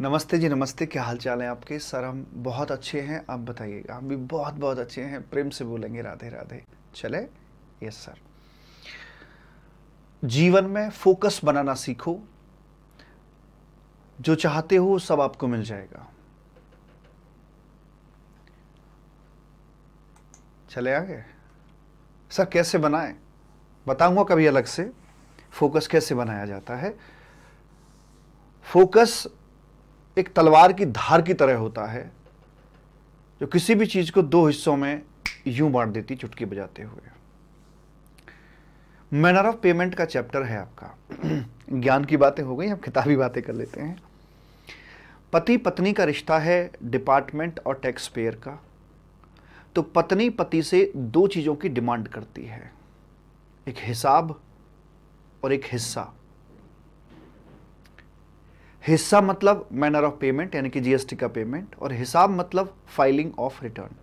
नमस्ते जी नमस्ते क्या हाल चाल है आपके सर हम बहुत अच्छे हैं आप बताइएगा हम भी बहुत बहुत अच्छे हैं प्रेम से बोलेंगे राधे राधे चले यस सर जीवन में फोकस बनाना सीखो जो चाहते हो सब आपको मिल जाएगा चले आगे सर कैसे बनाए बताऊंगा कभी अलग से फोकस कैसे बनाया जाता है फोकस एक तलवार की धार की तरह होता है जो किसी भी चीज़ को दो हिस्सों में यूं बांट देती चुटकी बजाते हुए मैनर ऑफ पेमेंट का चैप्टर है आपका ज्ञान की बातें हो गई हम किताबी बातें कर लेते हैं पति पत्नी का रिश्ता है डिपार्टमेंट और टैक्स पेयर का तो पत्नी पति से दो चीज़ों की डिमांड करती है एक हिसाब और एक हिस्सा हिस्सा मतलब मैनर ऑफ पेमेंट यानी कि जीएसटी का पेमेंट और हिसाब मतलब फाइलिंग ऑफ रिटर्न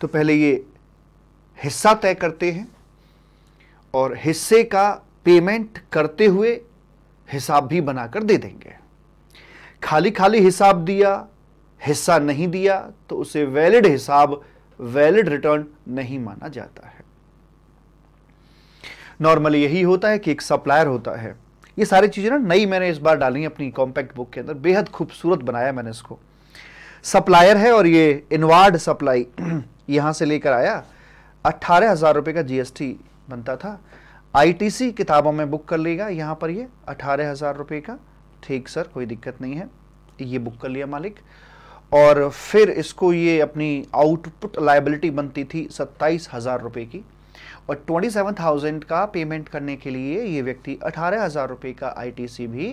तो पहले ये हिस्सा तय करते हैं और हिस्से का पेमेंट करते हुए हिसाब भी बनाकर दे देंगे खाली खाली हिसाब दिया हिस्सा नहीं दिया तो उसे वैलिड हिसाब वैलिड रिटर्न नहीं माना जाता है नॉर्मली यही होता है कि एक सप्लायर होता है ये सारी चीज़ें ना नई मैंने इस बार डाली अपनी कॉम्पैक्ट बुक के अंदर बेहद खूबसूरत बनाया मैंने इसको सप्लायर है और ये इनवार्ड सप्लाई यहाँ से लेकर आया अट्ठारह हज़ार रुपये का जीएसटी बनता था आईटीसी किताबों में बुक कर लेगा यहाँ पर ये अट्ठारह हज़ार रुपये का ठीक सर कोई दिक्कत नहीं है ये बुक कर लिया मालिक और फिर इसको ये अपनी आउटपुट लाइबिलिटी बनती थी सत्ताईस हज़ार रुपये की और 27,000 का पेमेंट करने के लिए ये व्यक्ति अठारह हज़ार रुपए का आईटीसी भी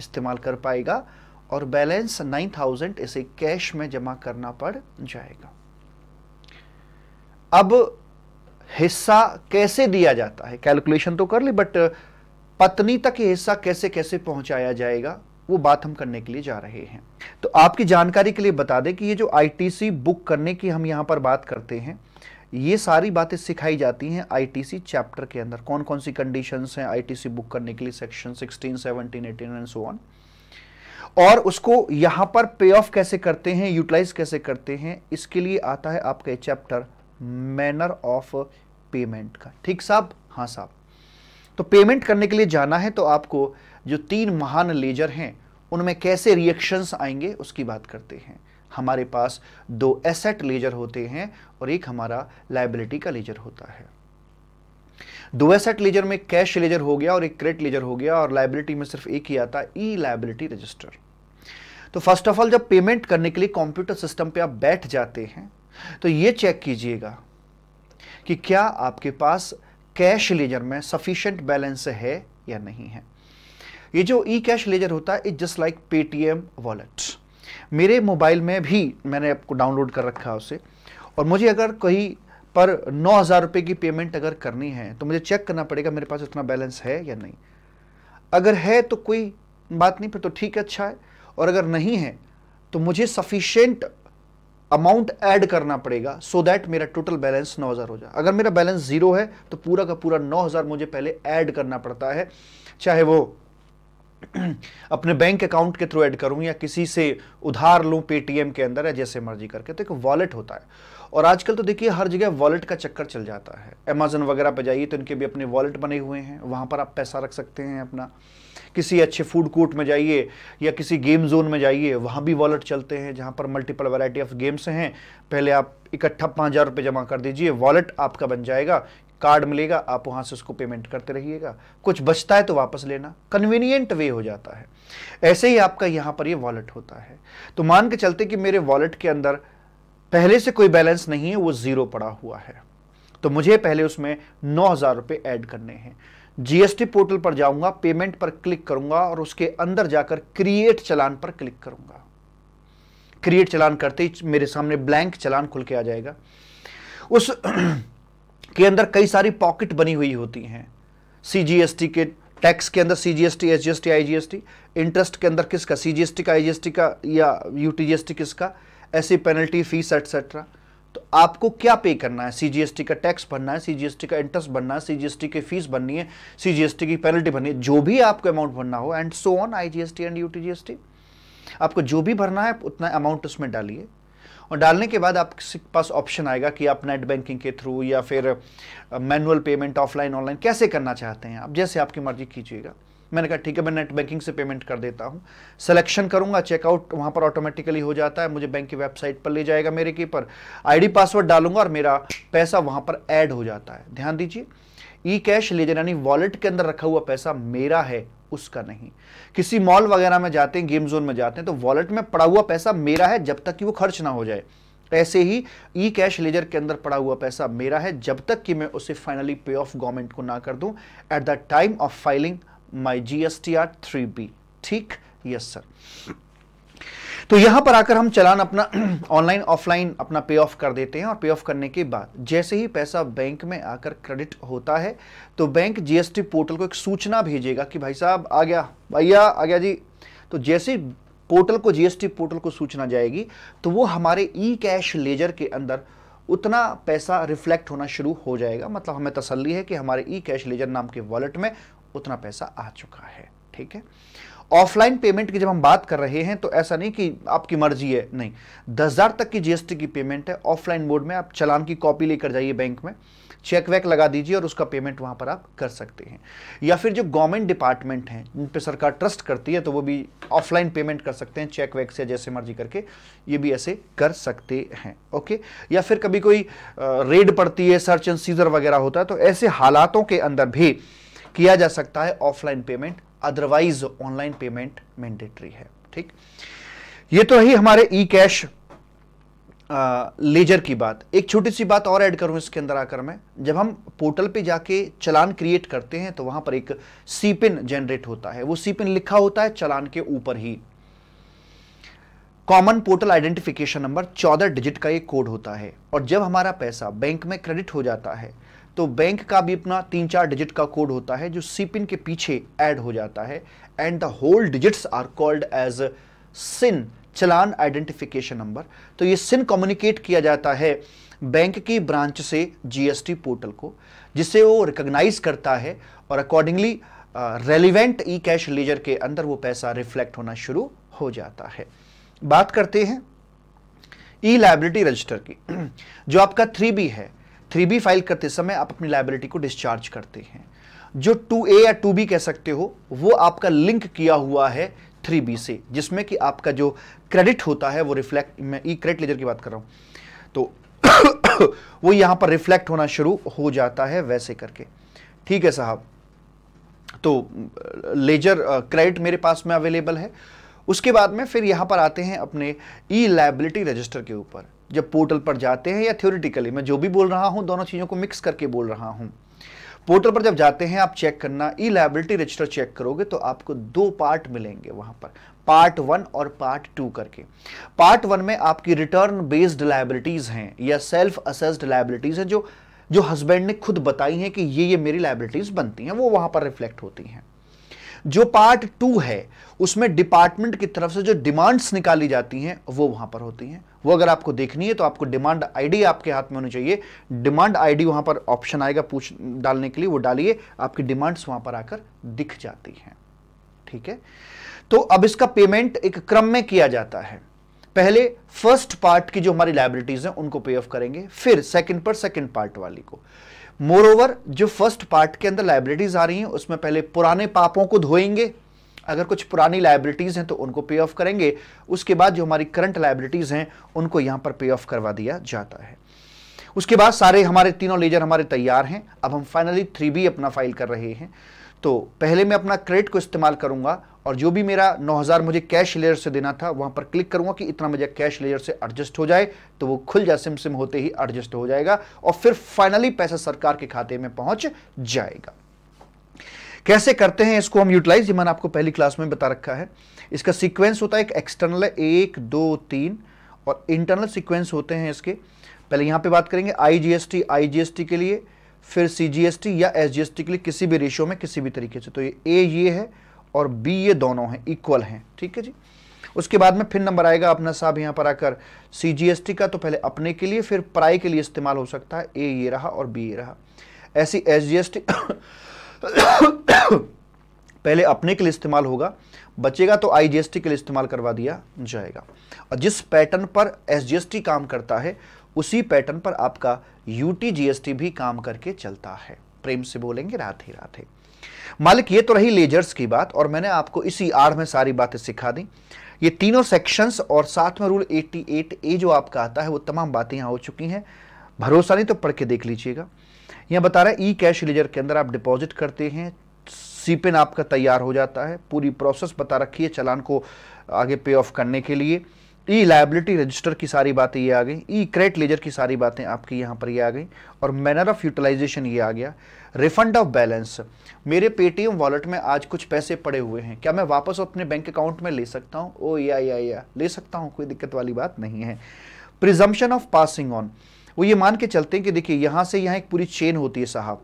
इस्तेमाल कर पाएगा और बैलेंस 9,000 इसे कैश में जमा करना पड़ जाएगा अब हिस्सा कैसे दिया जाता है कैलकुलेशन तो कर ली बट पत्नी तक ये हिस्सा कैसे कैसे पहुंचाया जाएगा वो बात हम करने के लिए जा रहे हैं तो आपकी जानकारी के लिए बता दें कि ये जो आईटीसी बुक करने की हम यहां पर बात करते हैं ये सारी बातें सिखाई जाती हैं आईटीसी चैप्टर के अंदर कौन कौन सी कंडीशंस हैं आईटीसी बुक करने के लिए सेक्शन 16, 17, 18 एंड सो ऑन और उसको यहां पर पे ऑफ कैसे करते हैं यूटिलाइज कैसे करते हैं इसके लिए आता है आपका चैप्टर मैनर ऑफ पेमेंट का ठीक साहब हाँ साहब तो पेमेंट करने के लिए जाना है तो आपको जो तीन महान लेजर हैं उनमें कैसे रिएक्शंस आएंगे उसकी बात करते हैं हमारे पास दो एसेट लेजर होते हैं और एक हमारा लाइबिलिटी का लेजर होता है दो एसेट लेजर में कैश लेजर हो गया और एक क्रेडिट लेजर हो गया और लाइबिलिटी में सिर्फ एक ही आता ई लाइबिलिटी रजिस्टर तो फर्स्ट ऑफ ऑल जब पेमेंट करने के लिए कंप्यूटर सिस्टम पे आप बैठ जाते हैं तो ये चेक कीजिएगा कि क्या आपके पास कैश लेजर में सफिशियंट बैलेंस है या नहीं है ये जो ई कैश लेजर होता है it just like Paytm wallet मेरे मोबाइल में भी मैंने आपको डाउनलोड कर रखा है उसे और मुझे अगर कहीं पर नौ हज़ार रुपये की पेमेंट अगर करनी है तो मुझे चेक करना पड़ेगा मेरे पास उतना बैलेंस है या नहीं अगर है तो कोई बात नहीं फिर तो ठीक है अच्छा है और अगर नहीं है तो मुझे सफिशेंट अमाउंट ऐड करना पड़ेगा सो so दैट मेरा टोटल बैलेंस 9000 हो जाए अगर मेरा बैलेंस ज़ीरो है तो पूरा का पूरा 9000 मुझे पहले ऐड करना पड़ता है चाहे वो अपने बैंक अकाउंट के थ्रू ऐड करूं या किसी से उधार लूं पेटीएम के अंदर या जैसे मर्जी करके तो एक वॉलेट होता है और आजकल तो देखिए हर जगह वॉलेट का चक्कर चल जाता है अमेजन वगैरह पर जाइए तो इनके भी अपने वॉलेट बने हुए हैं वहाँ पर आप पैसा रख सकते हैं अपना किसी अच्छे फूड कोर्ट में जाइए या किसी गेम जोन में जाइए वहाँ भी वॉलेट चलते हैं जहाँ पर मल्टीपल वैरायटी ऑफ गेम्स हैं पहले आप इकट्ठा पाँच हज़ार रुपये जमा कर दीजिए वॉलेट आपका बन जाएगा कार्ड मिलेगा आप वहां से उसको पेमेंट करते रहिएगा कुछ बचता है तो वापस लेना कन्वीनियंट वे हो जाता है ऐसे ही आपका यहां पर ये यह वॉलेट होता है तो मान के चलते कि मेरे वॉलेट के अंदर पहले से कोई बैलेंस नहीं है वो ज़ीरो पड़ा हुआ है तो मुझे पहले उसमें नौ हज़ार रुपए एड करने हैं जीएसटी पोर्टल पर जाऊंगा पेमेंट पर क्लिक करूंगा और उसके अंदर जाकर क्रिएट चलान पर क्लिक करूंगा क्रिएट चलान करते ही मेरे सामने ब्लैंक चलान खुल के आ जाएगा उस के अंदर कई सारी पॉकेट बनी हुई होती हैं सीजीएसटी के टैक्स के अंदर सीजीएसटी एसजीएसटी आईजीएसटी इंटरेस्ट के अंदर किसका सीजीएसटी का आईजीएसटी का या यूटीजीएसटी किसका ऐसी पेनल्टी फीस एटसेट्रा तो आपको क्या पे करना है सीजीएसटी का टैक्स भरना है सीजीएसटी का इंटरेस्ट भरना है सीजीएसटी की फीस भरनी है सीजीएसटी की पेनल्टी भरनी है जो भी आपको अमाउंट भरना हो and so on IGST and UTGST आपको जो भी भरना है उतना अमाउंट उसमें डालिए और डालने के बाद आपके पास ऑप्शन आएगा कि आप नेट बैंकिंग के थ्रू या फिर मैनुअल पेमेंट ऑफलाइन ऑनलाइन कैसे करना चाहते हैं आप जैसे आपकी मर्जी कीजिएगा मैंने कहा ठीक है मैं नेट बैंकिंग से पेमेंट कर देता हूँ सिलेक्शन करूँगा चेकआउट वहाँ पर ऑटोमेटिकली हो जाता है मुझे बैंक की वेबसाइट पर ले जाएगा मेरे की पर आईडी पासवर्ड डालूंगा और मेरा पैसा वहाँ पर ऐड हो जाता है ध्यान दीजिए ई कैश ले जाना यानी वॉलेट के अंदर रखा हुआ पैसा मेरा है उसका नहीं किसी मॉल वगैरह में जाते हैं गेम जोन में जाते हैं तो वॉलेट में पड़ा हुआ पैसा मेरा है जब तक कि वो खर्च ना हो जाए ऐसे ही ई कैश लेजर के अंदर पड़ा हुआ पैसा मेरा है जब तक कि मैं उसे फाइनली पे ऑफ गवर्नमेंट को ना कर दूं at the time of filing my G S T R three B ठीक यस सर तो यहां पर आकर हम चलान अपना ऑनलाइन ऑफलाइन अपना पे ऑफ कर देते हैं और पे ऑफ करने के बाद जैसे ही पैसा बैंक में आकर क्रेडिट होता है तो बैंक जीएसटी पोर्टल को एक सूचना भेजेगा कि भाई साहब आ गया भैया आ गया जी तो जैसे पोर्टल को जीएसटी पोर्टल को सूचना जाएगी तो वो हमारे ई कैश लेजर के अंदर उतना पैसा रिफ्लेक्ट होना शुरू हो जाएगा मतलब हमें तसल्ली है कि हमारे ई कैश लेजर नाम के वॉलेट में उतना पैसा आ चुका है ठीक है ऑफलाइन पेमेंट की जब हम बात कर रहे हैं तो ऐसा नहीं कि आपकी मर्जी है नहीं दस हज़ार तक की जीएसटी की पेमेंट है ऑफलाइन मोड में आप चलान की कॉपी लेकर जाइए बैंक में चेक वैक लगा दीजिए और उसका पेमेंट वहाँ पर आप कर सकते हैं या फिर जो गवर्नमेंट डिपार्टमेंट हैं जिन पर सरकार ट्रस्ट करती है तो वो भी ऑफलाइन पेमेंट कर सकते हैं चेक वैक से जैसे मर्जी करके ये भी ऐसे कर सकते हैं ओके या फिर कभी कोई रेड पड़ती है सर्च एंड सीजर वगैरह होता है तो ऐसे हालातों के अंदर भी किया जा सकता है offline payment otherwise online payment mandatory है ठीक ये तो ही हमारे ई कैश लेजर की बात एक छोटी सी बात और ऐड करूं इसके अंदर आकर मैं जब हम पोर्टल पे जाके चलान क्रिएट करते हैं तो वहां पर एक सीपिन जनरेट होता है वो सीपिन लिखा होता है चलान के ऊपर ही कॉमन पोर्टल आइडेंटिफिकेशन नंबर चौदह डिजिट का एक कोड होता है और जब हमारा पैसा बैंक में क्रेडिट हो जाता है तो बैंक का भी अपना तीन चार डिजिट का कोड होता है जो सीपिन के पीछे ऐड हो जाता है and the whole digits are called as CIN चलान आइडेंटिफिकेशन नंबर तो ये सिन कम्युनिकेट किया जाता है बैंक की ब्रांच से जीएसटी पोर्टल को जिसे वो रिकग्नाइज करता है और accordingly relevant E cash ledger के अंदर वो पैसा रिफ्लेक्ट होना शुरू हो जाता है बात करते हैं ई लाइबिलिटी रजिस्टर की जो आपका थ्री बी है थ्री बी फाइल करते समय आप अपनी लाइबिलिटी को डिस्चार्ज करते हैं जो टू ए या टू बी कह सकते हो वो आपका लिंक किया हुआ है थ्री बी से जिसमें कि आपका जो क्रेडिट होता है वो रिफ्लेक्ट मैं ई क्रेडिट लेजर की बात कर रहा हूँ तो वो यहाँ पर रिफ्लेक्ट होना शुरू हो जाता है वैसे करके ठीक है साहब तो लेजर क्रेडिट मेरे पास में अवेलेबल है उसके बाद में फिर यहाँ पर आते हैं अपने ई लाइबिलिटी रजिस्टर के ऊपर जब पोर्टल पर जाते हैं या थ्योरिटिकली मैं जो भी बोल रहा हूं दोनों चीज़ों को मिक्स करके बोल रहा हूं पोर्टल पर जब जाते हैं आप चेक करना ई लाइबिलिटी रजिस्टर चेक करोगे तो आपको दो पार्ट मिलेंगे वहां पर पार्ट वन और पार्ट टू करके पार्ट वन में आपकी रिटर्न बेस्ड लाइबिलिटीज हैं या सेल्फ असेस्ड लाइबिलिटीज हैं जो जो हस्बैंड ने खुद बताई हैं कि ये ये मेरी लाइबिलिटीज बनती हैं वो वहां पर रिफ्लेक्ट होती हैं जो पार्ट टू है उसमें डिपार्टमेंट की तरफ से जो डिमांड्स निकाली जाती हैं वो वहां पर होती हैं वो अगर आपको देखनी है तो आपको डिमांड आईडी आपके हाथ में होनी चाहिए डिमांड आईडी वहां पर ऑप्शन आएगा पूछ डालने के लिए वो डालिए आपकी डिमांड्स वहां पर आकर दिख जाती हैं ठीक है तो अब इसका पेमेंट एक क्रम में किया जाता है पहले फर्स्ट पार्ट की जो हमारी लाइबिलिटीज हैं उनको पे ऑफ करेंगे फिर सेकंड पर सेकंड पार्ट वाली को मोर ओवर जो फर्स्ट पार्ट के अंदर लाइब्रेटीज आ रही हैं उसमें पहले पुराने पापों को धोएंगे अगर कुछ पुरानी लाइब्रेटीज हैं तो उनको पे ऑफ करेंगे उसके बाद जो हमारी करंट लाइब्रेटीज हैं उनको यहाँ पर पे ऑफ करवा दिया जाता है उसके बाद सारे हमारे तीनों लेजर हमारे तैयार हैं अब हम फाइनली थ्री बी अपना फाइल कर रहे हैं तो पहले मैं अपना क्रेडिट को इस्तेमाल करूंगा और जो भी मेरा 9000 मुझे कैश लेयर से देना था वहां पर क्लिक करूंगा कि इतना मुझे कैश लेयर से एडजस्ट हो जाए तो वो खुल जाए सिम सिम होते ही एडजस्ट हो जाएगा और फिर फाइनली पैसा सरकार के खाते में पहुंच जाएगा कैसे करते हैं इसको हम यूटिलाइज ये मैंने आपको पहली क्लास में बता रखा है इसका सिक्वेंस होता है एक एक्सटर्नल है एक दो तीन और इंटरनल सिक्वेंस होते हैं इसके पहले यहां पर बात करेंगे आईजीएसटी आईजीएसटी के लिए फिर सीजीएसटी या एसजीएसटी के लिए किसी भी रेशियो में किसी भी तरीके से तो ये ए ये है और बी ये दोनों हैं इक्वल हैं ठीक है जी उसके बाद में फिर नंबर आएगा अपना साहब यहां पर आकर सी का तो पहले अपने के लिए फिर पराई के लिए इस्तेमाल हो सकता है ए ये रहा और बी ये रहा ऐसी एस जी एस टी पहले अपने के लिए इस्तेमाल होगा बचेगा तो आई के लिए इस्तेमाल करवा दिया जाएगा और जिस पैटर्न पर एस काम करता है उसी पैटर्न पर आपका यू भी काम करके चलता है प्रेम से बोलेंगे राधे राधे मालिक ये तो रही लेजर्स की बात और मैंने आपको इसी आड़ में सारी बातें सिखा दी ये तीनों सेक्शंस और साथ में रूल 88 ए जो आपका आता है वो तमाम बातें यहाँ हो चुकी हैं भरोसा नहीं तो पढ़ के देख लीजिएगा यहाँ बता रहा है ई कैश लेजर के अंदर आप डिपॉजिट करते हैं सीपिन आपका तैयार हो जाता है पूरी प्रोसेस बता रखी है चलान को आगे पे ऑफ करने के लिए ई लाइबिलिटी रजिस्टर की सारी बातें ये आ गई ई क्रेडिट लेजर की सारी बातें आपकी यहाँ पर ये आ गई और मैनर ऑफ यूटिलाइजेशन ये आ गया रिफंड ऑफ बैलेंस मेरे पेटीएम वॉलेट में आज कुछ पैसे पड़े हुए हैं क्या मैं वापस अपने बैंक अकाउंट में ले सकता हूँ ओ या या या ले सकता हूँ कोई दिक्कत वाली बात नहीं है प्रिजम्पन ऑफ पासिंग ऑन वो ये मान के चलते हैं कि देखिए यहाँ से यहाँ एक पूरी चेन होती है साहब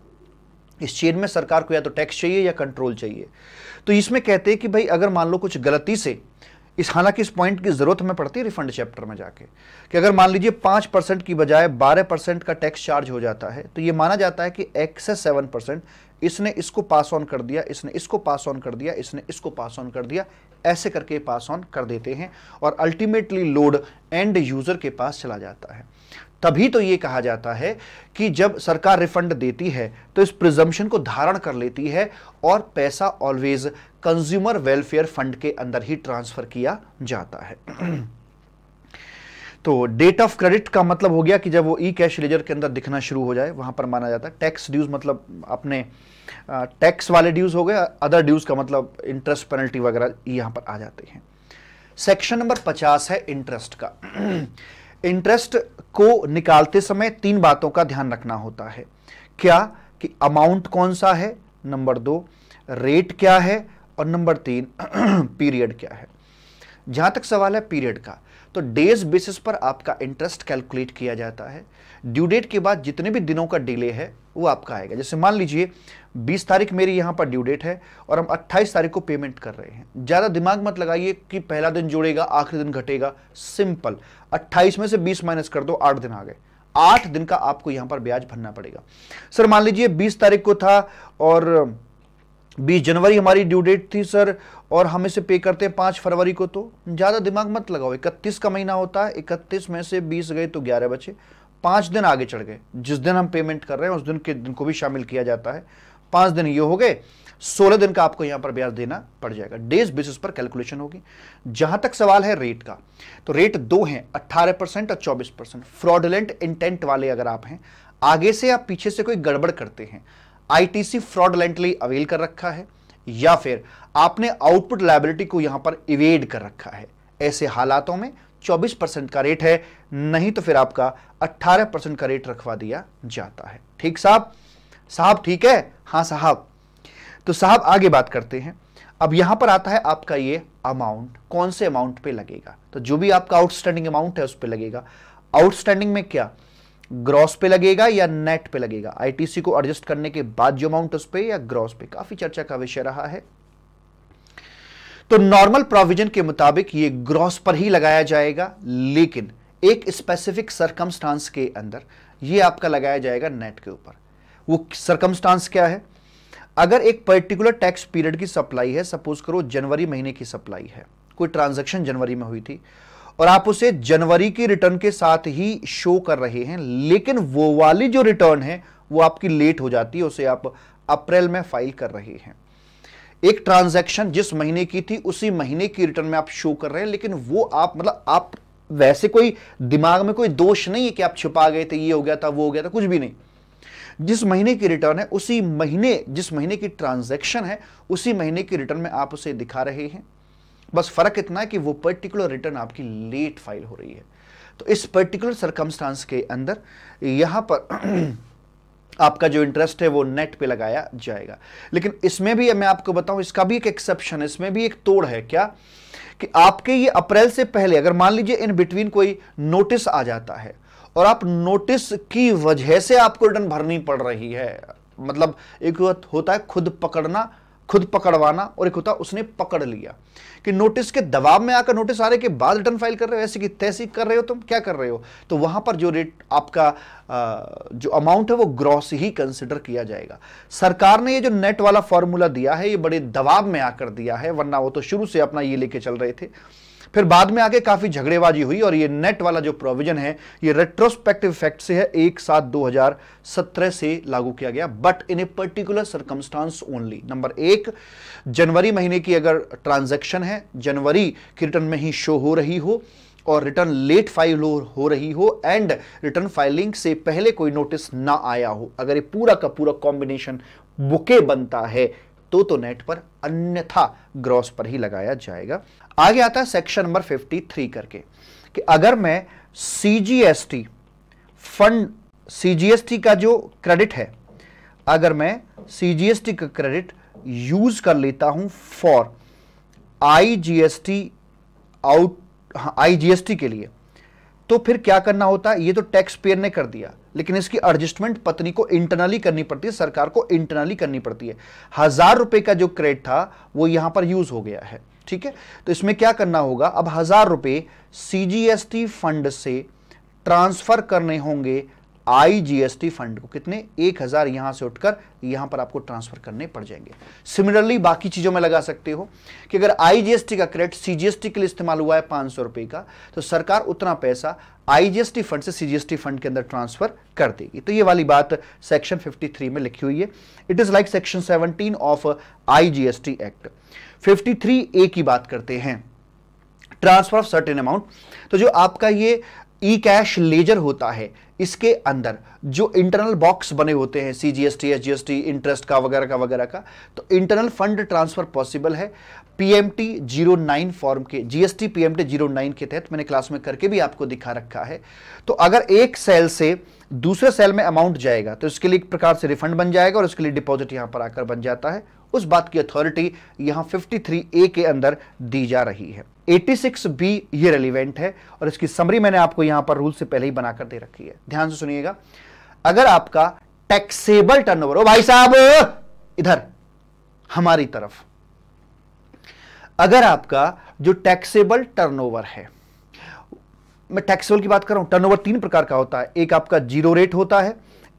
इस चेन में सरकार को या तो टैक्स चाहिए या कंट्रोल चाहिए तो इसमें कहते हैं कि भाई अगर मान लो कुछ गलती से इस हालांकि इस पॉइंट की ज़रूरत हमें पड़ती है रिफंड चैप्टर में जाके कि अगर मान लीजिए पांच परसेंट की बजाय बारह परसेंट का टैक्स चार्ज हो जाता है तो ये माना जाता है कि एक्सेस सेवन परसेंट इसने इसको पास ऑन कर दिया इसने इसको पास ऑन कर दिया इसने इसको पास ऑन कर दिया ऐसे करके पास ऑन कर देते हैं और अल्टीमेटली लोड एंड यूज़र के पास चला जाता है तभी तो ये कहा जाता है कि जब सरकार रिफंड देती है तो इस प्रिजम्पन को धारण कर लेती है और पैसा ऑलवेज कंज्यूमर वेलफेयर फंड के अंदर ही ट्रांसफर किया जाता है तो डेट ऑफ क्रेडिट का मतलब हो गया कि जब वो ई कैश लेजर के अंदर दिखना शुरू हो जाए वहां पर माना जाता है टैक्स ड्यूज मतलब अपने टैक्स वाले ड्यूज हो गए अदर ड्यूज का मतलब इंटरेस्ट पेनल्टी वगैरह यहां पर आ जाते हैं सेक्शन नंबर पचास है इंटरेस्ट का इंटरेस्ट को निकालते समय तीन बातों का ध्यान रखना होता है क्या कि अमाउंट कौन सा है नंबर दो रेट क्या है और नंबर तीन पीरियड क्या है जहां तक सवाल है पीरियड का तो डेज बेसिस पर आपका इंटरेस्ट कैलकुलेट किया जाता है ड्यू डेट के बाद जितने भी दिनों का डिले है वो आपका आएगा जैसे मान लीजिए 20 तारीख मेरी यहां पर ड्यू डेट है और हम 28 तारीख को पेमेंट कर रहे हैं ज़्यादा दिमाग मत लगाइए कि पहला दिन जोड़ेगा आखिरी दिन घटेगा सिंपल 28 में से 20 माइनस कर दो आठ दिन आ गए आठ दिन का आपको यहां पर ब्याज भरना पड़ेगा सर मान लीजिए बीस तारीख को था और बीस जनवरी हमारी ड्यू डेट थी सर और हम इसे पे करते हैं पाँच फरवरी को तो ज़्यादा दिमाग मत लगाओ इकतीस का महीना होता है इकतीस में से बीस गए तो ग्यारह बचे पाँच दिन आगे चढ़ गए जिस दिन हम पेमेंट कर रहे हैं उस दिन के दिन को भी शामिल किया जाता है पाँच दिन ये हो गए सोलह दिन का आपको यहाँ पर ब्याज देना पड़ जाएगा डेज बेसिस पर कैलकुलेशन होगी जहाँ तक सवाल है रेट का तो रेट दो हैं अट्ठारह परसेंट और चौबीस परसेंट फ्रॉडलेंट इंटेंट वाले अगर आप हैं आगे से या पीछे से कोई गड़बड़ करते हैं आईटीसी फ्रॉडलेंटली अवेल कर रखा है या फिर आपने आउटपुट लाइबिलिटी को यहां पर इवेड कर रखा है ऐसे हालातों में 24 परसेंट का रेट है नहीं तो फिर आपका 18 परसेंट का रेट रखवा दिया जाता है ठीक साहब साहब ठीक है हाँ साहब तो साहब आगे बात करते हैं अब यहां पर आता है आपका ये अमाउंट कौन से अमाउंट पे लगेगा तो जो भी आपका आउटस्टैंडिंग अमाउंट है उस पर लगेगा आउटस्टैंडिंग में क्या ग्रॉस पे लगेगा या नेट पे लगेगा आईटीसी को एडजस्ट करने के बाद जो अमाउंट उस पे या ग्रॉस पे काफी चर्चा का विषय रहा है तो नॉर्मल प्रोविजन के मुताबिक ये ग्रॉस पर ही लगाया जाएगा लेकिन एक स्पेसिफिक सरकमस्टांस के अंदर ये आपका लगाया जाएगा नेट के ऊपर वो सरकमस्टांस क्या है अगर एक पर्टिकुलर टैक्स पीरियड की सप्लाई है सपोज करो जनवरी महीने की सप्लाई है कोई ट्रांजैक्शन जनवरी में हुई थी और आप उसे जनवरी की रिटर्न के साथ ही शो कर रहे हैं लेकिन वो वाली जो रिटर्न है वो आपकी लेट हो जाती है उसे आप अप्रैल में फाइल कर रहे हैं एक ट्रांजैक्शन जिस महीने की थी उसी महीने की रिटर्न में आप शो कर रहे हैं लेकिन वो आप मतलब आप वैसे कोई दिमाग में कोई दोष नहीं है कि आप छिपा गए थे ये हो गया था वो हो गया था कुछ भी नहीं जिस महीने की रिटर्न है उसी महीने जिस महीने की ट्रांजैक्शन है उसी महीने की रिटर्न में आप उसे दिखा रहे हैं बस फर्क इतना है कि वो पर्टिकुलर रिटर्न आपकी लेट फाइल हो रही है तो इस पर्टिकुलर सरकमस्टांस के अंदर यहां पर आपका जो इंटरेस्ट है वो नेट पे लगाया जाएगा लेकिन इसमें भी मैं आपको बताऊं इसका भी एक एक्सेप्शन है इसमें भी एक तोड़ है क्या कि आपके ये अप्रैल से पहले अगर मान लीजिए इन बिटवीन कोई नोटिस आ जाता है और आप नोटिस की वजह से आपको रिटर्न भरनी पड़ रही है मतलब एक होता है खुद पकड़ना खुद पकड़वाना और एक होता उसने पकड़ लिया कि नोटिस के दबाव में आकर नोटिस आ रहे के बाद रिटर्न फाइल कर रहे हो ऐसे कि तैसी कर रहे हो तुम क्या कर रहे हो तो वहां पर जो रेट आपका जो अमाउंट है वो ग्रॉस ही कंसिडर किया जाएगा सरकार ने ये जो नेट वाला फॉर्मूला दिया है ये बड़े दबाव में आकर दिया है वरना वो तो शुरू से अपना ये लेके चल रहे थे फिर बाद में आगे काफी झगड़ेबाजी हुई और ये नेट वाला जो प्रोविजन है ये रेट्रोस्पेक्टिव इफेक्ट से है एक सात दो हजार सत्रह से लागू किया गया but in a particular circumstance only number एक जनवरी महीने की अगर ट्रांजेक्शन है जनवरी की रिटर्न में ही शो हो रही हो और रिटर्न लेट फाइल हो, हो रही हो एंड रिटर्न फाइलिंग से पहले कोई नोटिस ना आया हो अगर ये पूरा का पूरा कॉम्बिनेशन बुके बनता है तो तो नेट पर अन्यथा ग्रॉस पर ही लगाया जाएगा आगे आता है सेक्शन नंबर 53 करके कि अगर मैं सीजीएसटी फंड सीजीएसटी का जो क्रेडिट है अगर मैं सीजीएसटी का क्रेडिट यूज कर लेता हूं फॉर आईजीएसटी आउट आईजीएसटी के लिए तो फिर क्या करना होता है ये तो टैक्स पेयर ने कर दिया लेकिन इसकी एडजस्टमेंट पत्नी को इंटरनली करनी पड़ती है सरकार को इंटरनली करनी पड़ती है हजार रुपए का जो क्रेडिट था वो यहां पर यूज हो गया है ठीक है तो इसमें क्या करना होगा अब हजार रुपए सीजीएसटी फंड से ट्रांसफर करने होंगे आईजीएसटी फंड को कितने एक हजार यहां से उठकर यहां पर आपको ट्रांसफर करने पड़ जाएंगे सिमिलरली बाकी चीजों में लगा सकते हो कि अगर आईजीएसटी का क्रेडिट सीजीएसटी के लिए इस्तेमाल हुआ है पांच सौ रुपए का तो सरकार उतना पैसा आईजीएसटी फंड से सीजीएसटी फंड के अंदर ट्रांसफर कर देगी तो ये वाली बात सेक्शन 53 में लिखी हुई है it is like section 17 of IGST act 53 A की बात करते हैं ट्रांसफर ऑफ सर्टेन अमाउंट तो जो आपका ये ई कैश लेजर होता है इसके अंदर जो इंटरनल बॉक्स बने होते हैं C G S T G S T interest का वगैरह का वगैरह का तो इंटरनल फंड ट्रांसफर पॉसिबल है पीएमटी जीरो नाइन फॉर्म के जीएसटी पीएमटी जीरो नाइन के तहत मैंने क्लास में करके भी आपको दिखा रखा है तो अगर एक सेल से दूसरे सेल में अमाउंट जाएगा तो इसके लिए एक प्रकार से रिफंड बन जाएगा और इसके लिए डिपॉजिट यहां पर आकर बन जाता है उस बात की अथॉरिटी यहां 53 ए के अंदर दी जा रही है 86 बी ये रेलिवेंट है और इसकी समरी मैंने आपको यहां पर रूल से पहले ही बनाकर दे रखी है ध्यान से सुनिएगा अगर आपका टैक्सेबल ओवर ओ भाई साहब इधर हमारी तरफ अगर आपका जो टैक्सेबल टर्नओवर है मैं टैक्सेबल की बात कर रहा हूं टर्नओवर तीन प्रकार का होता है एक आपका जीरो रेट होता है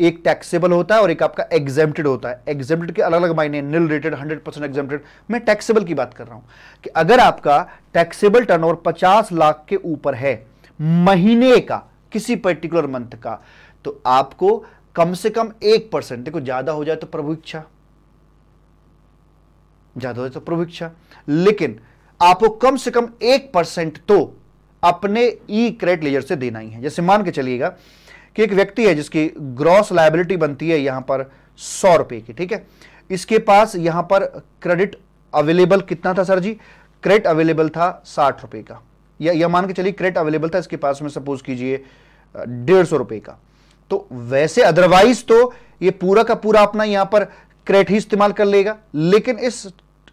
एक टैक्सेबल होता है और एक आपका एग्जेम्प्टेड होता है एग्जेम्प्टेड के अलग अलग मायने नील रेटेड 100 परसेंट एग्जेम्प्टेड मैं टैक्सेबल की बात कर रहा हूं कि अगर आपका टैक्सेबल टर्नओवर 50 लाख के ऊपर है महीने का किसी पर्टिकुलर मंथ का तो आपको कम से कम एक परसेंट देखो ज्यादा हो जाए तो प्रभु इच्छा ज्यादा हो तो प्रभु लेकिन आपको कम से कम एक परसेंट तो अपने ई क्रेडिट लेजर से देना ही है जैसे मान के चलिएगा कि एक व्यक्ति है जिसकी ग्रॉस लाइबिलिटी बनती है यहां पर सौ रुपए की ठीक है इसके पास यहां पर क्रेडिट अवेलेबल कितना था सर जी क्रेडिट अवेलेबल था साठ रुपए का या या मान के चलिए क्रेडिट अवेलेबल था इसके पास में सपोज कीजिए डेढ़ सौ रुपए का तो वैसे अदरवाइज तो ये पूरा का पूरा अपना यहां पर क्रेडिट ही इस्तेमाल कर लेगा लेकिन इस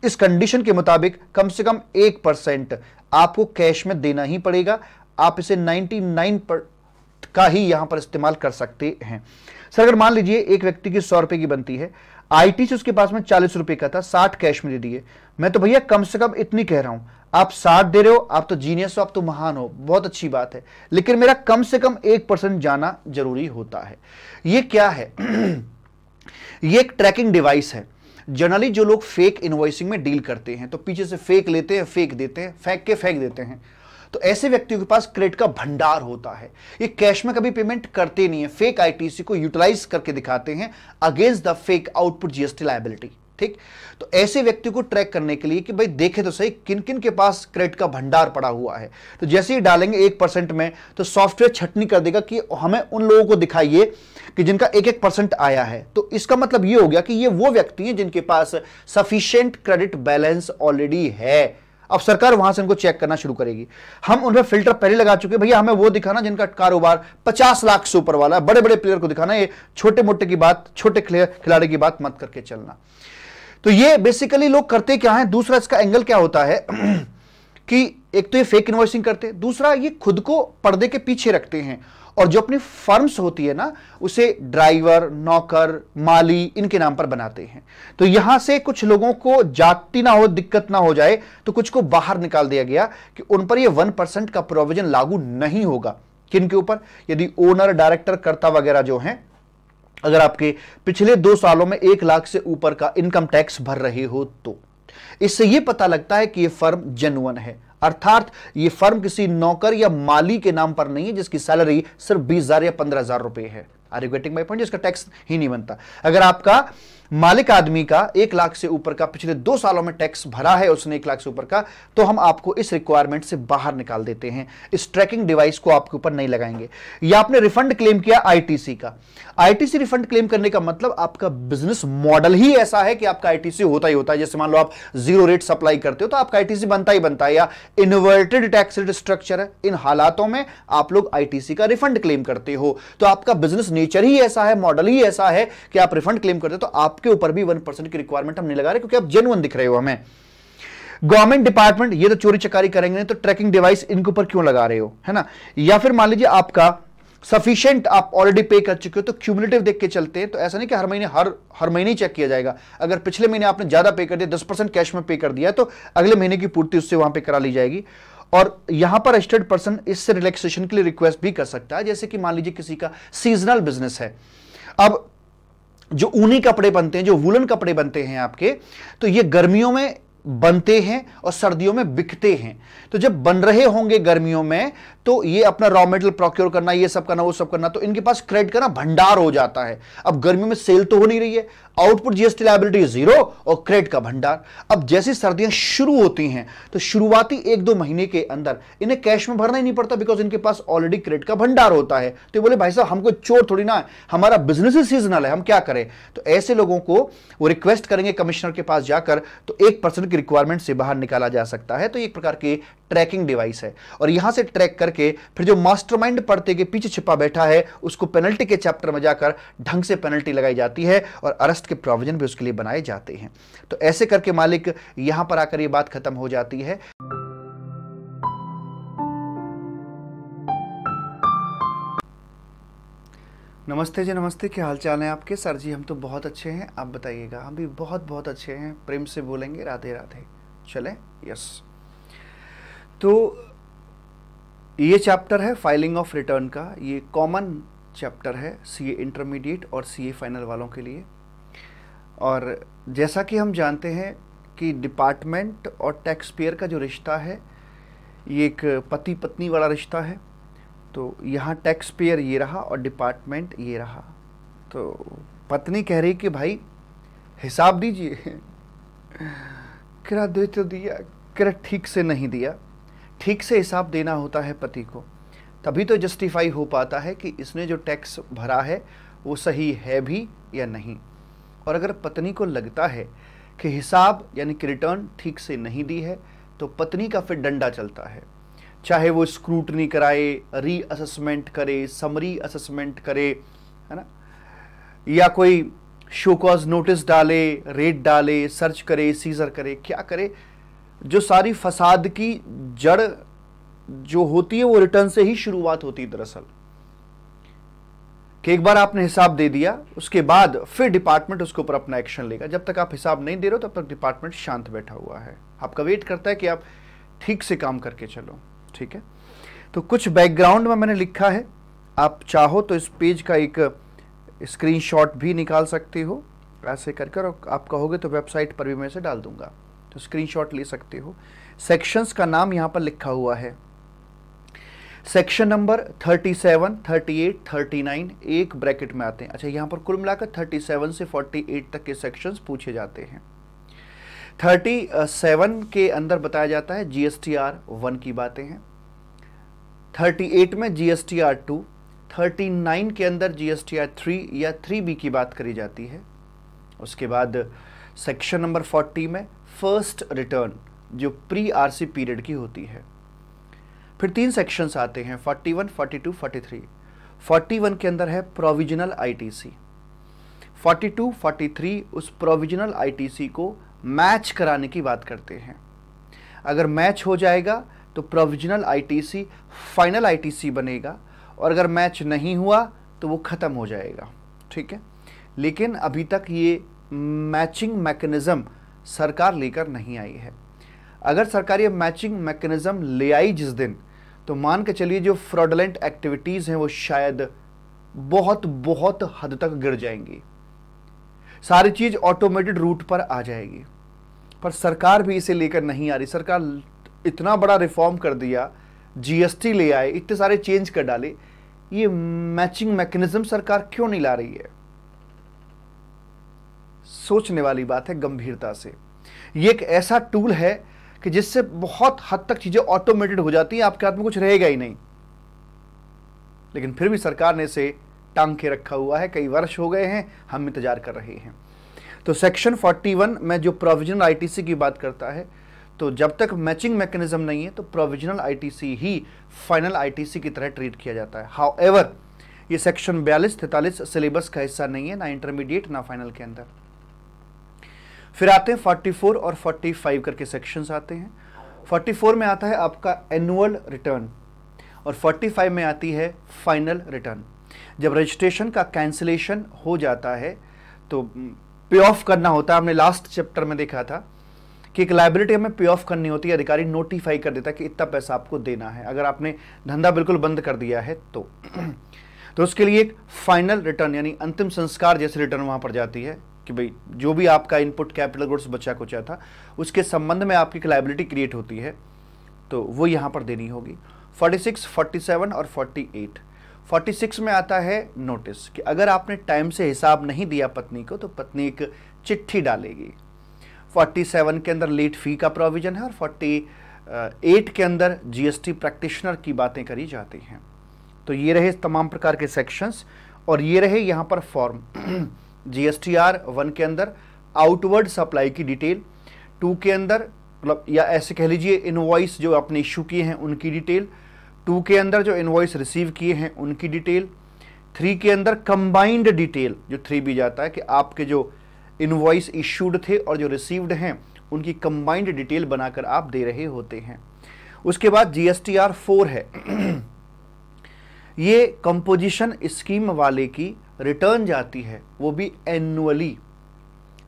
इस कंडीशन के मुताबिक कम से कम एक परसेंट आपको कैश में देना ही पड़ेगा आप इसे 99 पर का ही यहां पर इस्तेमाल कर सकते हैं सर अगर मान लीजिए एक व्यक्ति की सौ रुपए की बनती है आईटी से उसके पास में चालीस रुपए का था साठ कैश में दे दिए मैं तो भैया कम से कम इतनी कह रहा हूं आप साठ दे रहे हो आप तो जीनियस हो आप तो महान हो बहुत अच्छी बात है लेकिन मेरा कम से कम एक परसेंट जाना जरूरी होता है ये क्या है ये एक ट्रैकिंग डिवाइस है जनरली जो लोग फेक इन्वॉइसिंग में डील करते हैं तो पीछे से फेक लेते हैं फेक देते हैं फेंक के फेंक देते हैं तो ऐसे व्यक्तियों के पास क्रेडिट का भंडार होता है ये कैश में कभी पेमेंट करते नहीं है फेक आईटीसी को यूटिलाइज करके दिखाते हैं against the fake output GST liability ठीक तो ऐसे व्यक्ति को ट्रैक करने के लिए कि भाई देखे तो सही किन किन के पास क्रेडिट का भंडार पड़ा हुआ है तो जैसे ही डालेंगे एक परसेंट में तो सॉफ्टवेयर छटनी कर देगा कि हमें उन लोगों को दिखाइए कि जिनका एक एक परसेंट आया है तो इसका मतलब ये हो गया कि ये वो व्यक्ति हैं जिनके पास सफिशियंट क्रेडिट बैलेंस ऑलरेडी है अब सरकार वहां से उनको चेक करना शुरू करेगी हम उन पर फिल्टर पहले लगा चुके भैया हमें वो दिखाना जिनका कारोबार 50 लाख से ऊपर वाला है बड़े बड़े प्लेयर को दिखाना ये छोटे मोटे की बात छोटे खिलाड़ी की बात मत करके चलना तो ये बेसिकली लोग करते क्या है दूसरा इसका एंगल क्या होता है कि एक तो ये फेक इन्वेस्टिंग करते हैं दूसरा ये खुद को पर्दे के पीछे रखते हैं और जो अपनी फर्म्स होती है ना उसे ड्राइवर नौकर माली इनके नाम पर बनाते हैं तो यहां से कुछ लोगों को जाति ना हो दिक्कत ना हो जाए तो कुछ को बाहर निकाल दिया गया कि उन पर ये वन परसेंट का प्रोविजन लागू नहीं होगा किन के ऊपर यदि ओनर डायरेक्टर कर्ता वगैरह जो हैं अगर आपके पिछले दो सालों में एक लाख से ऊपर का इनकम टैक्स भर रहे हो तो इससे यह पता लगता है कि यह फर्म जेनुअन है अर्थात यह फर्म किसी नौकर या माली के नाम पर नहीं है जिसकी सैलरी सिर्फ बीस हजार या पंद्रह हजार रुपए है आर गेटिंग माई पॉइंट जिसका टैक्स ही नहीं बनता अगर आपका मालिक आदमी का एक लाख से ऊपर का पिछले दो सालों में टैक्स भरा है उसने एक लाख से ऊपर का तो हम आपको इस रिक्वायरमेंट से बाहर निकाल देते हैं इस ट्रैकिंग डिवाइस को आपके ऊपर नहीं लगाएंगे या आपने रिफंड क्लेम किया आईटीसी का आईटीसी रिफंड क्लेम करने का मतलब आपका बिजनेस मॉडल ही ऐसा है कि आपका आईटीसी होता ही होता है जैसे मान लो आप जीरो रेट सप्लाई करते हो तो आपका आईटीसी बनता ही बनता है या इन्वर्टेड टैक्स रेट स्ट्रक्चर है इन हालातों में आप लोग आईटीसी का रिफंड क्लेम करते हो तो आपका बिजनेस नेचर ही ऐसा है मॉडल ही ऐसा है कि आप रिफंड क्लेम करते हो तो आप आपके ऊपर भी वन परसेंट की रिक्वायरमेंट हम नहीं लगा रहे क्योंकि आप जेनुअन दिख रहे हो हमें गवर्नमेंट डिपार्टमेंट ये तो चोरी चकारी करेंगे तो ट्रैकिंग डिवाइस इनके ऊपर क्यों लगा रहे हो है ना या फिर मान लीजिए आपका सफिशियंट आप ऑलरेडी पे कर चुके हो तो क्यूमुलेटिव देख के चलते हैं तो ऐसा नहीं कि हर महीने हर हर महीने ही चेक किया जाएगा अगर पिछले महीने आपने ज़्यादा पे कर दिया दस परसेंट कैश में पे कर दिया तो अगले महीने की पूर्ति उससे वहां पे करा ली जाएगी और यहां पर रजिस्टर्ड पर्सन इससे रिलैक्सेशन के लिए रिक्वेस्ट भी कर सकता है जैसे कि मान लीजिए किसी का सीजनल बिजनेस है अब जो ऊनी कपड़े बनते हैं जो वुलन कपड़े बनते हैं आपके तो ये गर्मियों में बनते हैं और सर्दियों में बिकते हैं तो जब बन रहे होंगे गर्मियों में तो ये अपना रॉ मेटेरियल प्रोक्योर करना ये सब करना वो सब करना तो इनके पास क्रेडिट करना भंडार हो जाता है अब गर्मियों में सेल तो हो नहीं रही है आउटपुट जीएसटी लाइबिलिटी जीरो और क्रेडिट का भंडार अब जैसी सर्दियां शुरू होती हैं तो शुरुआती एक दो महीने के अंदर इन्हें कैश में भरना ही नहीं पड़ता बिकॉज इनके पास ऑलरेडी क्रेडिट का भंडार होता है तो बोले भाई साहब हमको चोर थोड़ी ना हमारा बिजनेस ही सीजनल है हम क्या करें तो ऐसे लोगों को वो रिक्वेस्ट करेंगे कमिश्नर के पास जाकर तो एक परसेंट की रिक्वायरमेंट से बाहर निकाला जा सकता है तो एक प्रकार की ट्रैकिंग डिवाइस है और यहां से ट्रैक करके फिर जो मास्टरमाइंड पढ़ते के पीछे छिपा बैठा है उसको पेनल्टी के चैप्टर में जाकर ढंग से पेनल्टी लगाई जाती है और अरेस्ट के प्रोविजन भी उसके लिए बनाए जाते हैं तो ऐसे करके मालिक यहां पर आकर ये बात खत्म हो जाती है नमस्ते जी नमस्ते क्या हाल चाल है आपके सर जी हम तो बहुत अच्छे हैं आप बताइएगा हम भी बहुत बहुत अच्छे हैं प्रेम से बोलेंगे राधे राधे चले यस तो ये चैप्टर है फाइलिंग ऑफ रिटर्न का ये कॉमन चैप्टर है सी इंटरमीडिएट और सी फाइनल वालों के लिए और जैसा कि हम जानते हैं कि डिपार्टमेंट और टैक्स पेयर का जो रिश्ता है ये एक पति पत्नी वाला रिश्ता है तो यहाँ टैक्स पेयर ये रहा और डिपार्टमेंट ये रहा तो पत्नी कह रही कि भाई हिसाब दीजिए किरा दे तो दिया किरा ठीक से नहीं दिया ठीक से हिसाब देना होता है पति को तभी तो जस्टिफाई हो पाता है कि इसने जो टैक्स भरा है वो सही है भी या नहीं और अगर पत्नी को लगता है कि हिसाब यानी कि रिटर्न ठीक से नहीं दी है तो पत्नी का फिर डंडा चलता है चाहे वो स्क्रूटनी कराए री असेसमेंट करे समरी असेसमेंट करे है ना या कोई शोकॉज नोटिस डाले रेट डाले सर्च करे सीजर करे क्या करे जो सारी फसाद की जड़ जो होती है वो रिटर्न से ही शुरुआत होती है दरअसल कि एक बार आपने हिसाब दे दिया उसके बाद फिर डिपार्टमेंट उसके ऊपर अपना एक्शन लेगा जब तक आप हिसाब नहीं दे रहे हो तब तक डिपार्टमेंट शांत बैठा हुआ है आपका वेट करता है कि आप ठीक से काम करके चलो ठीक है तो कुछ बैकग्राउंड में मैंने लिखा है आप चाहो तो इस पेज का एक स्क्रीनशॉट भी निकाल सकते हो ऐसे कर कर आप कहोगे तो वेबसाइट पर भी मैं इसे डाल दूंगा तो स्क्रीनशॉट ले सकते हो सेक्शंस का नाम यहाँ पर लिखा हुआ है सेक्शन नंबर 37, 38, 39 एक ब्रैकेट में आते हैं अच्छा यहां पर कुल मिलाकर 37 से 48 तक के सेक्शंस पूछे जाते हैं 37 के अंदर बताया जाता है जीएसटीआर वन की बातें हैं 38 में जीएसटीआर टू 39 के अंदर जीएसटीआर थ्री या थ्री बी की बात करी जाती है उसके बाद सेक्शन नंबर 40 में फर्स्ट रिटर्न जो प्री आरसी पीरियड की होती है फिर तीन सेक्शंस आते हैं 41, 42, 43 41 के अंदर है प्रोविजनल आईटीसी 42, 43 उस प्रोविजनल आईटीसी को मैच कराने की बात करते हैं अगर मैच हो जाएगा तो प्रोविजनल आईटीसी फाइनल आईटीसी बनेगा और अगर मैच नहीं हुआ तो वो ख़त्म हो जाएगा ठीक है लेकिन अभी तक ये मैचिंग मैकेनिज़्म सरकार लेकर नहीं आई है अगर सरकार ये मैचिंग मैकेनिज्म ले आई जिस दिन तो मान के चलिए जो फ्रॉडलेंट एक्टिविटीज़ हैं वो शायद बहुत बहुत हद तक गिर जाएंगी सारी चीज़ ऑटोमेटेड रूट पर आ जाएगी पर सरकार भी इसे लेकर नहीं आ रही सरकार इतना बड़ा रिफॉर्म कर दिया जीएसटी ले आए इतने सारे चेंज कर डाले ये मैचिंग मैकेनिज्म सरकार क्यों नहीं ला रही है सोचने वाली बात है गंभीरता से ये एक ऐसा टूल है कि जिससे बहुत हद तक चीज़ें ऑटोमेटेड हो जाती हैं आपके हाथ में कुछ रहेगा ही नहीं लेकिन फिर भी सरकार ने इसे टांग के रखा हुआ है कई वर्ष हो गए हैं हम इंतजार कर रहे हैं तो सेक्शन 41 में जो प्रोविजनल आईटीसी की बात करता है तो जब तक मैचिंग मैकेनिज्म नहीं है तो प्रोविजनल आईटीसी ही फाइनल आईटीसी की तरह ट्रीट किया जाता है हाउ ये सेक्शन बयालीस तैतालीस सिलेबस का हिस्सा नहीं है ना इंटरमीडिएट ना फाइनल के अंदर फिर आते हैं 44 और 45 करके सेक्शंस आते हैं 44 में आता है आपका एनुअल रिटर्न और 45 में आती है फाइनल रिटर्न जब रजिस्ट्रेशन का कैंसिलेशन हो जाता है तो पे ऑफ करना होता है हमने लास्ट चैप्टर में देखा था कि एक लाइबिलिटी हमें पे ऑफ करनी होती है अधिकारी नोटिफाई कर देता है कि इतना पैसा आपको देना है अगर आपने धंधा बिल्कुल बंद कर दिया है तो तो उसके लिए एक फाइनल रिटर्न यानी अंतिम संस्कार जैसे रिटर्न वहां पर जाती है कि भाई जो भी आपका इनपुट कैपिटल गुड्स बचा कुचा था उसके संबंध में आपकी लाइबिलिटी क्रिएट होती है तो वो यहाँ पर देनी होगी 46, 47 और 48 46 में आता है नोटिस कि अगर आपने टाइम से हिसाब नहीं दिया पत्नी को तो पत्नी एक चिट्ठी डालेगी 47 के अंदर लेट फी का प्रोविजन है और 48 के अंदर जीएसटी प्रैक्टिशनर की बातें करी जाती हैं तो ये रहे तमाम प्रकार के सेक्शंस और ये रहे यहाँ पर फॉर्म जीएसटीआर वन के अंदर आउटवर्ड सप्लाई की डिटेल टू के अंदर मतलब या ऐसे कह लीजिए इनवॉइस जो आपने इशू किए हैं उनकी डिटेल टू के अंदर जो इनवॉइस रिसीव किए हैं उनकी डिटेल थ्री के अंदर कंबाइंड डिटेल जो थ्री भी जाता है कि आपके जो इनवॉइस इशूड थे और जो रिसीव्ड हैं उनकी कंबाइंड डिटेल बनाकर आप दे रहे होते हैं उसके बाद G S T R four है ये कंपोजिशन स्कीम वाले की रिटर्न जाती है वो भी एनुअली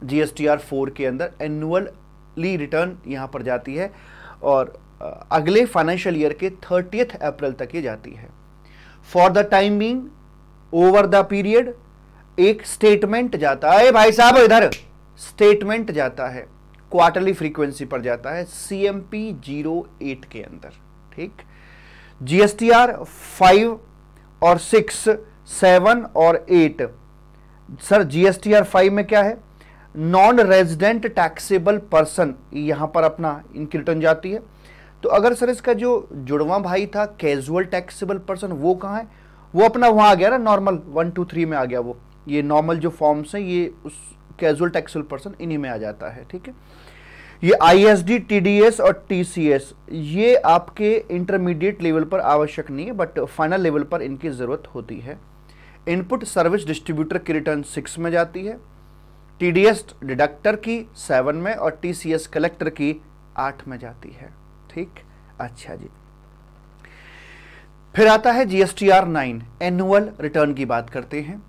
जीएसटीआर एस फोर के अंदर एनुअली रिटर्न यहाँ पर जाती है और अगले फाइनेंशियल ईयर के थर्टियथ अप्रैल तक ये जाती है for the time being over the period एक स्टेटमेंट जाता है भाई साहब इधर स्टेटमेंट जाता है क्वार्टरली फ्रीक्वेंसी पर जाता है C M P zero eight के अंदर ठीक जीएसटीआर फाइव और सिक्स सेवन और एट सर जीएसटीआर फाइव में क्या है नॉन रेजिडेंट टैक्सेबल पर्सन यहां पर अपना इनकी रिटर्न जाती है तो अगर सर इसका जो जुड़वा भाई था कैजुअल टैक्सेबल पर्सन वो कहाँ है वो अपना वहां आ गया ना नॉर्मल वन टू थ्री में आ गया वो ये नॉर्मल जो फॉर्म्स हैं ये उस कैजुअल टैक्सेबल पर्सन इन्हीं में आ जाता है ठीक है ये आईएसडी, टीडीएस और टीसीएस ये आपके इंटरमीडिएट लेवल पर आवश्यक नहीं है बट फाइनल लेवल पर इनकी ज़रूरत होती है इनपुट सर्विस डिस्ट्रीब्यूटर की रिटर्न सिक्स में जाती है टीडीएस डिडक्टर की सेवन में और टीसीएस कलेक्टर की आठ में जाती है ठीक अच्छा जी फिर आता है जीएसटीआर नाइन एनुअल रिटर्न की बात करते हैं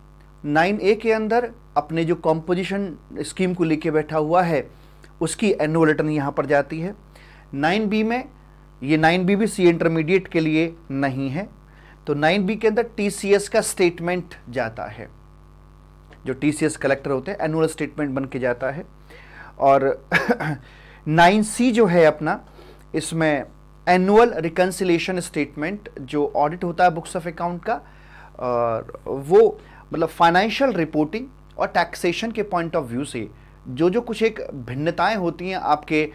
नाइन ए के अंदर अपने जो कॉम्पोजिशन स्कीम को लेके बैठा हुआ है उसकी एनुअल रिटर्न यहां पर जाती है नाइन बी में ये नाइन बी भी सी इंटरमीडिएट के लिए नहीं है तो 9b के अंदर टीसीएस का स्टेटमेंट जाता है जो टीसीएस कलेक्टर होते हैं एनुअल स्टेटमेंट बन के जाता है और 9c जो है अपना इसमें एनुअल रिकन्सिलेशन स्टेटमेंट जो ऑडिट होता है बुक्स ऑफ अकाउंट का और वो मतलब फाइनेंशियल रिपोर्टिंग और टैक्सेशन के पॉइंट ऑफ व्यू से जो जो कुछ एक भिन्नताएं होती हैं आपके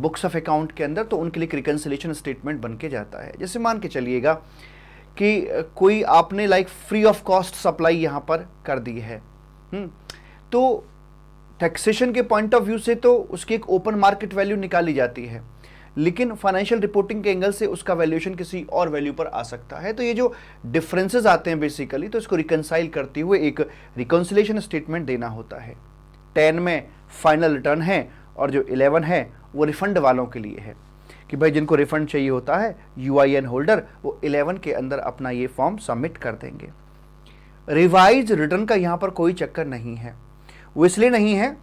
बुक्स ऑफ अकाउंट के अंदर तो उनके लिए रिकन्सिलेशन स्टेटमेंट बन के जाता है जैसे मान के चलिएगा कि कोई आपने like free of cost supply यहां पर कर दी है हम्म। तो टैक्सेशन के पॉइंट ऑफ व्यू से तो उसकी एक ओपन मार्केट वैल्यू निकाली जाती है लेकिन फाइनेंशियल रिपोर्टिंग के एंगल से उसका वैल्यूएशन किसी और वैल्यू पर आ सकता है तो ये जो डिफरेंसेस आते हैं बेसिकली तो इसको रिकनसाइल करते हुए एक रिकन्सिलेशन स्टेटमेंट देना होता है टेन में फाइनल रिटर्न है और जो इलेवन है वो रिफंड वालों के लिए है कि भाई जिनको रिफंड चाहिए होता है यू होल्डर वो 11 के अंदर अपना ये फॉर्म सबमिट कर देंगे रिवाइज रिटर्न का यहाँ पर कोई चक्कर नहीं है वो इसलिए नहीं है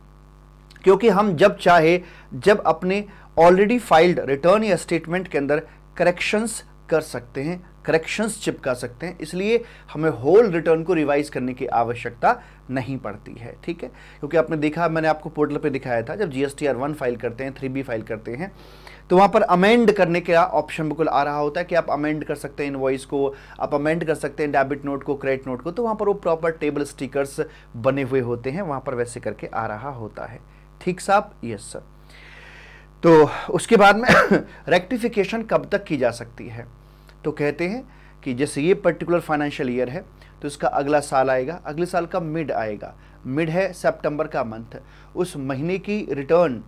क्योंकि हम जब चाहे जब अपने ऑलरेडी फाइल्ड रिटर्न या स्टेटमेंट के अंदर करेक्शंस कर सकते हैं करेक्शंस चिपका सकते हैं इसलिए हमें होल रिटर्न को रिवाइज करने की आवश्यकता नहीं पड़ती है ठीक है क्योंकि आपने देखा मैंने आपको पोर्टल पे दिखाया था जब जीएसटीआर एस फाइल करते हैं थ्री बी फाइल करते हैं तो वहां पर अमेंड करने का ऑप्शन बिल्कुल आ रहा होता है कि आप अमेंड कर सकते हैं इन को आप अमेंड कर सकते हैं डेबिट नोट को क्रेडिट नोट को तो वहां पर वो प्रॉपर टेबल स्टिकर्स बने हुए होते हैं वहां पर वैसे करके आ रहा होता है ठीक साहब यस सर तो उसके बाद में रेक्टिफिकेशन कब तक की जा सकती है तो कहते हैं कि जैसे ये पर्टिकुलर फाइनेंशियल ईयर है तो इसका अगला साल आएगा अगले साल का मिड आएगा मिड है सितंबर का मंथ उस महीने की रिटर्न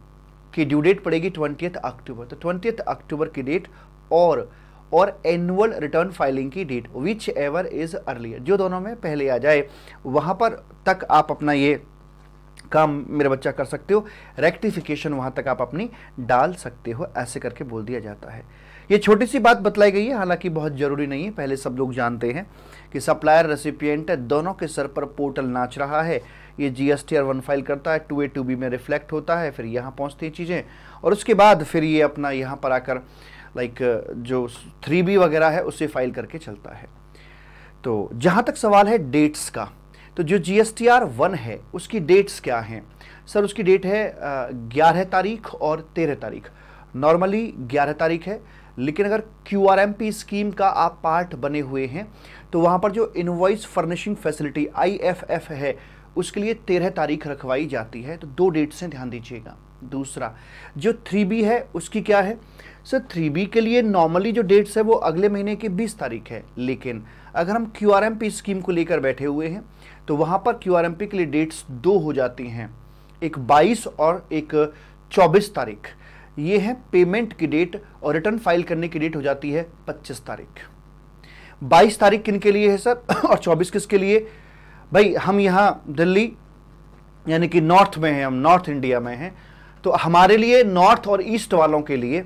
की ड्यू डेट पड़ेगी ट्वेंटियथ अक्टूबर तो ट्वेंटियथ अक्टूबर की डेट और और एनुअल रिटर्न फाइलिंग की date whichever is earlier जो दोनों में पहले आ जाए वहां पर तक आप अपना ये काम मेरा बच्चा कर सकते हो रेक्टिफिकेशन वहां तक आप अपनी डाल सकते हो ऐसे करके बोल दिया जाता है ये छोटी सी बात बतलाई गई है हालांकि बहुत ज़रूरी नहीं है पहले सब लोग जानते हैं कि सप्लायर रेसिपियंट दोनों के सर पर पोर्टल नाच रहा है ये G S T R one file करता है टू ए टू बी में रिफ्लेक्ट होता है फिर यहाँ पहुँचती हैं चीज़ें और उसके बाद फिर ये अपना यहाँ पर आकर लाइक जो थ्री बी वगैरह है उसे फाइल करके चलता है तो जहाँ तक सवाल है डेट्स का तो जो G S T R one है उसकी डेट्स क्या हैं सर उसकी डेट है ग्यारह तारीख और तेरह तारीख नॉर्मली ग्यारह तारीख है लेकिन अगर क्यू स्कीम का आप पार्ट बने हुए हैं तो वहाँ पर जो इन्वॉइस फर्निशिंग फैसिलिटी आई है उसके लिए तेरह तारीख रखवाई जाती है तो दो डेट से ध्यान दीजिएगा दूसरा जो थ्री बी है उसकी क्या है सर थ्री बी के लिए नॉर्मली जो डेट्स है वो अगले महीने की बीस तारीख है लेकिन अगर हम Q R M P scheme को लेकर बैठे हुए हैं तो वहाँ पर क्यू आर एम पी के लिए डेट्स दो हो जाती हैं एक बाईस और एक चौबीस तारीख ये है पेमेंट की डेट और रिटर्न फाइल करने की डेट हो जाती है 25 तारीख 22 तारीख किन के लिए है सर और 24 किसके लिए भाई हम यहाँ दिल्ली यानी कि नॉर्थ में हैं हम नॉर्थ इंडिया में हैं तो हमारे लिए नॉर्थ और ईस्ट वालों के लिए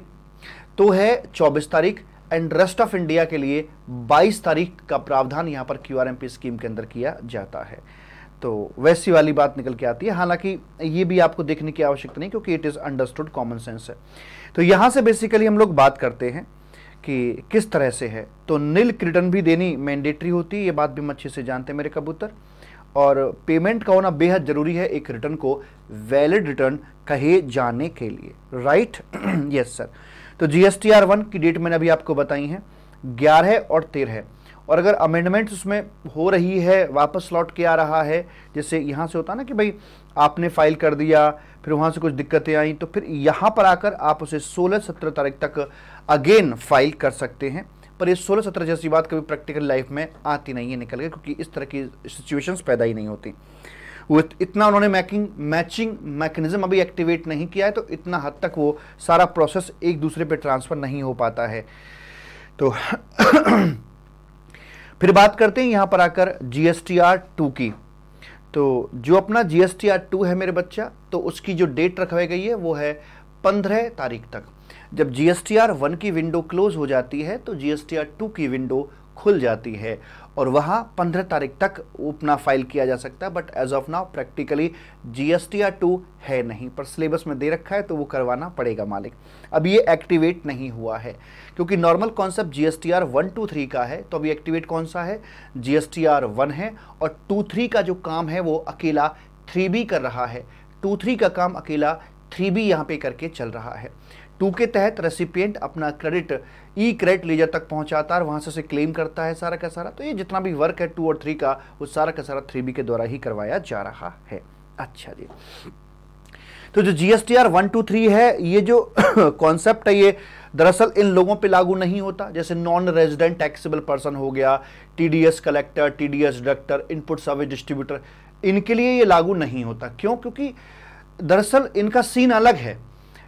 तो है 24 तारीख एंड रेस्ट ऑफ इंडिया के लिए 22 तारीख का प्रावधान यहाँ पर क्यू स्कीम के अंदर किया जाता है तो वैसी वाली बात निकल के आती है हालांकि ये भी आपको देखने की आवश्यकता नहीं क्योंकि it is understood common sense है तो यहां से बेसिकली हम लोग बात करते हैं कि किस तरह से है तो नील क्रिटन भी देनी मैंडेटरी होती है ये बात भी हम अच्छे से जानते हैं मेरे कबूतर और पेमेंट का होना बेहद ज़रूरी है एक रिटर्न को वैलिड रिटर्न कहे जाने के लिए राइट यस सर तो जीएसटीआर वन की डेट मैंने अभी आपको बताई है ग्यारह और तेरह और अगर अमेंडमेंट्स उसमें हो रही है वापस लौट के आ रहा है जैसे यहाँ से होता ना कि भाई आपने फाइल कर दिया फिर वहाँ से कुछ दिक्कतें आई तो फिर यहाँ पर आकर आप उसे 16-17 तारीख तक अगेन फाइल कर सकते हैं पर ये 16-17 जैसी बात कभी प्रैक्टिकल लाइफ में आती नहीं है निकल गए क्योंकि इस तरह की सिचुएशंस पैदा ही नहीं होती वो इतना उन्होंने मैकिंग मैचिंग मैकेनिज्म अभी एक्टिवेट नहीं किया है तो इतना हद तक वो सारा प्रोसेस एक दूसरे पर ट्रांसफ़र नहीं हो पाता है तो फिर बात करते हैं यहां पर आकर जीएसटीआर टू की तो जो अपना जीएसटीआर आर टू है मेरे बच्चा तो उसकी जो डेट रखवाई गई है वो है पंद्रह तारीख तक जब जीएसटीआर आर वन की विंडो क्लोज हो जाती है तो जीएसटीआर आर टू की विंडो खुल जाती है और वहाँ पंद्रह तारीख तक अपना फाइल किया जा सकता है but as of now practically G S T R two है नहीं पर सिलेबस में दे रखा है तो वो करवाना पड़ेगा मालिक अब ये एक्टिवेट नहीं हुआ है क्योंकि normal concept G S T R one two three का है तो अभी एक्टिवेट कौन सा है G S T R one है और टू थ्री का जो काम है वो अकेला थ्री बी कर रहा है टू थ्री का काम अकेला थ्री बी यहाँ पे करके चल रहा है टू के तहत रेसिपियंट अपना क्रेडिट ई क्रेडिट लेजर तक पहुंचाता है वहां से उसे क्लेम करता है सारा का सारा तो ये जितना भी वर्क है टू और थ्री का वो सारा का सारा थ्री बी के द्वारा ही करवाया जा रहा है अच्छा जी तो जो G R one two three है ये जो कॉन्सेप्ट है ये दरअसल इन लोगों पे लागू नहीं होता जैसे नॉन रेजिडेंट टैक्सेबल पर्सन हो गया TDS collector TDS director input service distributor इनके लिए ये लागू नहीं होता क्यों क्योंकि दरअसल इनका सीन अलग है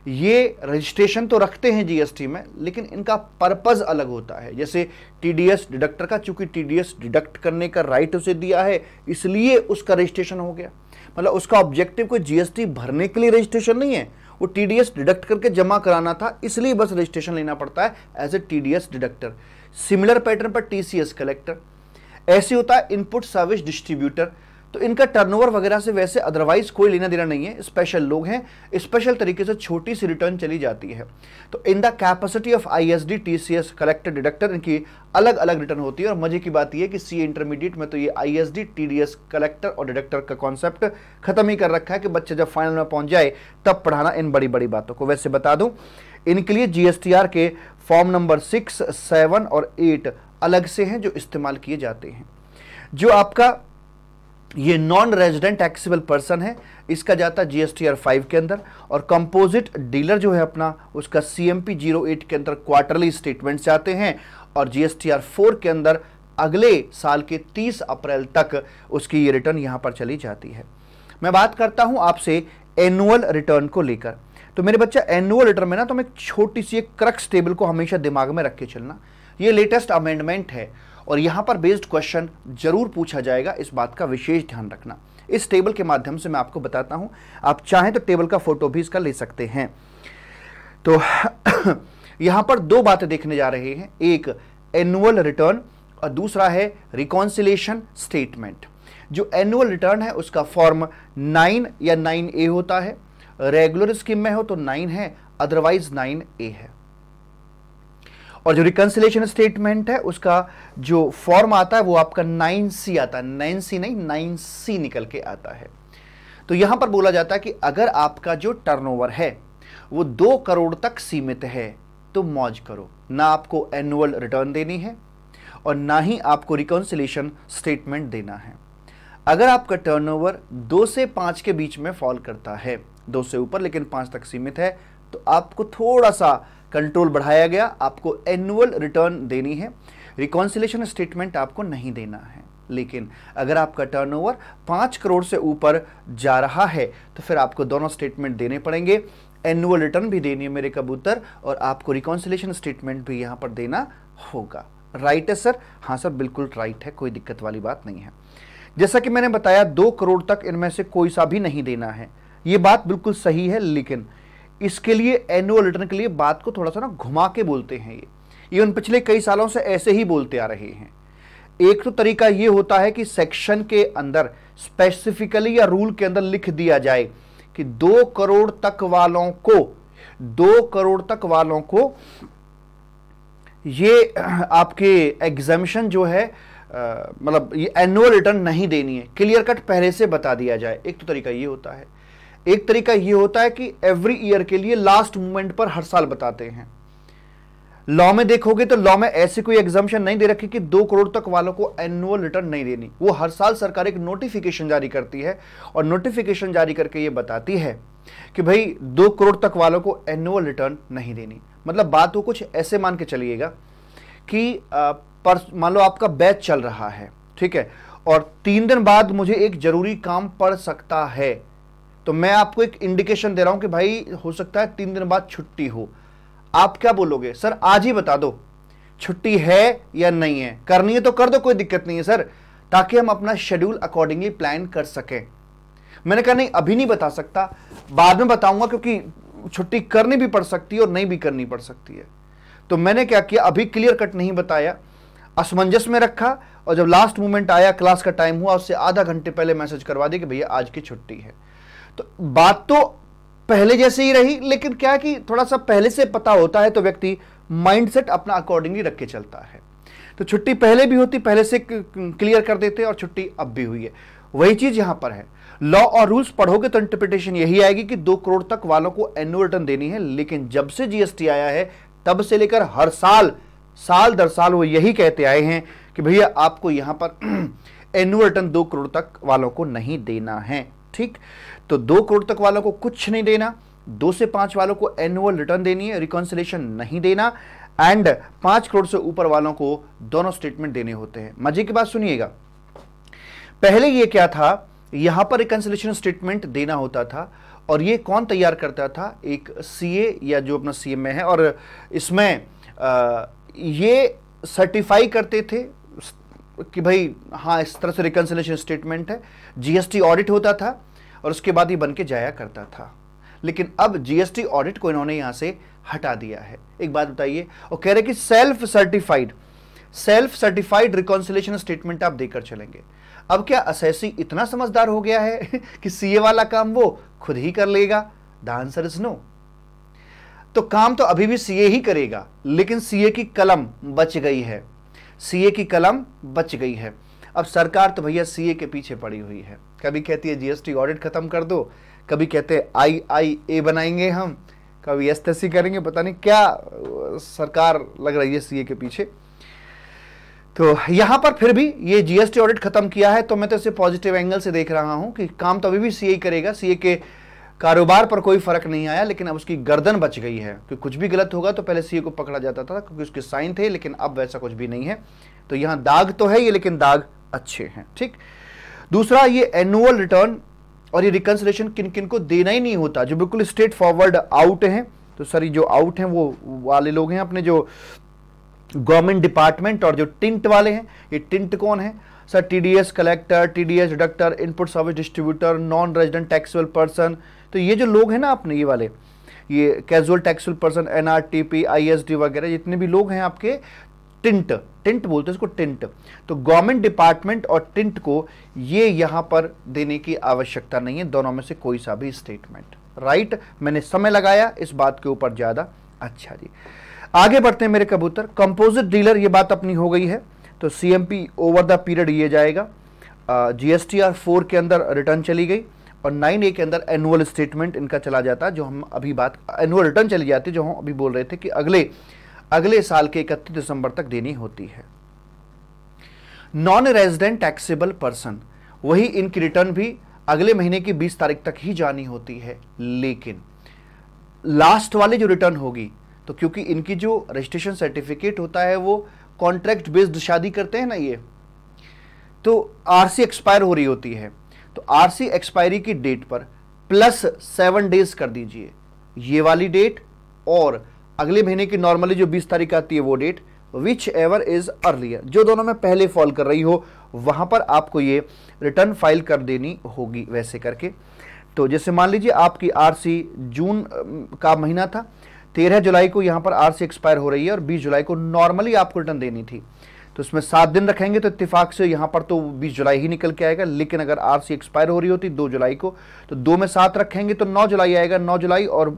ये रजिस्ट्रेशन तो रखते हैं जीएसटी में लेकिन इनका पर्पज़ अलग होता है जैसे टीडीएस डिडक्टर का चूंकि टीडीएस डिडक्ट करने का राइट उसे दिया है इसलिए उसका रजिस्ट्रेशन हो गया मतलब उसका ऑब्जेक्टिव कोई जीएसटी भरने के लिए रजिस्ट्रेशन नहीं है वो टीडीएस डिडक्ट करके जमा कराना था इसलिए बस रजिस्ट्रेशन लेना पड़ता है as a TDS deductor similar pattern पर टीसीएस कलेक्टर ऐसे होता है इनपुट सर्विस डिस्ट्रीब्यूटर तो इनका टर्नओवर वगैरह से वैसे अदरवाइज कोई लेना देना नहीं है स्पेशल लोग हैं स्पेशल तरीके से छोटी सी रिटर्न चली जाती है तो in the capacity of I S D T C S collector deductor इनकी अलग अलग रिटर्न होती है और मजे की बात यह कि सी इंटरमीडिएट में तो ये I S D T D S collector और डिडक्टर का कॉन्सेप्ट खत्म ही कर रखा है कि बच्चे जब फाइनल में पहुंच जाए तब पढ़ाना इन बड़ी बड़ी बातों को वैसे बता दूं इनके लिए जीएसटीआर के फॉर्म नंबर सिक्स सेवन और एट अलग से हैं जो इस्तेमाल किए जाते हैं जो आपका ये नॉन रेजिडेंट टैक्सीबल पर्सन है इसका जाता है जीएसटीआर 5 के अंदर और कंपोजिट डीलर जो है अपना उसका सीएमपी 08 के अंदर क्वार्टरली स्टेटमेंट्स आते हैं और जीएसटीआर 4 के अंदर अगले साल के 30 अप्रैल तक उसकी ये रिटर्न यहाँ पर चली जाती है मैं बात करता हूँ आपसे एनुअल रिटर्न को लेकर तो मेरे बच्चा एनुअल रिटर्न में ना तो हम एक छोटी सी एक क्रक्स टेबल को हमेशा दिमाग में रख के चलना ये लेटेस्ट अमेंडमेंट है और यहाँ पर बेस्ड क्वेश्चन जरूर पूछा जाएगा इस बात का विशेष ध्यान रखना इस टेबल के माध्यम से मैं आपको बताता हूँ आप चाहें तो टेबल का फोटो भी इसका ले सकते हैं तो यहाँ पर दो बातें देखने जा रहे हैं एक एनुअल रिटर्न और दूसरा है रिकॉन्सिलेशन स्टेटमेंट जो एनुअल रिटर्न है उसका फॉर्म नाइन या नाइन ए होता है रेगुलर स्कीम में हो तो नाइन है अदरवाइज नाइन ए है और जो रिकन्सिलेशन स्टेटमेंट है उसका जो फॉर्म आता है वो आपका नाइन सी आता है नाइन सी नहीं नाइन सी निकल के आता है तो यहां पर बोला जाता है कि अगर आपका जो टर्नओवर है वो दो करोड़ तक सीमित है तो मौज करो ना आपको एनुअल रिटर्न देनी है और ना ही आपको रिकॉन्सिलेशन स्टेटमेंट देना है अगर आपका टर्नओवर दो से पांच के बीच में फॉल करता है दो से ऊपर लेकिन पांच तक सीमित है तो आपको थोड़ा सा कंट्रोल बढ़ाया गया आपको एनुअल रिटर्न देनी है रिकॉन्सिलेशन स्टेटमेंट आपको नहीं देना है लेकिन अगर आपका टर्नओवर पांच करोड़ से ऊपर जा रहा है तो फिर आपको दोनों स्टेटमेंट देने पड़ेंगे एनुअल रिटर्न भी देनी है मेरे कबूतर और आपको रिकॉन्सिलेशन स्टेटमेंट भी यहां पर देना होगा राइट है सर हाँ सर बिल्कुल राइट है कोई दिक्कत वाली बात नहीं है जैसा कि मैंने बताया दो करोड़ तक इनमें से कोई सा भी नहीं देना है ये बात बिल्कुल सही है लेकिन इसके लिए एनुअल रिटर्न के लिए बात को थोड़ा सा ना घुमा के बोलते हैं ये इवन पिछले कई सालों से ऐसे ही बोलते आ रहे हैं एक तो तरीका ये होता है कि सेक्शन के अंदर स्पेसिफिकली या रूल के अंदर लिख दिया जाए कि दो करोड़ तक वालों को दो करोड़ तक वालों को ये आपके एग्जामिशन जो है मतलब ये एनुअल रिटर्न नहीं देनी है क्लियर कट पहले से बता दिया जाए एक तो तरीका ये होता है एक तरीका यह होता है कि एवरी ईयर के लिए लास्ट मूवमेंट पर हर साल बताते हैं लॉ में देखोगे तो लॉ में ऐसी कोई एग्जामेशन नहीं दे रखी कि दो करोड़ तक वालों को एनुअल रिटर्न नहीं देनी वो हर साल सरकार एक नोटिफिकेशन जारी करती है और नोटिफिकेशन जारी करके ये बताती है कि भाई दो करोड़ तक वालों को एनुअल रिटर्न नहीं देनी मतलब बात को कुछ ऐसे मान के चलिएगा कि मान लो आपका बैच चल रहा है ठीक है और तीन दिन बाद मुझे एक जरूरी काम पड़ सकता है तो मैं आपको एक इंडिकेशन दे रहा हूं कि भाई हो सकता है तीन दिन बाद छुट्टी हो आप क्या बोलोगे सर आज ही बता दो छुट्टी है या नहीं है करनी है तो कर दो कोई दिक्कत नहीं है सर ताकि हम अपना शेड्यूल अकॉर्डिंगली प्लान कर सकें मैंने कहा नहीं अभी नहीं बता सकता बाद में बताऊंगा क्योंकि छुट्टी करनी भी पड़ सकती है और नहीं भी करनी पड़ सकती है तो मैंने क्या किया अभी क्लियर कट नहीं बताया असमंजस में रखा और जब लास्ट मोमेंट आया क्लास का टाइम हुआ उससे आधा घंटे पहले मैसेज करवा दिया कि भैया आज की छुट्टी है तो बात तो पहले जैसे ही रही लेकिन क्या कि थोड़ा सा पहले से पता होता है तो व्यक्ति माइंडसेट अपना अकॉर्डिंगली रख के चलता है तो छुट्टी पहले भी होती पहले से क्लियर कर देते और छुट्टी अब भी हुई है वही चीज यहां पर है लॉ और रूल्स पढ़ोगे तो इंटरप्रिटेशन यही आएगी कि दो करोड़ तक वालों को एनुअल रिटर्न देनी है लेकिन जब से जीएसटी आया है तब से लेकर हर साल साल दर साल वो यही कहते आए हैं कि भैया आपको यहां पर एनुअल रिटर्न दो करोड़ तक वालों को नहीं देना है ठीक तो दो करोड़ तक वालों को कुछ नहीं देना दो से पांच वालों को एनुअल रिटर्न देनी है रिकॉन्सिलेशन नहीं देना एंड पांच करोड़ से ऊपर वालों को दोनों स्टेटमेंट देने होते हैं मजे की बात सुनिएगा पहले यह क्या था यहां पर रिकॉन्सिलेशन स्टेटमेंट देना होता था और यह कौन तैयार करता था एक सीए या जो अपना सीएमए है और इसमें यह सर्टिफाई करते थे कि भाई हाँ इस तरह से रिकॉन्सिलेशन स्टेटमेंट है जीएसटी ऑडिट होता था और उसके बाद ही बन के जाया करता था लेकिन अब जीएसटी ऑडिट को इन्होंने यहां से हटा दिया है एक बात बताइए और कह रहे कि self certified self certified reconciliation statement आप देकर चलेंगे अब क्या असैसी इतना समझदार हो गया है कि सीए वाला काम वो खुद ही कर लेगा द आंसर इज नो तो काम तो अभी भी सीए ही करेगा लेकिन सीए की कलम बच गई है सीए की कलम बच गई है अब सरकार तो भैया सीए के पीछे पड़ी हुई है कभी कहती है जीएसटी ऑडिट खत्म कर दो कभी कहते हैं आई आई ए बनाएंगे हम कभी एस तसी करेंगे पता नहीं क्या सरकार लग रही है सीए के पीछे तो यहां पर फिर भी ये जीएसटी ऑडिट खत्म किया है तो मैं तो इसे पॉजिटिव एंगल से देख रहा हूं कि काम तो अभी भी सीए करेगा सीए के कारोबार पर कोई फर्क नहीं आया लेकिन अब उसकी गर्दन बच गई है कि कुछ भी गलत होगा तो पहले सीए को पकड़ा जाता था क्योंकि उसके साइन थे लेकिन अब वैसा कुछ भी नहीं है तो यहां दाग तो है ये लेकिन दाग अच्छे हैं ठीक दूसरा ये एनुअल रिटर्न और ये रिकन्सलेशन किन किन को देना ही नहीं होता जो बिल्कुल स्ट्रेट फॉरवर्ड आउट हैं तो सॉरी जो आउट हैं वो वाले लोग हैं अपने जो गवर्नमेंट डिपार्टमेंट और जो टिंट वाले हैं ये टिंट कौन है sir TDS collector TDS deductor input service distributor non resident taxable person तो ये जो लोग हैं ना अपने ये वाले ये casual taxable person NRTP ISD वगैरह जितने भी लोग हैं आपके टिंट टिंट बोलते हैं इसको टिंट तो गवर्नमेंट डिपार्टमेंट और टिंट को ये यहां पर देने की आवश्यकता नहीं है दोनों में से कोई सा भी स्टेटमेंट राइट मैंने समय लगाया इस बात के ऊपर ज़्यादा अच्छा जी आगे बढ़ते हैं मेरे कबूतर कंपोजिट डीलर ये बात अपनी हो गई है तो सीएमपी ओवर द पीरियड ये जाएगा जीएसटीआर uh, फोर के अंदर रिटर्न चली गई और नाइन ए के अंदर एनुअल स्टेटमेंट इनका चला जाता जो हम अभी बात एनुअल रिटर्न चली जाती जो हम अभी बोल रहे थे कि अगले अगले साल के इकतीस दिसंबर तक देनी होती है नॉन रेजिडेंट टैक्सेबल पर्सन वही इनकी रिटर्न भी अगले महीने की 20 तारीख तक ही जानी होती है लेकिन लास्ट वाली जो रिटर्न होगी तो क्योंकि इनकी जो रजिस्ट्रेशन सर्टिफिकेट होता है वो कॉन्ट्रैक्ट बेस्ड शादी करते हैं ना ये तो आरसी एक्सपायर हो रही होती है तो आरसी एक्सपायरी की डेट पर प्लस सेवन डेज कर दीजिए ये वाली डेट और अगले महीने की नॉर्मली जो 20 तारीख आती है वो date whichever is earlier जो दोनों में पहले फॉल कर रही हो वहां पर आपको ये रिटर्न फाइल कर देनी होगी वैसे करके तो जैसे मान लीजिए आपकी आरसी जून का महीना था तेरह जुलाई को यहां पर आरसी एक्सपायर हो रही है और बीस जुलाई को नॉर्मली आपको रिटर्न देनी थी तो इसमें सात दिन रखेंगे तो इतफाक से यहाँ पर तो बीस जुलाई ही निकल के आएगा लेकिन अगर आर सी एक्सपायर हो रही होती दो जुलाई को तो दो में सात रखेंगे तो नौ जुलाई आएगा नौ जुलाई और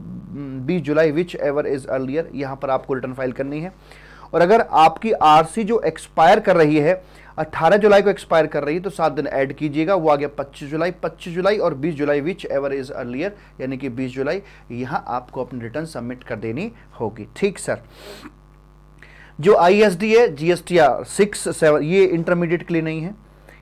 बीस जुलाई विच एवर इज अर्लियर यहाँ पर आपको रिटर्न फाइल करनी है और अगर आपकी आरसी जो एक्सपायर कर रही है 18 जुलाई को एक्सपायर कर रही है तो सात दिन ऐड कीजिएगा वो आ गया 25 जुलाई 25 जुलाई और 20 जुलाई विच एवर इज अर्लियर यानी कि 20 जुलाई यहां आपको अपनी रिटर्न सबमिट कर देनी होगी ठीक सर जो आई एस डी है G S T R six seven ये इंटरमीडिएट के लिए नहीं है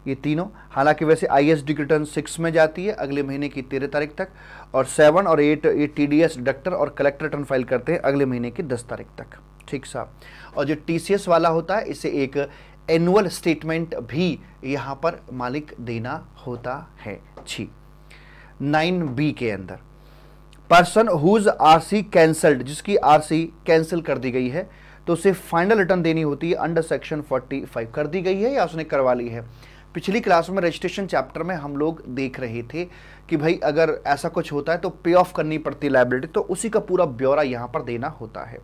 ये तीनों हालांकि वैसे I S D return six में जाती है अगले महीने की तेरह तारीख तक और सेवन और एट ये टी डी एस डॉक्टर और कलेक्टर रिटर्न फाइल करते हैं अगले महीने की दस तारीख तक ठीक साहब और जो टी सी एस वाला होता है इसे एक एनुअल स्टेटमेंट भी यहाँ पर मालिक देना होता है छी नाइन बी के अंदर person whose R C cancelled जिसकी आर सी कैंसिल कर दी गई है तो उसे फाइनल रिटर्न देनी होती है अंडर सेक्शन 45 कर दी गई है या उसने करवा ली है पिछली क्लास में रजिस्ट्रेशन चैप्टर में हम लोग देख रहे थे कि भाई अगर ऐसा कुछ होता है तो पे ऑफ करनी पड़ती लाइब्रेरी तो उसी का पूरा ब्यौरा यहाँ पर देना होता है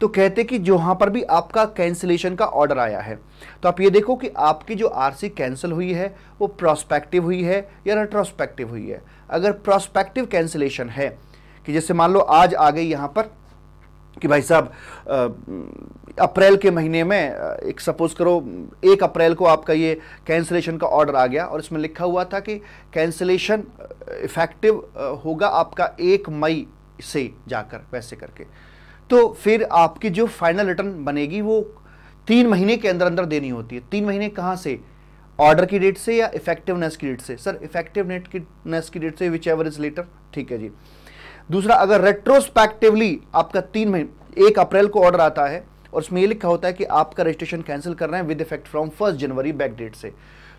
तो कहते कि जो जहाँ पर भी आपका कैंसिलेशन का ऑर्डर आया है तो आप ये देखो कि आपकी जो आरसी कैंसिल हुई है वो प्रोस्पेक्टिव हुई है या रेट्रोस्पेक्टिव हुई है अगर प्रोस्पेक्टिव कैंसिलेशन है कि जैसे मान लो आज आ गई यहाँ पर कि भाई साहब अप्रैल के महीने में एक सपोज़ करो एक अप्रैल को आपका ये कैंसिलेशन का ऑर्डर आ गया और इसमें लिखा हुआ था कि कैंसिलेशन इफ़ेक्टिव होगा आपका एक मई से जाकर वैसे करके तो फिर आपकी जो फाइनल रिटर्न बनेगी वो तीन महीने के अंदर अंदर देनी होती है तीन महीने कहाँ से ऑर्डर की डेट से या इफेक्टिवनेस की डेट से सर इफेक्टिवनेस की डेट से विच एवर इज लेटर ठीक है जी दूसरा अगर रेट्रोस्पेक्टिवली आपका तीन महीने एक अप्रैल को ऑर्डर आता है और उसमें यह लिखा होता है कि आपका रजिस्ट्रेशन कैंसिल रहे हैं with effect from first January back date से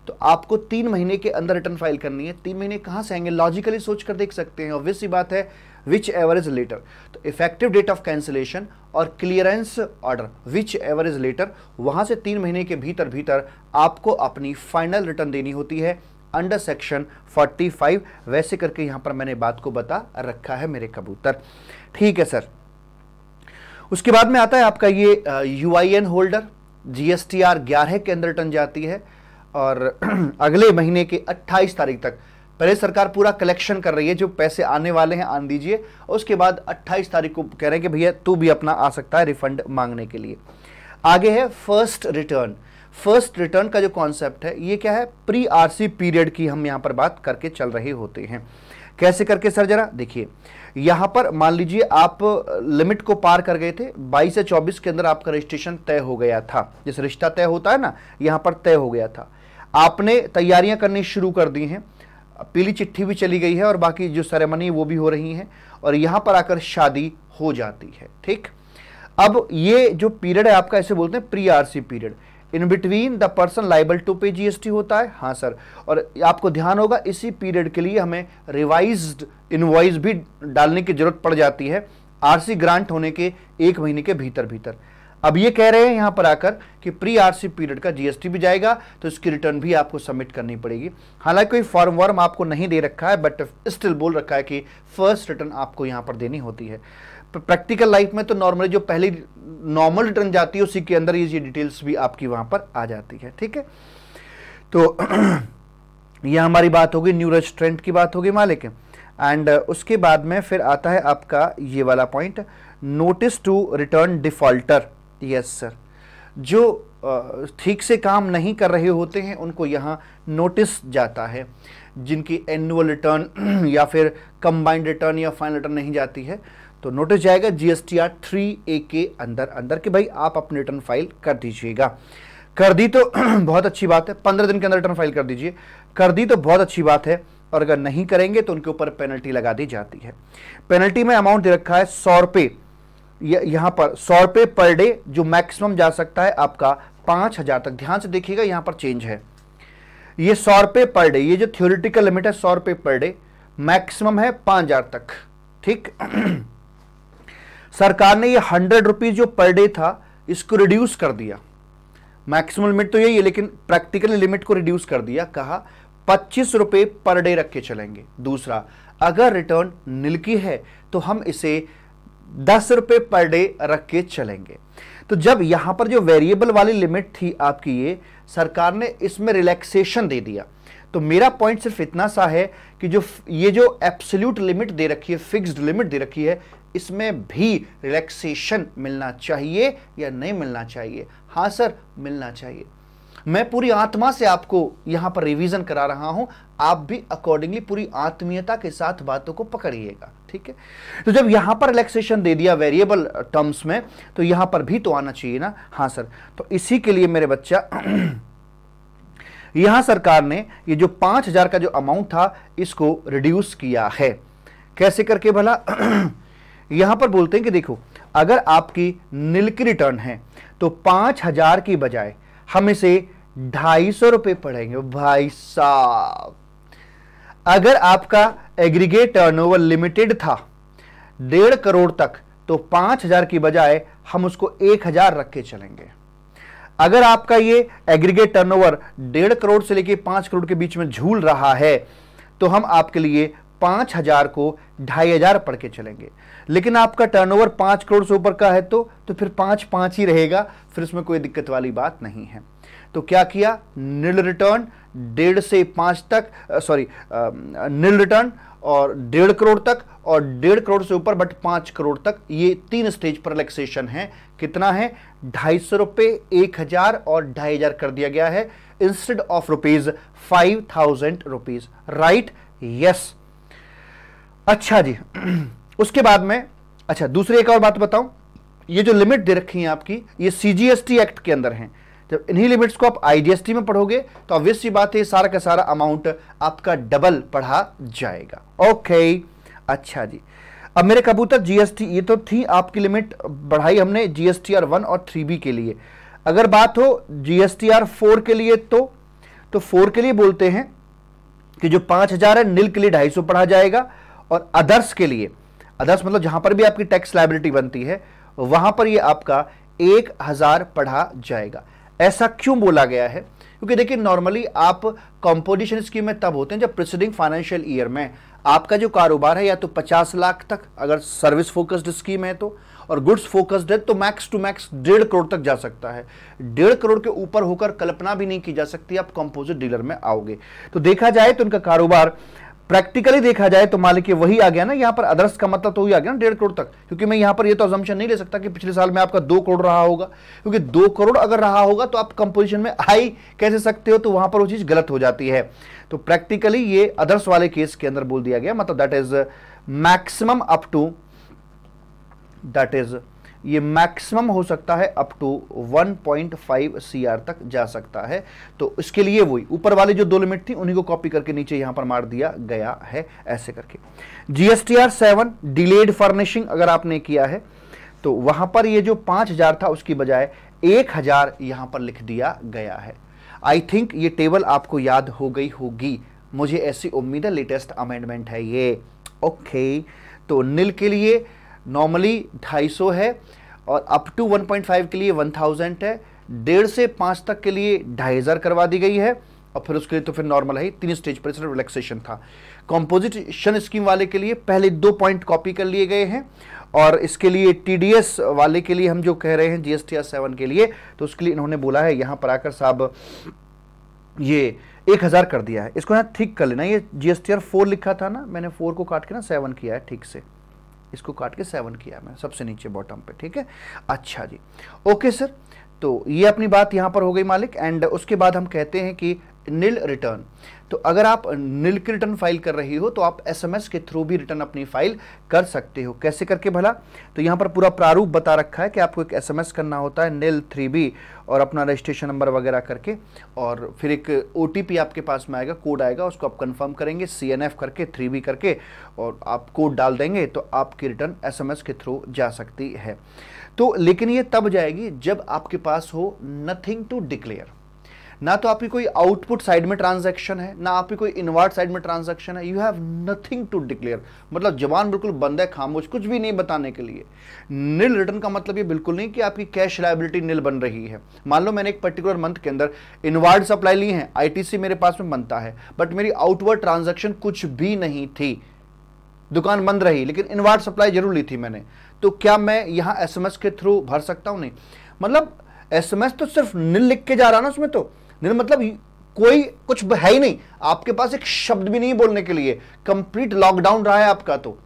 तो आपको तीन महीने के अंदर रिटर्न फाइल करनी है तीन महीने कहां से आएंगे लॉजिकली सोच कर देख सकते हैं ऑब्वियस सी बात है विच एवर इज लेटर तो इफेक्टिव डेट ऑफ कैंसिलेशन और clearance order whichever is later वहां से तीन महीने के भीतर भीतर आपको अपनी फाइनल रिटर्न देनी होती है अंडर सेक्शन 45 वैसे करके यहां पर मैंने बात को बता रखा है मेरे कबूतर ठीक है सर उसके बाद में आता है आपका ये U I N holder GSTR 11 के अंदर टन जाती है और अगले महीने के 28 तारीख तक पहले सरकार पूरा कलेक्शन कर रही है जो पैसे आने वाले हैं आन दीजिए और उसके बाद 28 तारीख को कह रहे हैं कि भैया तू भी अपना आ सकता है रिफंड मांगने के लिए आगे है फर्स्ट रिटर्न फर्स्ट रिटर्न का जो कॉन्सेप्ट है ये क्या है प्री आरसी पीरियड की हम यहाँ पर बात करके चल रहे होते हैं कैसे करके सर जरा देखिए यहाँ पर मान लीजिए आप लिमिट को पार कर गए थे 22 से 24 के अंदर आपका रजिस्ट्रेशन तय हो गया था जैसे रिश्ता तय होता है ना यहाँ पर तय हो गया था आपने तैयारियां करनी शुरू कर दी हैं पीली चिट्ठी भी चली गई है और बाकी जो सेरेमनी वो भी हो रही है और यहाँ पर आकर शादी हो जाती है ठीक अब ये जो पीरियड है आपका ऐसे बोलते हैं pre RC period in between the person liable to pay GST होता है हाँ सर और आपको ध्यान होगा इसी पीरियड के लिए हमें रिवाइज्ड इनवॉइस भी डालने की जरूरत पड़ जाती है आरसी ग्रांट होने के एक महीने के भीतर भीतर अब ये कह रहे हैं यहां पर आकर कि प्री आरसी पीरियड का जीएसटी भी जाएगा तो इसकी रिटर्न भी आपको सबमिट करनी पड़ेगी हालांकि कोई फॉर्म वर्म आपको नहीं दे रखा है बट स्टिल बोल रखा है कि फर्स्ट रिटर्न आपको यहां पर देनी होती है प्रैक्टिकल लाइफ में तो नॉर्मली जो पहली नॉर्मल रिटर्न जाती है उसी के अंदर ये डिटेल्स भी आपकी वहां पर आ जाती है ठीक है तो यह हमारी बात होगी न्यू रेस्टोरेंट की बात होगी मालिक एंड uh, उसके बाद में फिर आता है आपका ये वाला point notice to return defaulter yes sir जो uh, ठीक से काम नहीं कर रहे होते हैं उनको यहाँ नोटिस जाता है जिनकी एनुअल रिटर्न या फिर कंबाइंड रिटर्न या फाइनल रिटर्न नहीं जाती है तो नोटिस जाएगा जीएसटीआर थ्री ए के अंदर अंदर कि भाई आप अपने रिटर्न फाइल कर दीजिएगा कर दी तो बहुत अच्छी बात है पंद्रह दिन के अंदर रिटर्न फाइल कर दीजिए कर दी तो बहुत अच्छी बात है और अगर नहीं करेंगे तो उनके ऊपर पेनल्टी लगा दी जाती है पेनल्टी में अमाउंट दे रखा है सौ रुपये यहां पर सौ रुपये पर डे जो मैक्सिमम जा सकता है आपका पांच हज़ार तक ध्यान से देखिएगा यहां पर चेंज है ये सौ रुपये पर डे ये जो थ्योरिटिकल लिमिट है सौ रुपये पर डे मैक्सिमम है पांच हज़ार तक ठीक सरकार ने ये हंड्रेड रुपीज़ जो पर डे था इसको रिड्यूस कर दिया मैक्सिमम लिमिट तो यही है लेकिन प्रैक्टिकली लिमिट को रिड्यूस कर दिया कहा पच्चीस रुपए पर डे रख के चलेंगे दूसरा अगर रिटर्न नील की है तो हम इसे दस रुपए पर डे रख के चलेंगे तो जब यहां पर जो वेरिएबल वाली लिमिट थी आपकी ये सरकार ने इसमें रिलैक्सेशन दे दिया तो मेरा पॉइंट सिर्फ इतना सा है कि जो ये जो एप्सल्यूट लिमिट दे रखी है फिक्स्ड लिमिट दे रखी है इसमें भी रिलैक्सेशन मिलना चाहिए या नहीं मिलना चाहिए हाँ सर मिलना चाहिए मैं पूरी आत्मा से आपको यहां पर रिवीजन करा रहा हूं आप भी अकॉर्डिंगली पूरी आत्मीयता के साथ बातों को पकड़िएगा ठीक है तो जब यहां पर रिलैक्सेशन दे दिया वेरिएबल टर्म्स में तो यहां पर भी तो आना चाहिए ना हाँ सर तो इसी के लिए मेरे बच्चा यहां सरकार ने ये जो पांच हज़ार का जो अमाउंट था इसको रिड्यूस किया है कैसे करके भला यहां पर बोलते हैं कि देखो अगर आपकी नील की रिटर्न है तो पांच हजार की बजाय हम इसे ढाई सौ रुपए पढ़ेंगे भाई साहब अगर आपका एग्रीगेट टर्नओवर लिमिटेड था डेढ़ करोड़ तक तो पांच हजार की बजाय हम उसको एक हजार रख के चलेंगे अगर आपका ये एग्रीगेट टर्नओवर डेढ़ करोड़ से लेके पांच करोड़ के बीच में झूल रहा है तो हम आपके लिए पांच हजार को ढाई हजार पढ़ के चलेंगे लेकिन आपका टर्नओवर पांच करोड़ से ऊपर का है तो तो फिर पांच पांच ही रहेगा फिर उसमें कोई दिक्कत वाली बात नहीं है तो क्या किया नील रिटर्न डेढ़ से पांच तक सॉरी नील रिटर्न और डेढ़ करोड़ तक और डेढ़ करोड़ से ऊपर बट पांच करोड़ तक ये तीन स्टेज पर रिलैक्सेशन है कितना है ढाई सौ रुपए एक हज़ार और ढाई हज़ार कर दिया गया है instead of rupees five thousand rupees right yes अच्छा जी उसके बाद में अच्छा दूसरी एक और बात बताऊं ये जो लिमिट दे रखी है आपकी ये सीजीएसटी एक्ट के अंदर है जब इन्हीं लिमिट्स को आप आईजीएसटी में पढ़ोगे तो ऑब्वियस सी बात है सारा का सारा अमाउंट आपका डबल पढ़ा जाएगा ओके अच्छा जी अब मेरे कबूतर जीएसटी ये तो थी आपकी लिमिट बढ़ाई हमने जीएसटी आर वन और थ्री बी के लिए अगर बात हो जीएसटी आर फोर के लिए तो तो फोर के लिए बोलते हैं कि जो पांच हजार है नील के लिए ढाई सौ पढ़ा जाएगा और अदर्स के लिए अदर्स मतलब जहां पर भी आपकी टैक्स लाइबिलिटी बनती है वहां पर ये आपका एक हजार पढ़ा जाएगा ऐसा क्यों बोला गया है क्योंकि देखिए नॉर्मली आप कॉम्पोजिशन स्कीम में तब होते हैं जब प्रिसीडिंग फाइनेंशियल ईयर में आपका जो कारोबार है या तो 50 लाख तक अगर सर्विस फोकस्ड स्कीम है तो और गुड्स फोकस्ड है तो मैक्स टू मैक्स डेढ़ करोड़ तक जा सकता है डेढ़ करोड़ के ऊपर होकर कल्पना भी नहीं की जा सकती आप कंपोजिट डीलर में आओगे तो देखा जाए तो उनका कारोबार प्रैक्टिकली देखा जाए तो मालिक वही आ गया ना यहाँ पर अदर्स का मतलब तो वही आ गया ना डेढ़ करोड़ तक क्योंकि मैं यहाँ पर ये तो अजम्पन नहीं ले सकता कि पिछले साल में आपका दो करोड़ रहा होगा क्योंकि दो करोड़ अगर रहा होगा तो आप कंपोजिशन में आई कैसे सकते हो तो वहां पर वो चीज़ गलत हो जाती है तो प्रैक्टिकली ये अदर्स वाले केस के अंदर बोल दिया गया मतलब that is maximum up to that is ये मैक्सिमम हो सकता है अप टू 1.5 सीआर तक जा सकता है तो इसके लिए वही ऊपर वाली जो दो लिमिट थी उन्हीं को कॉपी करके नीचे यहां पर मार दिया गया है ऐसे करके जीएसटीआर सेवन डिलेड फर्निशिंग अगर आपने किया है तो वहां पर ये जो पांच हजार था उसकी बजाय एक हजार यहां पर लिख दिया गया है आई थिंक ये टेबल आपको याद हो गई होगी मुझे ऐसी उम्मीद है लेटेस्ट अमेंडमेंट है ये ओके okay. तो नील के लिए नॉर्मली 250 है और अप टू 1.5 के लिए 1000 है डेढ़ से पाँच तक के लिए ढाई हज़ार करवा दी गई है और फिर उसके लिए तो फिर नॉर्मल है तीन स्टेज पर सिर्फ रिलैक्सेशन था शन स्कीम वाले के लिए पहले दो पॉइंट कॉपी कर लिए गए हैं और इसके लिए टीडीएस वाले के लिए हम जो कह रहे हैं जीएसटी एस सेवन के लिए तो उसके लिए इन्होंने बोला है यहाँ पर आकर साहब ये एक हज़ार कर दिया है इसको यहां ठीक कर लेना ये जीएसटी आर फोर लिखा था ना मैंने फोर को काट के ना सेवन किया है ठीक से इसको काट के सेवन किया मैं सबसे नीचे बॉटम पे ठीक है अच्छा जी ओके सर तो ये अपनी बात यहां पर हो गई मालिक एंड उसके बाद हम कहते हैं कि नील रिटर्न तो अगर आप नील की रिटर्न फाइल कर रही हो तो आप एसएमएस के थ्रू भी रिटर्न अपनी फाइल कर सकते हो कैसे करके भला तो यहाँ पर पूरा प्रारूप बता रखा है कि आपको एक एसएमएस करना होता है नील थ्री बी और अपना रजिस्ट्रेशन नंबर वगैरह करके और फिर एक ओ आपके पास में आएगा कोड आएगा उसको आप कन्फर्म करेंगे सी करके थ्री करके और आप कोड डाल देंगे तो आपकी रिटर्न एस के थ्रू जा सकती है तो लेकिन ये तब जाएगी जब आपके पास हो नथिंग टू डिक्लेयर ना तो आपकी कोई आउटपुट साइड में ट्रांजैक्शन है ना आपकी कोई इनवर्ट साइड में ट्रांजैक्शन है you have nothing to declare मतलब जवान बिल्कुल बंद है खामोश कुछ भी नहीं बताने के लिए निल रिटर्न का मतलब ये बिल्कुल नहीं कि आपकी कैश लाइबिलिटी निल बन रही है मान लो मैंने एक पर्टिकुलर मंथ के अंदर इनवर्ड सप्लाई ली है आई मेरे पास में बनता है बट मेरी आउटवर्ड ट्रांजेक्शन कुछ भी नहीं थी दुकान बंद रही लेकिन इनवर्ड सप्लाई जरूर ली थी मैंने तो क्या मैं यहां एस के थ्रू भर सकता हूं नहीं मतलब एसएमएस तो सिर्फ निल लिख के जा रहा ना उसमें तो मतलब कोई कुछ है ही नहीं आपके पास एक शब्द भी नहीं बोलने के लिए कंप्लीट लॉकडाउन रहा है आपका तो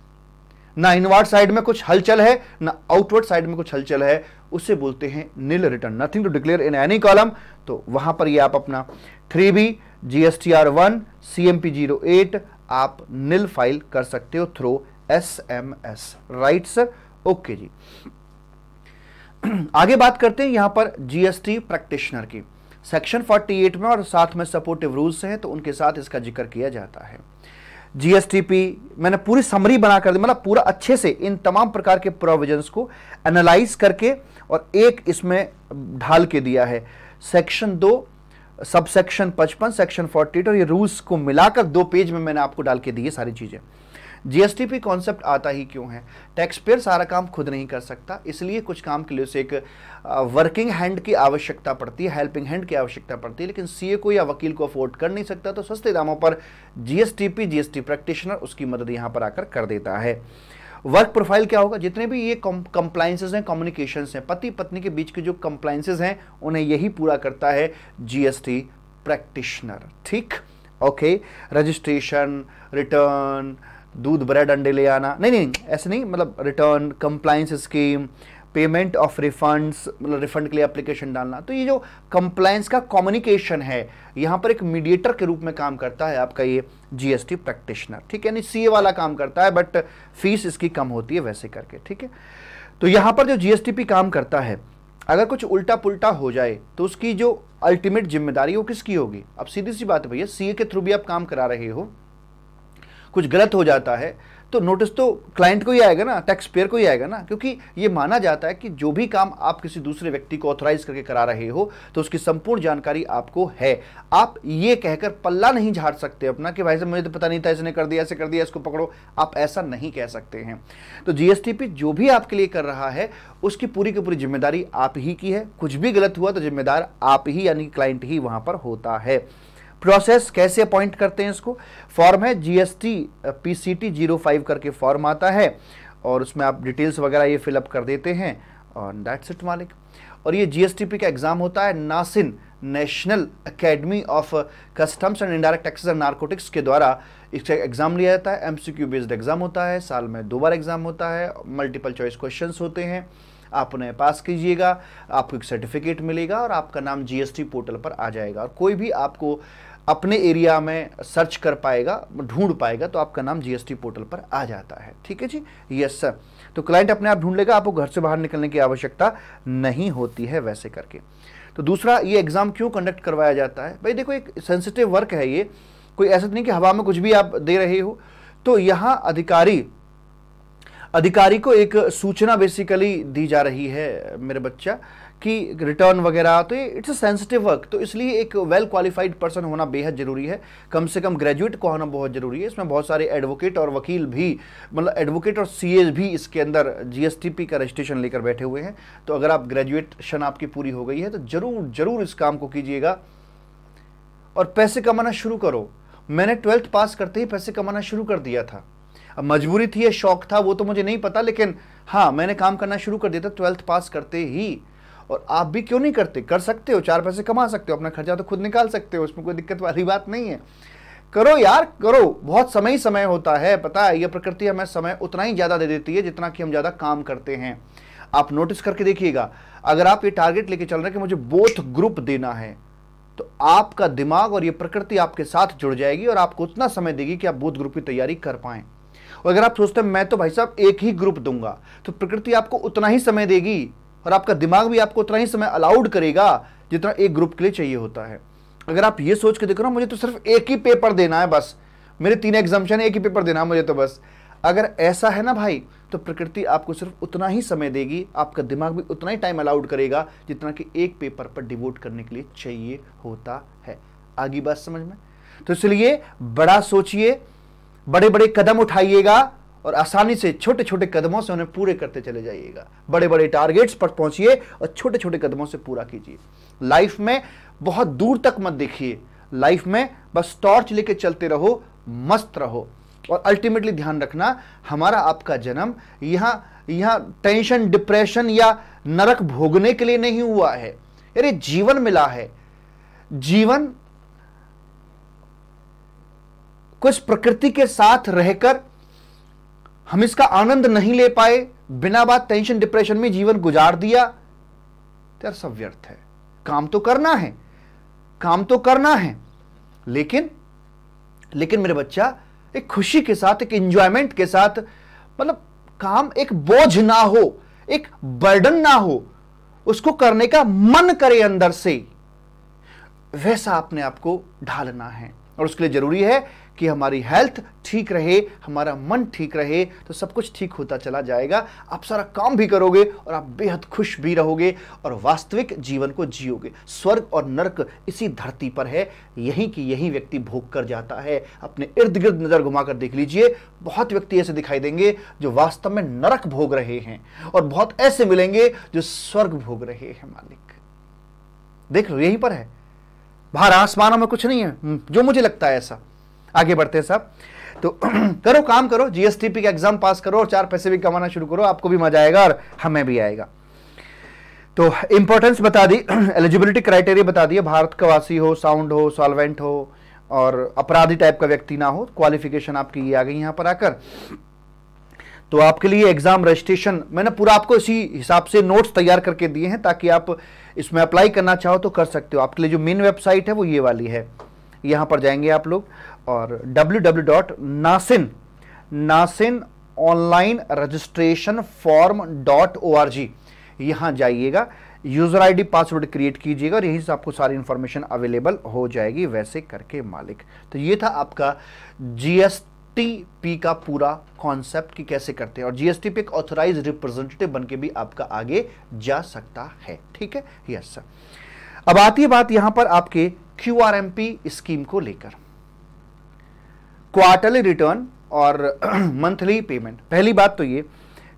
ना इनवर्ड साइड में कुछ हलचल है ना आउटवर्ड साइड में कुछ हलचल है उसे बोलते हैं nil return nothing to declare in any column तो वहां पर ये आप अपना three B G S T R one C M P zero eight आप नील फाइल कर सकते हो through S M S right sir okay जी आगे बात करते हैं यहां पर जीएसटी प्रैक्टिशनर की सेक्शन 48 में और साथ में सपोर्टिव रूल्स हैं तो उनके साथ इसका जिक्र किया जाता है जीएसटीपी मैंने पूरी समरी बना कर दी मतलब पूरा अच्छे से इन तमाम प्रकार के प्रोविजंस को एनालाइज करके और एक इसमें ढाल के दिया है सेक्शन दो सबसेक्शन पचपन सेक्शन फोर्टी और ये रूल्स को मिलाकर दो पेज में मैंने आपको डाल के दी है सारी चीज़ें जीएसटी पी कॉन्सेप्ट आता ही क्यों है टैक्स पेयर सारा काम खुद नहीं कर सकता इसलिए कुछ काम के लिए उसे एक वर्किंग हैंड की आवश्यकता पड़ती है हेल्पिंग हैंड की आवश्यकता पड़ती है लेकिन सीए को या वकील को अफोर्ड कर नहीं सकता तो सस्ते दामों पर जीएसटीपी जीएसटी प्रैक्टिशनर उसकी मदद यहाँ पर आकर कर देता है वर्क प्रोफाइल क्या होगा जितने भी ये कंप्लाइंसेज हैं कम्युनिकेशन हैं पति पत्नी के बीच के जो कंप्लाइंसेज हैं उन्हें यही पूरा करता है जीएसटी प्रैक्टिशनर ठीक ओके रजिस्ट्रेशन रिटर्न दूध ब्रेड अंडे ले आना नहीं नहीं ऐसे नहीं मतलब return compliance scheme payment of refunds मतलब रिफंड के लिए एप्लीकेशन डालना तो ये जो कंप्लाइंस का कम्युनिकेशन है यहाँ पर एक मीडिएटर के रूप में काम करता है आपका ये जीएसटी प्रैक्टिशनर ठीक है यानी सीए वाला काम करता है बट फीस इसकी कम होती है वैसे करके ठीक है तो यहाँ पर जो जीएसटीपी काम करता है अगर कुछ उल्टा पुलटा हो जाए तो उसकी जो अल्टीमेट जिम्मेदारी वो किसकी होगी अब सीधी सी बात है भैया सीए के थ्रू भी आप काम करा रहे हो कुछ गलत हो जाता है तो नोटिस तो क्लाइंट को ही आएगा ना टैक्स पेयर को ही आएगा ना क्योंकि ये माना जाता है कि जो भी काम आप किसी दूसरे व्यक्ति को ऑथोराइज करके करा रहे हो तो उसकी संपूर्ण जानकारी आपको है आप ये कहकर पल्ला नहीं झाड़ सकते अपना कि भाई साहब मुझे तो पता नहीं था इसने कर दिया ऐसे कर दिया इसको पकड़ो आप ऐसा नहीं कह सकते हैं तो जी जो भी आपके लिए कर रहा है उसकी पूरी की पूरी जिम्मेदारी आप ही की है कुछ भी गलत हुआ तो जिम्मेदार आप ही यानी क्लाइंट ही वहाँ पर होता है प्रोसेस कैसे अपॉइंट करते हैं इसको फॉर्म है जीएसटी पीसीटी जीरो फाइव करके फॉर्म आता है और उसमें आप डिटेल्स वगैरह ये फिलअप कर देते हैं और दैट्स इट मालिक और ये जीएसटीपी का एग्ज़ाम होता है NACIN national academy of customs and indirect taxes and narcotics के द्वारा इसका एग्ज़ाम लिया जाता है एमसीक्यू बेस्ड एग्ज़ाम होता है साल में दो बार एग्ज़ाम होता है मल्टीपल चॉइस क्वेश्चंस होते हैं आप उन्हें पास कीजिएगा आपको एक सर्टिफिकेट मिलेगा और आपका नाम जीएसटी पोर्टल पर आ जाएगा और कोई भी आपको अपने एरिया में सर्च कर पाएगा ढूंढ पाएगा तो आपका नाम जीएसटी पोर्टल पर आ जाता है ठीक है जी यस सर तो क्लाइंट अपने आप ढूंढ लेगा आपको घर से बाहर निकलने की आवश्यकता नहीं होती है वैसे करके तो दूसरा ये एग्ज़ाम क्यों कंडक्ट करवाया जाता है भाई देखो एक सेंसिटिव वर्क है ये कोई ऐसा तो नहीं कि हवा में कुछ भी आप दे रहे हो तो यहां अधिकारी अधिकारी को एक सूचना बेसिकली दी जा रही है मेरे बच्चा की रिटर्न वगैरह तो ये इट्स अ सेंसिटिव वर्क तो इसलिए एक वेल क्वालिफाइड पर्सन होना बेहद ज़रूरी है कम से कम ग्रेजुएट को होना बहुत ज़रूरी है इसमें बहुत सारे एडवोकेट और वकील भी मतलब एडवोकेट और सी भी इसके अंदर जी का रजिस्ट्रेशन लेकर बैठे हुए हैं तो अगर आप ग्रेजुएशन आपकी पूरी हो गई है तो ज़रूर ज़रूर इस काम को कीजिएगा और पैसे कमाना शुरू करो मैंने ट्वेल्थ पास करते ही पैसे कमाना शुरू कर दिया था अब मजबूरी थी या शौक था वो तो मुझे नहीं पता लेकिन हाँ मैंने काम करना शुरू कर दिया था ट्वेल्थ पास करते ही और आप भी क्यों नहीं करते कर सकते हो चार पैसे कमा सकते हो अपना खर्चा तो खुद निकाल सकते हो उसमें कोई दिक्कत वाली बात नहीं है करो यार करो बहुत समय ही समय होता है पता है ये प्रकृति हमें समय उतना ही ज़्यादा दे देती है जितना कि हम ज़्यादा काम करते हैं आप नोटिस करके देखिएगा अगर आप ये टारगेट लेके चल रहे हैं कि मुझे बोथ ग्रुप देना है तो आपका दिमाग और ये प्रकृति आपके साथ जुड़ जाएगी और आपको उतना समय देगी कि आप बोध ग्रुप की तैयारी कर पाएँ और अगर आप सोचते हैं मैं तो भाई साहब एक ही ग्रुप दूंगा तो प्रकृति आपको उतना ही समय देगी और आपका दिमाग भी आपको उतना ही समय अलाउड करेगा जितना एक ग्रुप के लिए चाहिए होता है अगर आप ये सोच के देख रहे हो मुझे तो सिर्फ एक ही पेपर देना है बस मेरे तीन एग्जामेशन एक ही पेपर देना है मुझे तो बस अगर ऐसा है ना भाई तो प्रकृति आपको सिर्फ उतना ही समय देगी आपका दिमाग भी उतना ही टाइम अलाउड करेगा जितना कि एक पेपर पर डिवोट करने के लिए चाहिए होता है आगे बात समझ में तो इसलिए बड़ा सोचिए बड़े बड़े कदम उठाइएगा और आसानी से छोटे छोटे कदमों से उन्हें पूरे करते चले जाइएगा बड़े बड़े टारगेट्स पर पहुंचिए और छोटे छोटे कदमों से पूरा कीजिए लाइफ में बहुत दूर तक मत देखिए लाइफ में बस टॉर्च लेके चलते रहो मस्त रहो और अल्टीमेटली ध्यान रखना हमारा आपका जन्म यहाँ यहाँ टेंशन डिप्रेशन या नरक भोगने के लिए नहीं हुआ है अरे जीवन मिला है जीवन कुछ प्रकृति के साथ रहकर हम इसका आनंद नहीं ले पाए बिना बात टेंशन डिप्रेशन में जीवन गुजार दिया तो सब व्यर्थ है काम तो करना है काम तो करना है लेकिन लेकिन मेरे बच्चा एक खुशी के साथ एक एंजॉयमेंट के साथ मतलब काम एक बोझ ना हो एक बर्डन ना हो उसको करने का मन करे अंदर से वैसा आपने आपको ढालना है और उसके लिए जरूरी है कि हमारी हेल्थ ठीक रहे हमारा मन ठीक रहे तो सब कुछ ठीक होता चला जाएगा आप सारा काम भी करोगे और आप बेहद खुश भी रहोगे और वास्तविक जीवन को जियोगे स्वर्ग और नरक इसी धरती पर है यही कि यही व्यक्ति भोग कर जाता है अपने इर्द गिर्द नज़र घुमाकर देख लीजिए बहुत व्यक्ति ऐसे दिखाई देंगे जो वास्तव में नरक भोग रहे हैं और बहुत ऐसे मिलेंगे जो स्वर्ग भोग रहे हैं मालिक देख लो यहीं पर है बाहर आसमानों में कुछ नहीं है हम्म, जो मुझे लगता है ऐसा आगे बढ़ते हैं साहब तो करो काम करो जीएसटीपी का एग्जाम पास करो और चार पैसे भी कमाना शुरू करो आपको भी मजा आएगा और हमें भी आएगा तो इंपॉर्टेंस बता दी एलिजिबिलिटी क्राइटेरिया बता दिए भारत का वासी हो साउंड हो सॉल्वेंट हो और अपराधी टाइप का व्यक्ति ना हो क्वालिफिकेशन आपकी ये आ गई यहाँ पर आकर तो आपके लिए एग्जाम रजिस्ट्रेशन मैंने पूरा आपको इसी हिसाब से नोट्स तैयार करके दिए हैं ताकि आप इसमें अप्लाई करना चाहो तो कर सकते हो आपके लिए जो मेन वेबसाइट है वो ये वाली है यहां पर जाएंगे आप लोग और W W dot NACIN NACIN online registration form dot O R G यहां जाइएगा यूज़र आईडी पासवर्ड क्रिएट कीजिएगा और यहीं से आपको सारी इंफॉर्मेशन अवेलेबल हो जाएगी वैसे करके मालिक तो ये था आपका जीएसटीपी का पूरा कॉन्सेप्ट कि कैसे करते हैं और पी एक ऑथोराइज रिप्रेजेंटेटिव बन के भी आपका आगे जा सकता है ठीक है यस सर अब आती है बात यहां पर आपके क्यू स्कीम को लेकर क्वार्टरली रिटर्न और मंथली पेमेंट पहली बात तो ये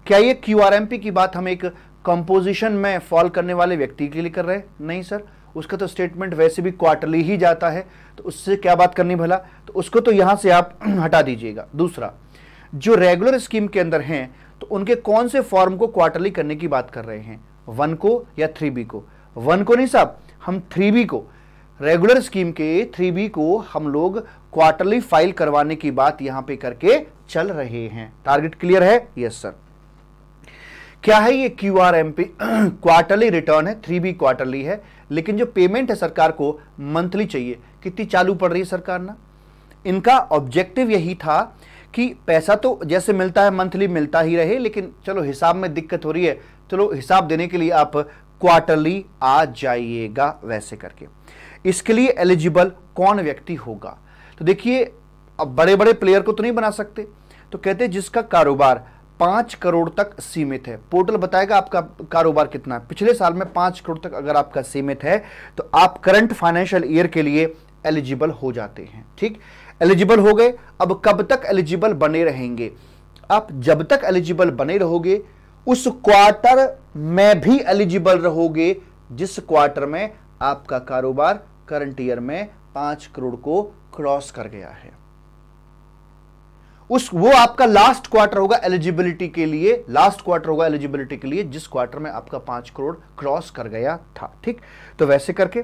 क्या ये क्यू की बात हम एक कंपोजिशन में फॉल करने वाले व्यक्ति के लिए कर रहे हैं नहीं सर उसका तो स्टेटमेंट वैसे भी क्वार्टरली ही जाता है तो उससे क्या बात करनी भला तो उसको तो यहाँ से आप हटा दीजिएगा दूसरा जो रेगुलर स्कीम के अंदर हैं तो उनके कौन से फॉर्म को क्वार्टरली करने की बात कर रहे हैं वन को या थ्री बी को वन को नहीं साहब हम थ्री बी को रेगुलर स्कीम के थ्री बी को हम लोग क्वार्टरली फाइल करवाने की बात यहां पे करके चल रहे हैं टारगेट क्लियर है यस सर क्या है ये Q R M P quarterly return है थ्री बी क्वार्टरली है लेकिन जो पेमेंट है सरकार को मंथली चाहिए कितनी चालू पड़ रही है सरकार ना इनका ऑब्जेक्टिव यही था कि पैसा तो जैसे मिलता है मंथली मिलता ही रहे लेकिन चलो हिसाब में दिक्कत हो रही है चलो हिसाब देने के लिए आप क्वार्टरली आ जाइएगा वैसे करके इसके लिए एलिजिबल कौन व्यक्ति होगा तो देखिए अब बड़े बड़े प्लेयर को तो नहीं बना सकते तो कहते हैं जिसका कारोबार पांच करोड़ तक सीमित है पोर्टल बताएगा आपका कारोबार कितना है पिछले साल में पांच करोड़ तक अगर आपका सीमित है तो आप करंट फाइनेंशियल ईयर के लिए एलिजिबल हो जाते हैं ठीक एलिजिबल हो गए अब कब तक एलिजिबल बने रहेंगे आप जब तक एलिजिबल बने रहोगे उस क्वार्टर में भी एलिजिबल रहोगे जिस क्वार्टर में आपका कारोबार करंट ईयर में पांच करोड़ को क्रॉस कर गया है उस वो आपका लास्ट क्वार्टर होगा एलिजिबिलिटी के लिए लास्ट क्वार्टर होगा एलिजिबिलिटी के लिए जिस क्वार्टर में आपका पांच करोड़ क्रॉस कर गया था ठीक तो वैसे करके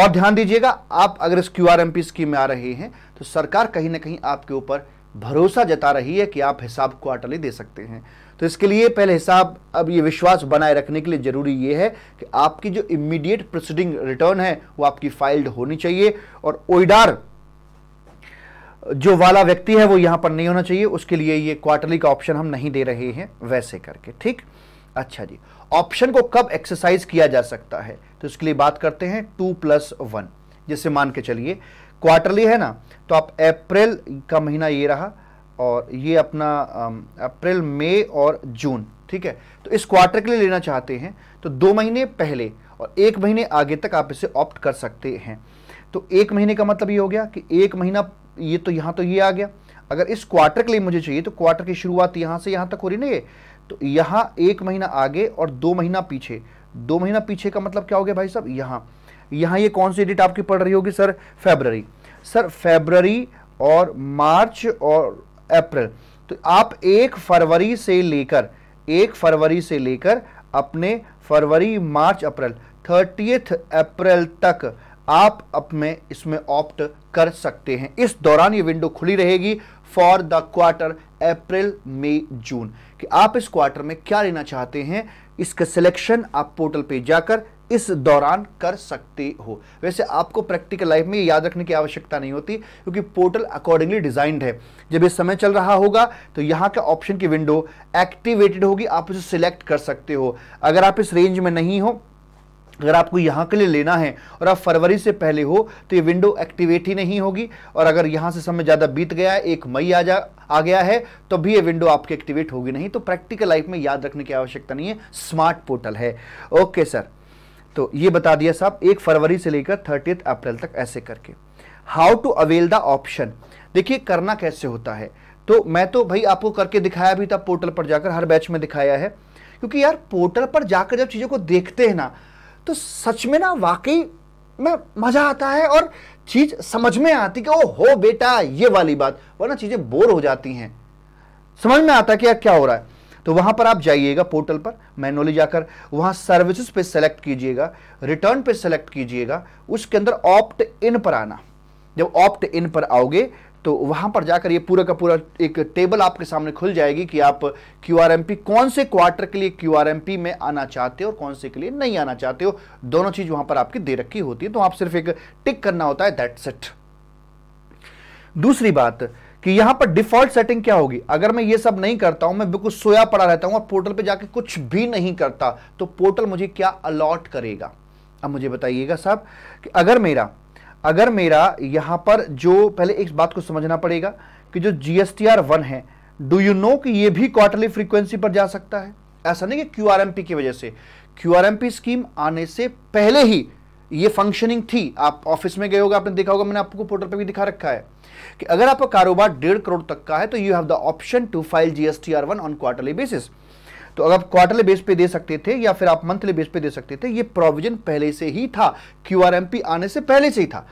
और ध्यान दीजिएगा आप अगर इस क्यू आर स्कीम में आ रहे हैं तो सरकार कहीं ना कहीं आपके ऊपर भरोसा जता रही है कि आप हिसाब क्वार्टरली दे सकते हैं तो इसके लिए पहले हिसाब अब ये विश्वास बनाए रखने के लिए ज़रूरी ये है कि आपकी जो इमीडिएट प्रोसीडिंग रिटर्न है वो आपकी फाइल्ड होनी चाहिए और ओइडार जो वाला व्यक्ति है वो यहां पर नहीं होना चाहिए उसके लिए ये क्वार्टरली का ऑप्शन हम नहीं दे रहे हैं वैसे करके ठीक अच्छा जी ऑप्शन को कब एक्सरसाइज किया जा सकता है तो इसके लिए बात करते हैं टू प्लस वन जैसे मान के चलिए क्वार्टरली है ना तो आप अप्रैल का महीना ये रहा और ये अपना अप्रैल मई और जून ठीक है तो इस क्वार्टर के लिए लेना चाहते हैं तो दो महीने पहले और एक महीने आगे तक आप इसे ऑप्ट कर सकते हैं तो एक महीने का मतलब ये हो गया कि एक महीना ये तो यहां तो ये आ गया अगर इस क्वार्टर के लिए मुझे चाहिए तो क्वार्टर की शुरुआत यहां से यहां तक हो रही ना ये तो यहां एक महीना आगे और दो महीना पीछे दो महीना पीछे का मतलब क्या हो गया भाई साहब यहां यहां ये कौन सी डेट आपकी पड़ रही होगी सर फेबररी सर फेबररी और मार्च और अप्रैल तो आप एक फरवरी से लेकर एक फरवरी से लेकर अपने फरवरी मार्च अप्रैल थर्टीथ अप्रैल तक आप अप में इसमें ऑप्ट कर सकते हैं इस दौरान ये विंडो खुली रहेगी for the quarter April May June कि आप इस क्वार्टर में क्या लेना चाहते हैं इसका सिलेक्शन आप पोर्टल पे जाकर इस दौरान कर सकते हो वैसे आपको प्रैक्टिकल लाइफ में याद रखने की आवश्यकता नहीं होती क्योंकि पोर्टल अकॉर्डिंगली डिजाइंड है जब ये समय चल रहा होगा तो यहाँ का ऑप्शन की विंडो एक्टिवेटेड होगी आप इसे सिलेक्ट कर सकते हो अगर आप इस रेंज में नहीं हो अगर आपको यहाँ के लिए लेना है और आप फरवरी से पहले हो तो ये विंडो एक्टिवेट ही नहीं होगी और अगर यहाँ से समय ज़्यादा बीत गया है एक मई आ जा आ गया है तो भी ये विंडो आपके एक्टिवेट होगी नहीं तो प्रैक्टिकल लाइफ में याद रखने की आवश्यकता नहीं है स्मार्ट पोर्टल है ओके सर तो ये बता दिया साहब एक फरवरी से लेकर थर्टी अप्रैल तक ऐसे करके how to avail the option देखिए करना कैसे होता है तो मैं तो भाई आपको करके दिखाया भी था पोर्टल पर जाकर हर बैच में दिखाया है क्योंकि यार पोर्टल पर जाकर जब चीज़ों को देखते हैं ना तो सच में ना वाकई में मज़ा आता है और चीज़ समझ में आती कि ओ हो बेटा ये वाली बात वरना चीज़ें बोर हो जाती हैं समझ में आता कि यार क्या हो रहा है तो वहां पर आप जाइएगा पोर्टल पर मैनुअली जाकर वहां सर्विसेज पे सेलेक्ट कीजिएगा रिटर्न पे सेलेक्ट कीजिएगा उसके अंदर ऑप्ट इन पर आना जब ऑप्ट इन पर आओगे तो वहां पर जाकर ये पूरा का पूरा एक टेबल आपके सामने खुल जाएगी कि आप क्यू कौन से क्वार्टर के लिए क्यू में आना चाहते हो और कौन से के लिए नहीं आना चाहते हो दोनों चीज़ वहां पर आपकी दे रखी होती है तो आप सिर्फ एक टिक करना होता है दैट सेट दूसरी बात कि यहां पर डिफॉल्ट सेटिंग क्या होगी अगर मैं ये सब नहीं करता हूं मैं बिल्कुल सोया पड़ा रहता हूं और पोर्टल पे जाके कुछ भी नहीं करता तो पोर्टल मुझे क्या अलॉट करेगा अब मुझे बताइएगा साहब कि अगर मेरा अगर मेरा यहाँ पर जो पहले एक बात को समझना पड़ेगा कि जो G S T R one है डू यू नो कि ये भी क्वार्टरली फ्रीक्वेंसी पर जा सकता है ऐसा नहीं कि क्यू आर एम पी की वजह से Q R M P scheme आने से पहले ही ये फंक्शनिंग थी आप ऑफिस में गए होगा आपने देखा होगा मैंने आपको पोर्टल पर भी दिखा रखा है कि अगर आपका कारोबार डेढ़ करोड़ तक का है तो you have the option to file GSTR one on quarterly basis तो अगर आप क्वार्टरली बेस पे दे सकते थे या फिर आप मंथली बेस पे दे सकते थे ये प्रोविजन पहले से ही था क्यू आने से पहले से ही था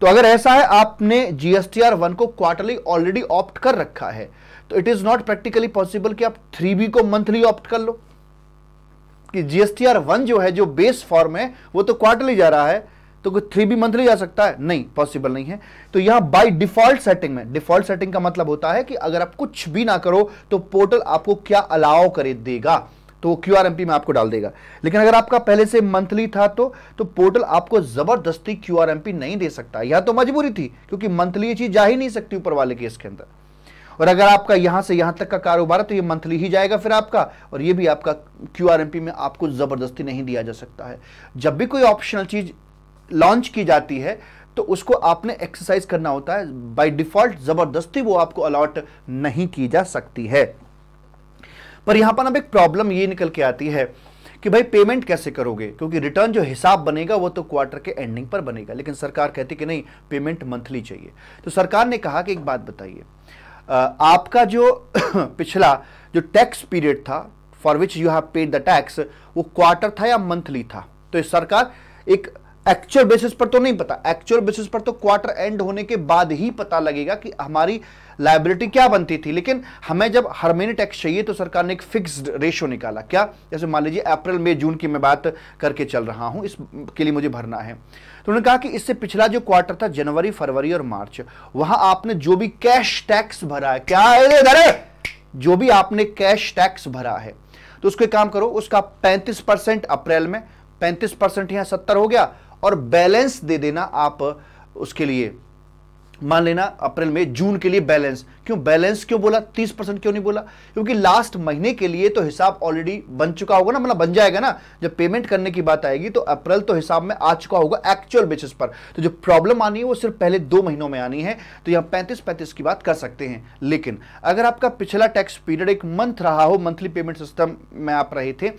तो अगर ऐसा है आपने जीएसटीआर वन को क्वार्टरली ऑलरेडी ऑप्ट कर रखा है तो it is not practically possible कि आप थ्री बी को मंथली ऑप्ट कर लो कि जीएसटीआर वन जो है जो बेस फॉर्म है वो तो क्वार्टरली जा रहा है तो कोई थ्री भी मंथली जा सकता है नहीं पॉसिबल नहीं है तो यहां बाय डिफॉल्ट सेटिंग में डिफॉल्ट सेटिंग का मतलब होता है कि अगर आप कुछ भी ना करो तो पोर्टल आपको क्या अलाव करे देगा तो क्यू आर में आपको डाल देगा लेकिन अगर आपका पहले से मंथली था तो तो पोर्टल आपको जबरदस्ती क्यू आर नहीं दे सकता यह तो मजबूरी थी क्योंकि मंथली ये चीज जा ही नहीं सकती ऊपर वाले केस के अंदर और अगर आपका यहां से यहां तक का कारोबार है तो ये मंथली ही जाएगा फिर आपका और ये भी आपका क्यू में आपको जबरदस्ती नहीं दिया जा सकता है जब भी कोई ऑप्शनल चीज लॉन्च की जाती है तो उसको आपने एक्सरसाइज करना होता है बाय डिफॉल्ट जबरदस्ती वो आपको अलॉट नहीं की जा सकती है पर यहां पर अब एक प्रॉब्लम ये निकल के आती है कि भाई पेमेंट कैसे करोगे क्योंकि रिटर्न जो हिसाब बनेगा वो तो क्वार्टर के एंडिंग पर बनेगा लेकिन सरकार कहती कि नहीं पेमेंट मंथली चाहिए तो सरकार ने कहा कि एक बात बताइए आपका जो पिछला जो टैक्स पीरियड था for which you have paid the tax वो क्वार्टर था या मंथली था तो सरकार एक एक्चुअल बेसिस पर तो नहीं पता एक्चुअल बेसिस पर तो क्वार्टर एंड होने के बाद ही पता लगेगा कि हमारी लाइबिलिटी क्या बनती थी लेकिन हमें जब हर महीने टैक्स चाहिए तो सरकार ने एक फिक्स्ड रेशो निकाला क्या जैसे मान लीजिए अप्रैल मई जून की मैं बात करके चल रहा हूं इसके लिए मुझे भरना है तो उन्होंने कहा कि इससे पिछला जो क्वार्टर था जनवरी फरवरी और मार्च वहां आपने जो भी कैश टैक्स भरा है क्या है जो भी आपने कैश टैक्स भरा है तो उसको काम करो उसका पैंतीस परसेंट अप्रैल में पैंतीस परसेंट यहां सत्तर हो गया और बैलेंस दे देना आप उसके लिए मान लेना अप्रैल में जून के लिए बैलेंस क्यों बैलेंस क्यों बोला तीस परसेंट क्यों नहीं बोला क्योंकि लास्ट महीने के लिए तो हिसाब ऑलरेडी बन चुका होगा ना मतलब बन जाएगा ना जब पेमेंट करने की बात आएगी तो अप्रैल तो हिसाब में आ चुका होगा एक्चुअल बेसिस पर तो जो प्रॉब्लम आनी है वो सिर्फ पहले दो महीनों में आनी है तो यहाँ पैंतीस पैंतीस की बात कर सकते हैं लेकिन अगर आपका पिछला टैक्स पीरियड एक मंथ रहा हो मंथली पेमेंट सिस्टम में आप रहे थे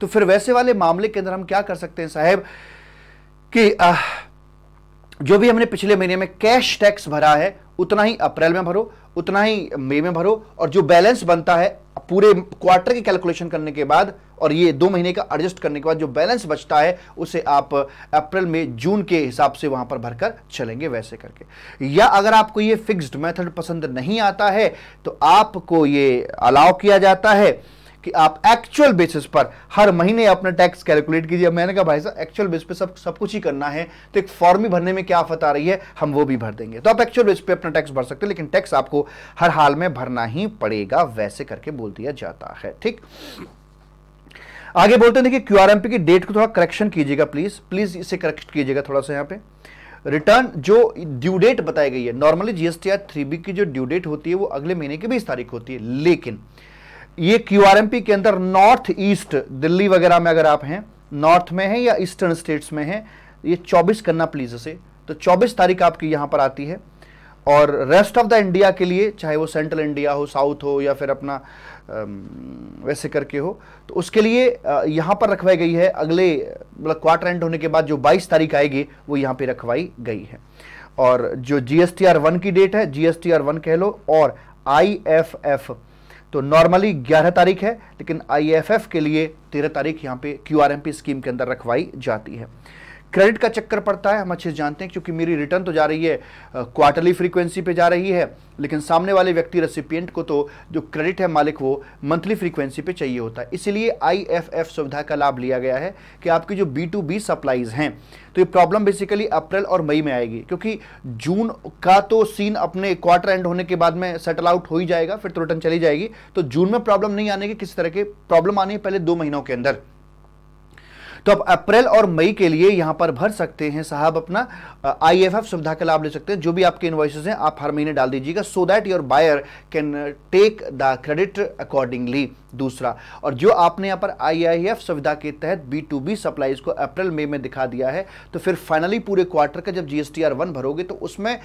तो फिर वैसे वाले मामले के अंदर हम क्या कर सकते हैं साहब कि जो भी हमने पिछले महीने में कैश टैक्स भरा है उतना ही अप्रैल में भरो उतना ही मई में भरो और जो बैलेंस बनता है पूरे क्वार्टर की कैलकुलेशन करने के बाद और ये दो महीने का एडजस्ट करने के बाद जो बैलेंस बचता है उसे आप अप्रैल में जून के हिसाब से वहां पर भरकर चलेंगे वैसे करके या अगर आपको ये फिक्स्ड मेथड पसंद नहीं आता है तो आपको ये अलाउ किया जाता है कि आप एक्चुअल बेसिस पर हर महीने अपना टैक्स कैलकुलेट कीजिए मैंने कहा भाई साहब एक्चुअल बेस पे सब सब कुछ ही करना है तो एक फॉर्म ही भरने में क्या आफत आ रही है हम वो भी भर देंगे तो आप एक्चुअल बेस पे अपना टैक्स भर सकते हैं लेकिन टैक्स आपको हर हाल में भरना ही पड़ेगा वैसे करके बोल दिया जाता है ठीक आगे बोलते हैं देखिए क्यूआरएमपी की डेट को थोड़ा करेक्शन कीजिएगा प्लीज प्लीज इसे करेक्ट कीजिएगा थोड़ा सा यहाँ पे रिटर्न जो ड्यू डेट बताई गई है नॉर्मली जीएसटीआर थ्री बी की जो ड्यू डेट होती है वो अगले महीने की बीस तारीख होती है लेकिन ये क्यूआरएमपी के अंदर नॉर्थ ईस्ट दिल्ली वगैरह में अगर आप हैं नॉर्थ में हैं या ईस्टर्न स्टेट्स में हैं ये 24 करना प्लीज से तो 24 तारीख आपकी यहां पर आती है और रेस्ट ऑफ द इंडिया के लिए चाहे वो सेंट्रल इंडिया हो साउथ हो या फिर अपना वैसे करके हो तो उसके लिए यहां पर रखवाई गई है अगले मतलब क्वार्टर एंड होने के बाद जो 22 तारीख आएगी वो यहां पे रखवाई गई है और जो G S T R one की डेट है G S T R one कह लो और आई एफ एफ तो नॉर्मली 11 तारीख है लेकिन आईएफएफ के लिए 13 तारीख यहाँ पे क्यूआरएमपी स्कीम के अंदर रखवाई जाती है क्रेडिट का चक्कर पड़ता है हम अच्छे से जानते हैं क्योंकि मेरी रिटर्न तो जा रही है क्वार्टरली फ्रीक्वेंसी पे जा रही है लेकिन सामने वाले व्यक्ति रेसिपिएंट को तो जो क्रेडिट है मालिक वो मंथली फ्रीक्वेंसी पे चाहिए होता है इसलिए आईएफएफ सुविधा का लाभ लिया गया है कि आपकी जो बी टू बी सप्लाईज हैं तो ये प्रॉब्लम बेसिकली अप्रैल और मई में आएगी क्योंकि जून का तो सीन अपने क्वार्टर एंड होने के बाद में सेटल आउट हो ही जाएगा फिर तो रिटर्न चली जाएगी तो जून में प्रॉब्लम नहीं आने की किसी तरह की प्रॉब्लम आनी है पहले दो महीनों के अंदर तो आप अप्रैल और मई के लिए यहां पर भर सकते हैं साहब अपना आई सुविधा का लाभ ले सकते हैं जो भी आपके इन्वाइसेज हैं आप हर महीने डाल दीजिएगा so that your buyer can take the credit accordingly दूसरा और जो आपने यहाँ पर आईआईएफ सुविधा के तहत बी टू बी सप्लाईज को अप्रैल मई में, दिखा दिया है तो फिर फाइनली पूरे क्वार्टर का जब आर वन भरोगे तो उसमें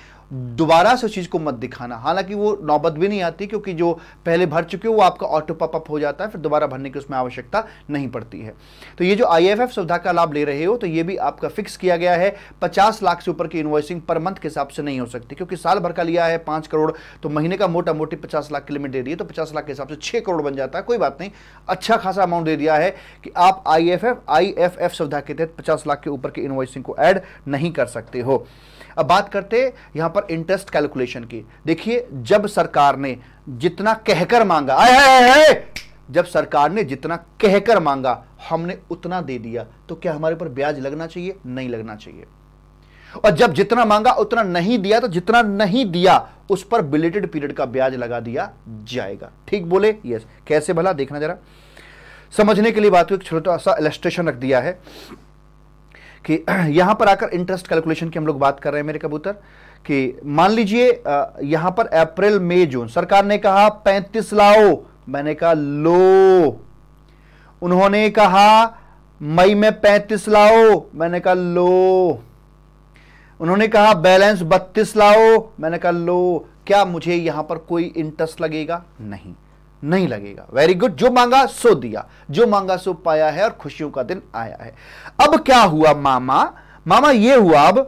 दोबारा से उस चीज़ को मत दिखाना हालांकि वो नौबत भी नहीं आती क्योंकि जो पहले भर चुके हो वो आपका ऑटो पपअप हो जाता है फिर दोबारा भरने की उसमें आवश्यकता नहीं पड़ती है तो ये जो आई सुविधा का लाभ ले रहे हो तो ये भी आपका फिक्स किया गया है पचास लाख से ऊपर की इन्वॉइसिंग पर मंथ के हिसाब से नहीं हो सकती क्योंकि साल भर का लिया है पाँच करोड़ तो महीने का मोटा मोटी पचास लाख की लिमिट दे रही है तो पचास लाख के हिसाब से छः करोड़ बन जाता है कोई कोई बात नहीं अच्छा खासा अमाउंट दे दिया है कि आप I F F I F F सुविधा के तहत पचास लाख के ऊपर के इन्वॉइसिंग को ऐड नहीं कर सकते हो अब बात करते यहां पर इंटरेस्ट कैलकुलेशन की देखिए जब सरकार ने जितना कहकर मांगा आए, आए, आए, जब सरकार ने जितना कहकर मांगा हमने उतना दे दिया तो क्या हमारे ऊपर ब्याज लगना चाहिए नहीं लगना चाहिए और जब जितना मांगा उतना नहीं दिया तो जितना नहीं दिया उस पर बिलेटेड पीरियड का ब्याज लगा दिया जाएगा ठीक बोले यस कैसे भला देखना जरा समझने के लिए बात को छोटा सा इलेस्ट्रेशन रख दिया है कि यहां पर आकर इंटरेस्ट कैलकुलेशन की हम लोग बात कर रहे हैं मेरे कबूतर कि मान लीजिए यहां पर अप्रैल मई जून सरकार ने कहा पैंतीस लाओ मैंने कहा लो उन्होंने कहा मई में पैंतीस लाओ मैंने कहा लो उन्होंने कहा बैलेंस बत्तीस लाओ मैंने कहा लो क्या मुझे यहां पर कोई इंटरेस्ट लगेगा नहीं नहीं लगेगा वेरी गुड जो मांगा सो दिया जो मांगा सो पाया है और खुशियों का दिन आया है अब क्या हुआ मामा मामा ये हुआ अब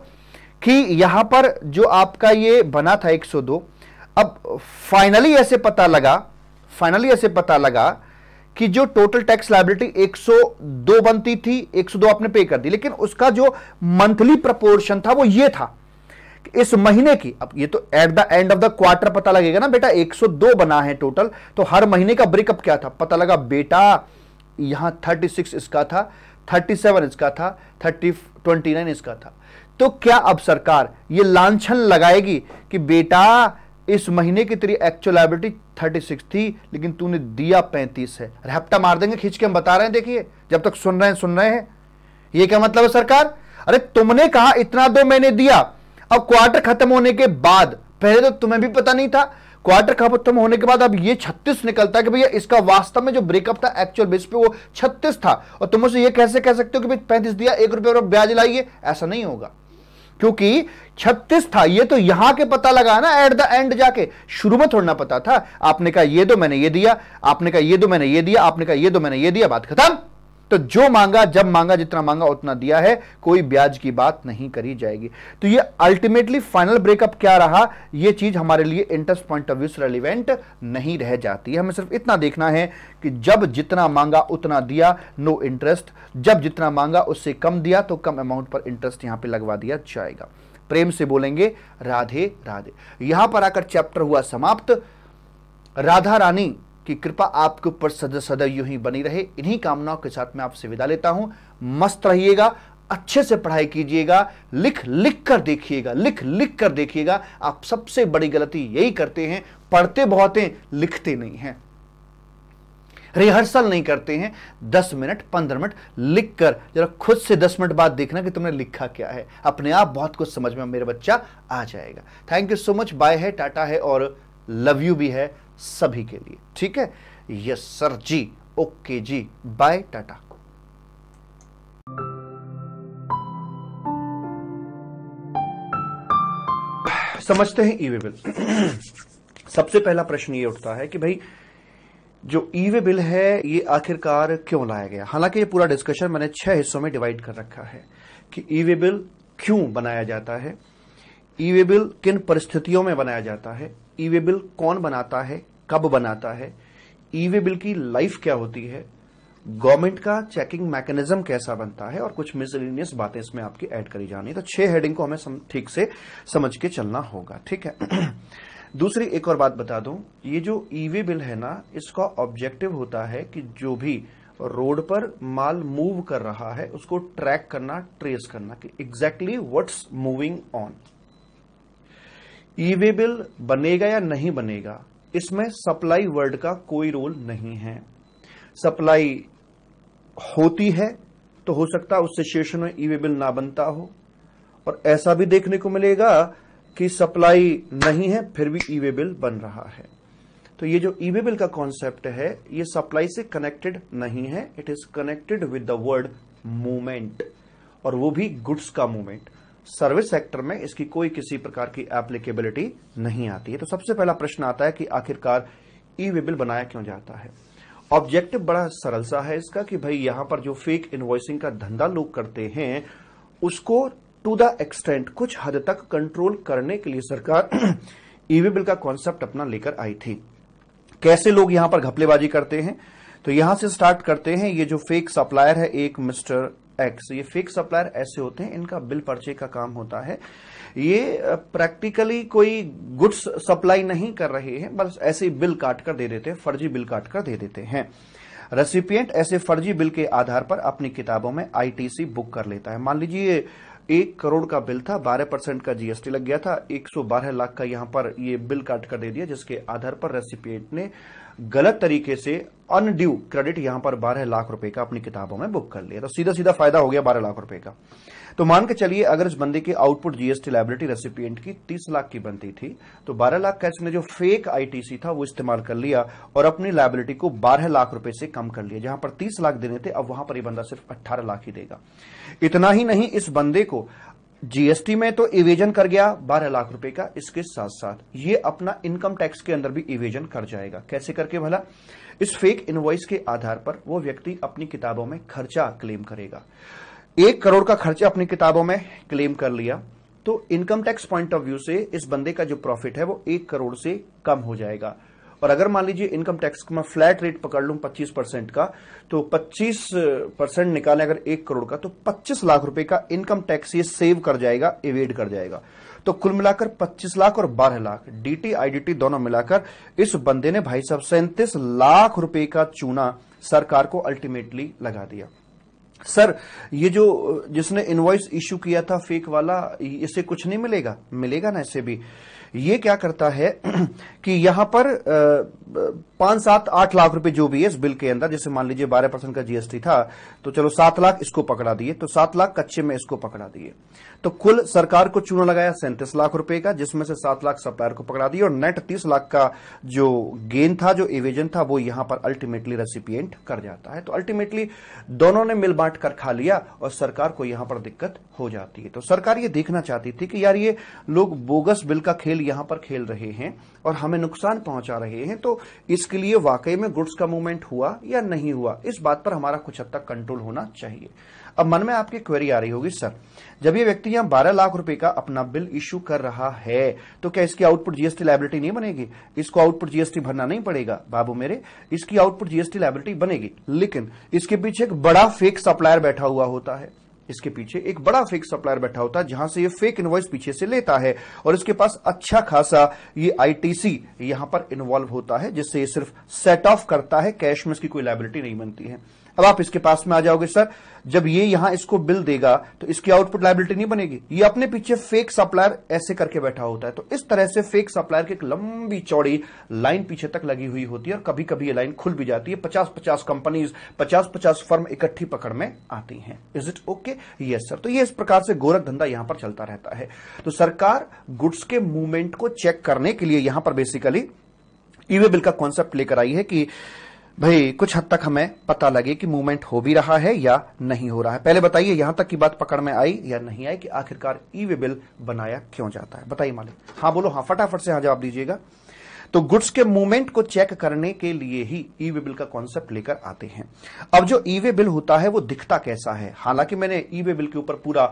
कि यहां पर जो आपका ये बना था 102 अब फाइनली ऐसे पता लगा फाइनली ऐसे पता लगा कि जो टोटल टैक्स लाइबिलिटी 102 बनती थी 102 आपने पे कर दी लेकिन उसका जो मंथली प्रपोर्शन था वो ये था इस महीने की अब ये तो at the end of the quarter पता लगेगा ना बेटा 102 बना है टोटल तो हर महीने का ब्रेकअप क्या था पता लगा बेटा यहां 36 इसका था 37 इसका था 30 29 इसका था तो क्या अब सरकार ये लांछन लगाएगी कि बेटा इस महीने की तेरी एक्चुअल लाइबिलिटी थर्टी सिक्स थी लेकिन तूने दिया पैंतीस है रेप्टा मार देंगे खींच के हम बता रहे हैं देखिए जब तक सुन रहे हैं सुन रहे हैं ये क्या मतलब है सरकार अरे तुमने कहा इतना दो मैंने दिया अब क्वार्टर खत्म होने के बाद पहले तो तुम्हें भी पता नहीं था क्वार्टर खत्म होने के बाद अब ये 36 निकलता है कि भैया इसका वास्तव में जो ब्रेकअप था एक्चुअल बेस पे वो 36 था और तुम उसे ये कैसे कह सकते हो कि भाई पैंतीस दिया एक रुपये और ब्याज लाइए ऐसा नहीं होगा क्योंकि 36 था ये तो यहां के पता लगा ना एट द एंड जाके शुरू में थोड़ा ना पता था आपने कहा ये दो मैंने ये दिया आपने कहा ये दो मैंने ये दिया आपने कहा ये दो मैंने ये दिया बात खत्म तो जो मांगा जब मांगा जितना मांगा उतना दिया है कोई ब्याज की बात नहीं करी जाएगी तो ये अल्टीमेटली फाइनल ब्रेकअप क्या रहा ये चीज हमारे लिए इंटरेस्ट पॉइंट ऑफ व्यू से रेलिवेंट नहीं रह जाती है हमें सिर्फ इतना देखना है कि जब जितना मांगा उतना दिया नो इंटरेस्ट जब जितना मांगा उससे कम दिया तो कम अमाउंट पर इंटरेस्ट यहां पर लगवा दिया जाएगा प्रेम से बोलेंगे राधे राधे यहां पर आकर चैप्टर हुआ समाप्त राधा रानी की कृपा आपके ऊपर सदा सदा यू ही बनी रहे इन्हीं कामनाओं के साथ मैं आपसे विदा लेता हूं मस्त रहिएगा अच्छे से पढ़ाई कीजिएगा लिख लिख कर देखिएगा लिख लिख कर देखिएगा आप सबसे बड़ी गलती यही करते हैं पढ़ते बहुत हैं लिखते नहीं हैं रिहर्सल नहीं करते हैं दस मिनट पंद्रह मिनट लिख कर जरा खुद से दस मिनट बाद देखना कि तुमने लिखा क्या है अपने आप बहुत कुछ समझ में मेरा बच्चा आ जाएगा thank you so much bye है टाटा है और लव यू भी है सभी के लिए ठीक है yes sir ji okay ji bye tata समझते हैं ईवे बिल सबसे पहला प्रश्न ये उठता है कि भाई जो ई वे बिल है ये आखिरकार क्यों लाया गया हालांकि ये पूरा डिस्कशन मैंने छह हिस्सों में डिवाइड कर रखा है कि ई वे बिल क्यों बनाया जाता है ई वे बिल किन परिस्थितियों में बनाया जाता है ई वे बिल कौन बनाता है कब बनाता है ई वे बिल की लाइफ क्या होती है गवर्नमेंट का चेकिंग मैकेनिज्म कैसा बनता है और कुछ मिसलिनियस बातें इसमें आपकी ऐड करी जानी तो छह हेडिंग को हमें ठीक से समझ के चलना होगा ठीक है दूसरी एक और बात बता दूं ये जो ईवे बिल है ना इसका ऑब्जेक्टिव होता है कि जो भी रोड पर माल मूव कर रहा है उसको ट्रैक करना ट्रेस करना कि exactly what's moving on e way bill बनेगा या नहीं बनेगा इसमें सप्लाई वर्ड का कोई रोल नहीं है सप्लाई होती है तो हो सकता है उस सिचुएशन में ई वे बिल ना बनता हो और ऐसा भी देखने को मिलेगा कि सप्लाई नहीं है फिर भी ई वे बिल बन रहा है तो ये जो ई वे बिल का कॉन्सेप्ट है ये सप्लाई से कनेक्टेड नहीं है it is connected with the word movement और वो भी गुड्स का मूवमेंट सर्विस सेक्टर में इसकी कोई किसी प्रकार की एप्लीकेबिलिटी नहीं आती है तो सबसे पहला प्रश्न आता है कि आखिरकार ई वे बिल बनाया क्यों जाता है ऑब्जेक्टिव बड़ा सरल सा है इसका कि भाई यहां पर जो फेक इन्वॉइसिंग का धंधा लोग करते हैं उसको टू द एक्सटेंट कुछ हद तक कंट्रोल करने के लिए सरकार ईवी बिल का कॉन्सेप्ट अपना लेकर आई थी कैसे लोग यहां पर घपलेबाजी करते हैं तो यहां से स्टार्ट करते हैं ये जो फेक सप्लायर है एक मिस्टर एक्स ये फेक सप्लायर ऐसे होते हैं इनका बिल पर्चे का काम होता है ये प्रैक्टिकली कोई गुड्स सप्लाई नहीं कर रहे हैं बस ऐसे बिल काट कर दे देते हैं फर्जी बिल काट कर दे देते हैं रेसिपियंट ऐसे फर्जी बिल के आधार पर अपनी किताबों में आईटीसी बुक कर लेता है मान लीजिए एक करोड़ का बिल था बारह परसेंट का जीएसटी लग गया था एक सौ बारह लाख का यहां पर ये बिल काट कर दे दिया जिसके आधार पर रेसिपियंट ने गलत तरीके से अनड्यू क्रेडिट यहां पर बारह लाख रुपए का अपनी किताबों में बुक कर लिया तो सीधा सीधा फायदा हो गया बारह लाख रुपए का तो मान के चलिए अगर इस बंदे की आउटपुट जीएसटी लाइबिलिटी रेसिपियंट की तीस लाख की बनती थी तो बारह लाख का इसने जो फेक आईटीसी था वो इस्तेमाल कर लिया और अपनी लाइबिलिटी को बारह लाख रुपए से कम कर लिया जहां पर तीस लाख देने थे अब वहां पर यह बंदा सिर्फ अट्ठारह लाख ही देगा इतना ही नहीं इस बंदे को जीएसटी में तो इवेजन कर गया बारह लाख रुपए का इसके साथ साथ ये अपना इनकम टैक्स के अंदर भी इवेजन कर जाएगा कैसे करके भला इस फेक इनवॉइस के आधार पर वो व्यक्ति अपनी किताबों में खर्चा क्लेम करेगा एक करोड़ का खर्चा अपनी किताबों में क्लेम कर लिया तो income tax point of view से इस बंदे का जो प्रॉफिट है वो एक करोड़ से कम हो जाएगा और अगर मान लीजिए इनकम टैक्स का मैं फ्लैट रेट पकड़ लू पच्चीस परसेंट का तो पच्चीस परसेंट निकालें अगर एक करोड़ का तो पच्चीस लाख रुपए का इनकम टैक्स ये सेव कर जाएगा एवेड कर जाएगा तो कुल मिलाकर 25 लाख और 12 लाख डीटी आईडीटी दोनों मिलाकर इस बंदे ने भाई साहब सैंतीस लाख रुपए का चूना सरकार को अल्टीमेटली लगा दिया सर ये जो जिसने इनवॉइस इश्यू किया था फेक वाला इसे कुछ नहीं मिलेगा मिलेगा ना इसे भी ये क्या करता है कि यहां पर पांच सात आठ लाख रुपए जो भी है इस बिल के अंदर जैसे मान लीजिए बारह परसेंट का जीएसटी था तो चलो सात लाख इसको पकड़ा दिए तो सात लाख कच्चे में इसको पकड़ा दिए तो कुल सरकार को चूना लगाया सैंतीस लाख रुपए का जिसमें से सात लाख सप्लायर को पकड़ा दिए और नेट तीस लाख का जो गेन था जो इवेजन था वो यहां पर अल्टीमेटली रेसिपियंट कर जाता है तो अल्टीमेटली दोनों ने मिल बांट कर खा लिया और सरकार को यहां पर दिक्कत हो जाती है तो सरकार ये देखना चाहती थी कि यार ये लोग बोगस बिल का खेल यहां पर खेल रहे हैं और हम हमें नुकसान पहुंचा रहे हैं तो इसके लिए वाकई में गुड्स का मूवमेंट हुआ या नहीं हुआ इस बात पर हमारा कुछ हद तक कंट्रोल होना चाहिए अब मन में आपकी क्वेरी आ रही होगी सर जब ये व्यक्ति यहां बारह लाख रुपए का अपना बिल इश्यू कर रहा है तो क्या इसकी आउटपुट जीएसटी लाइबिलिटी नहीं बनेगी इसको आउटपुट जीएसटी भरना नहीं पड़ेगा बाबू मेरे इसकी आउटपुट जीएसटी लाइबिलिटी बनेगी लेकिन इसके पीछे एक बड़ा फेक सप्लायर बैठा हुआ होता है इसके पीछे एक बड़ा फेक सप्लायर बैठा होता है जहां से ये फेक इनवॉइस पीछे से लेता है और इसके पास अच्छा खासा ये आईटीसी यहां पर इन्वॉल्व होता है जिससे ये सिर्फ सेट ऑफ करता है कैश में इसकी कोई लाइबिलिटी नहीं बनती है अब आप इसके पास में आ जाओगे सर जब ये यहां इसको बिल देगा तो इसकी आउटपुट लाइबिलिटी नहीं बनेगी ये अपने पीछे फेक सप्लायर ऐसे करके बैठा होता है तो इस तरह से फेक सप्लायर की एक लंबी चौड़ी लाइन पीछे तक लगी हुई होती है और कभी कभी ये लाइन खुल भी जाती है पचास पचास कंपनीज पचास पचास फर्म इकट्ठी पकड़ में आती है is it okay yes sir तो ये इस प्रकार से गोरख धंधा यहां पर चलता रहता है तो सरकार गुड्स के मूवमेंट को चेक करने के लिए यहां पर बेसिकली ईवे बिल का कॉन्सेप्ट लेकर आई है कि भाई कुछ हद तक हमें पता लगे कि मूवमेंट हो भी रहा है या नहीं हो रहा है पहले बताइए यहां तक की बात पकड़ में आई या नहीं आई कि आखिरकार ई वे बिल बनाया क्यों जाता है बताइए मालिक हाँ बोलो हाँ फटाफट से हाँ जवाब दीजिएगा तो गुड्स के मूवमेंट को चेक करने के लिए ही ई वे बिल का कॉन्सेप्ट लेकर आते हैं अब जो ई वे बिल होता है वो दिखता कैसा है हालांकि मैंने ई वे बिल के ऊपर पूरा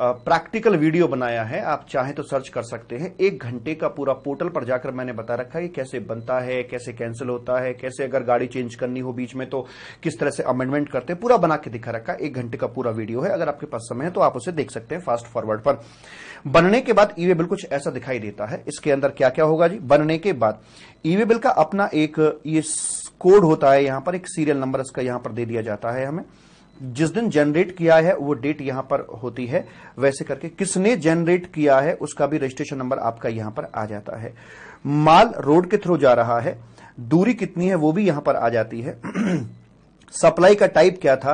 प्रैक्टिकल वीडियो बनाया है आप चाहे तो सर्च कर सकते हैं एक घंटे का पूरा पोर्टल पर जाकर मैंने बता रखा है कि कैसे बनता है कैसे कैंसिल होता है कैसे अगर गाड़ी चेंज करनी हो बीच में तो किस तरह से अमेंडमेंट करते हैं पूरा बना के दिखा रखा है एक घंटे का पूरा वीडियो है अगर आपके पास समय है तो आप उसे देख सकते हैं फास्ट फॉरवर्ड पर बनने के बाद ईवे बिल कुछ ऐसा दिखाई देता है इसके अंदर क्या क्या होगा जी बनने के बाद ईवे बिल का अपना एक ये कोड होता है यहां पर एक सीरियल नंबर इसका यहां पर दे दिया जाता है हमें जिस दिन जनरेट किया है वो डेट यहां पर होती है वैसे करके किसने जनरेट किया है उसका भी रजिस्ट्रेशन नंबर आपका यहां पर आ जाता है माल रोड के थ्रू जा रहा है दूरी कितनी है वो भी यहां पर आ जाती है सप्लाई का टाइप क्या था